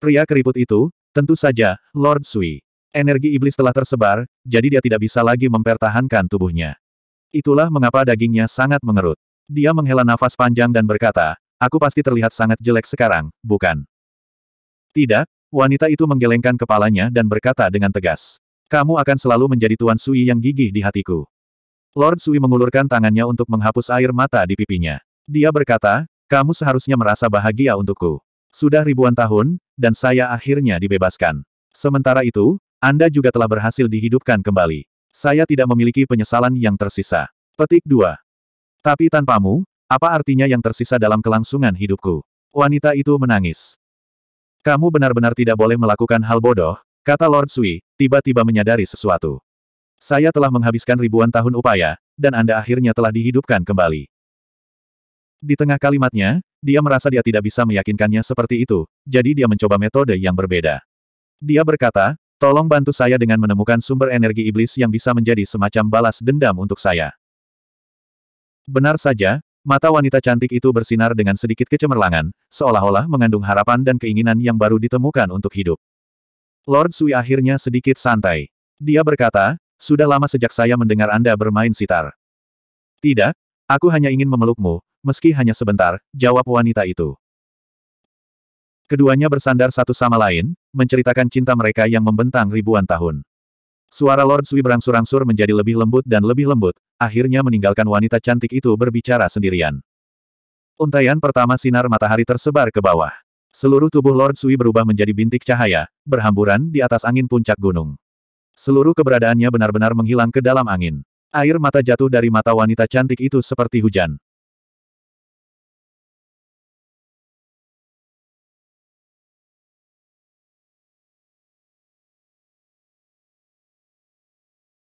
Pria keriput itu, tentu saja, Lord Sui. Energi iblis telah tersebar, jadi dia tidak bisa lagi mempertahankan tubuhnya. Itulah mengapa dagingnya sangat mengerut. Dia menghela nafas panjang dan berkata, aku pasti terlihat sangat jelek sekarang, bukan? Tidak, wanita itu menggelengkan kepalanya dan berkata dengan tegas. Kamu akan selalu menjadi Tuan Sui yang gigih di hatiku. Lord Sui mengulurkan tangannya untuk menghapus air mata di pipinya. Dia berkata, kamu seharusnya merasa bahagia untukku. Sudah ribuan tahun, dan saya akhirnya dibebaskan. Sementara itu, anda juga telah berhasil dihidupkan kembali. Saya tidak memiliki penyesalan yang tersisa. Petik 2. Tapi tanpamu, apa artinya yang tersisa dalam kelangsungan hidupku? Wanita itu menangis. Kamu benar-benar tidak boleh melakukan hal bodoh, kata Lord Sui, tiba-tiba menyadari sesuatu. Saya telah menghabiskan ribuan tahun upaya, dan Anda akhirnya telah dihidupkan kembali. Di tengah kalimatnya, dia merasa dia tidak bisa meyakinkannya seperti itu, jadi dia mencoba metode yang berbeda. Dia berkata, Tolong bantu saya dengan menemukan sumber energi iblis yang bisa menjadi semacam balas dendam untuk saya. Benar saja, mata wanita cantik itu bersinar dengan sedikit kecemerlangan, seolah-olah mengandung harapan dan keinginan yang baru ditemukan untuk hidup. Lord Sui akhirnya sedikit santai. Dia berkata, sudah lama sejak saya mendengar Anda bermain sitar. Tidak, aku hanya ingin memelukmu, meski hanya sebentar, jawab wanita itu. Keduanya bersandar satu sama lain, menceritakan cinta mereka yang membentang ribuan tahun. Suara Lord Sui berangsur-angsur menjadi lebih lembut dan lebih lembut, akhirnya meninggalkan wanita cantik itu berbicara sendirian. Untaian pertama sinar matahari tersebar ke bawah. Seluruh tubuh Lord Sui berubah menjadi bintik cahaya, berhamburan di atas angin puncak gunung. Seluruh keberadaannya benar-benar menghilang ke dalam angin. Air mata jatuh dari mata wanita cantik itu seperti hujan.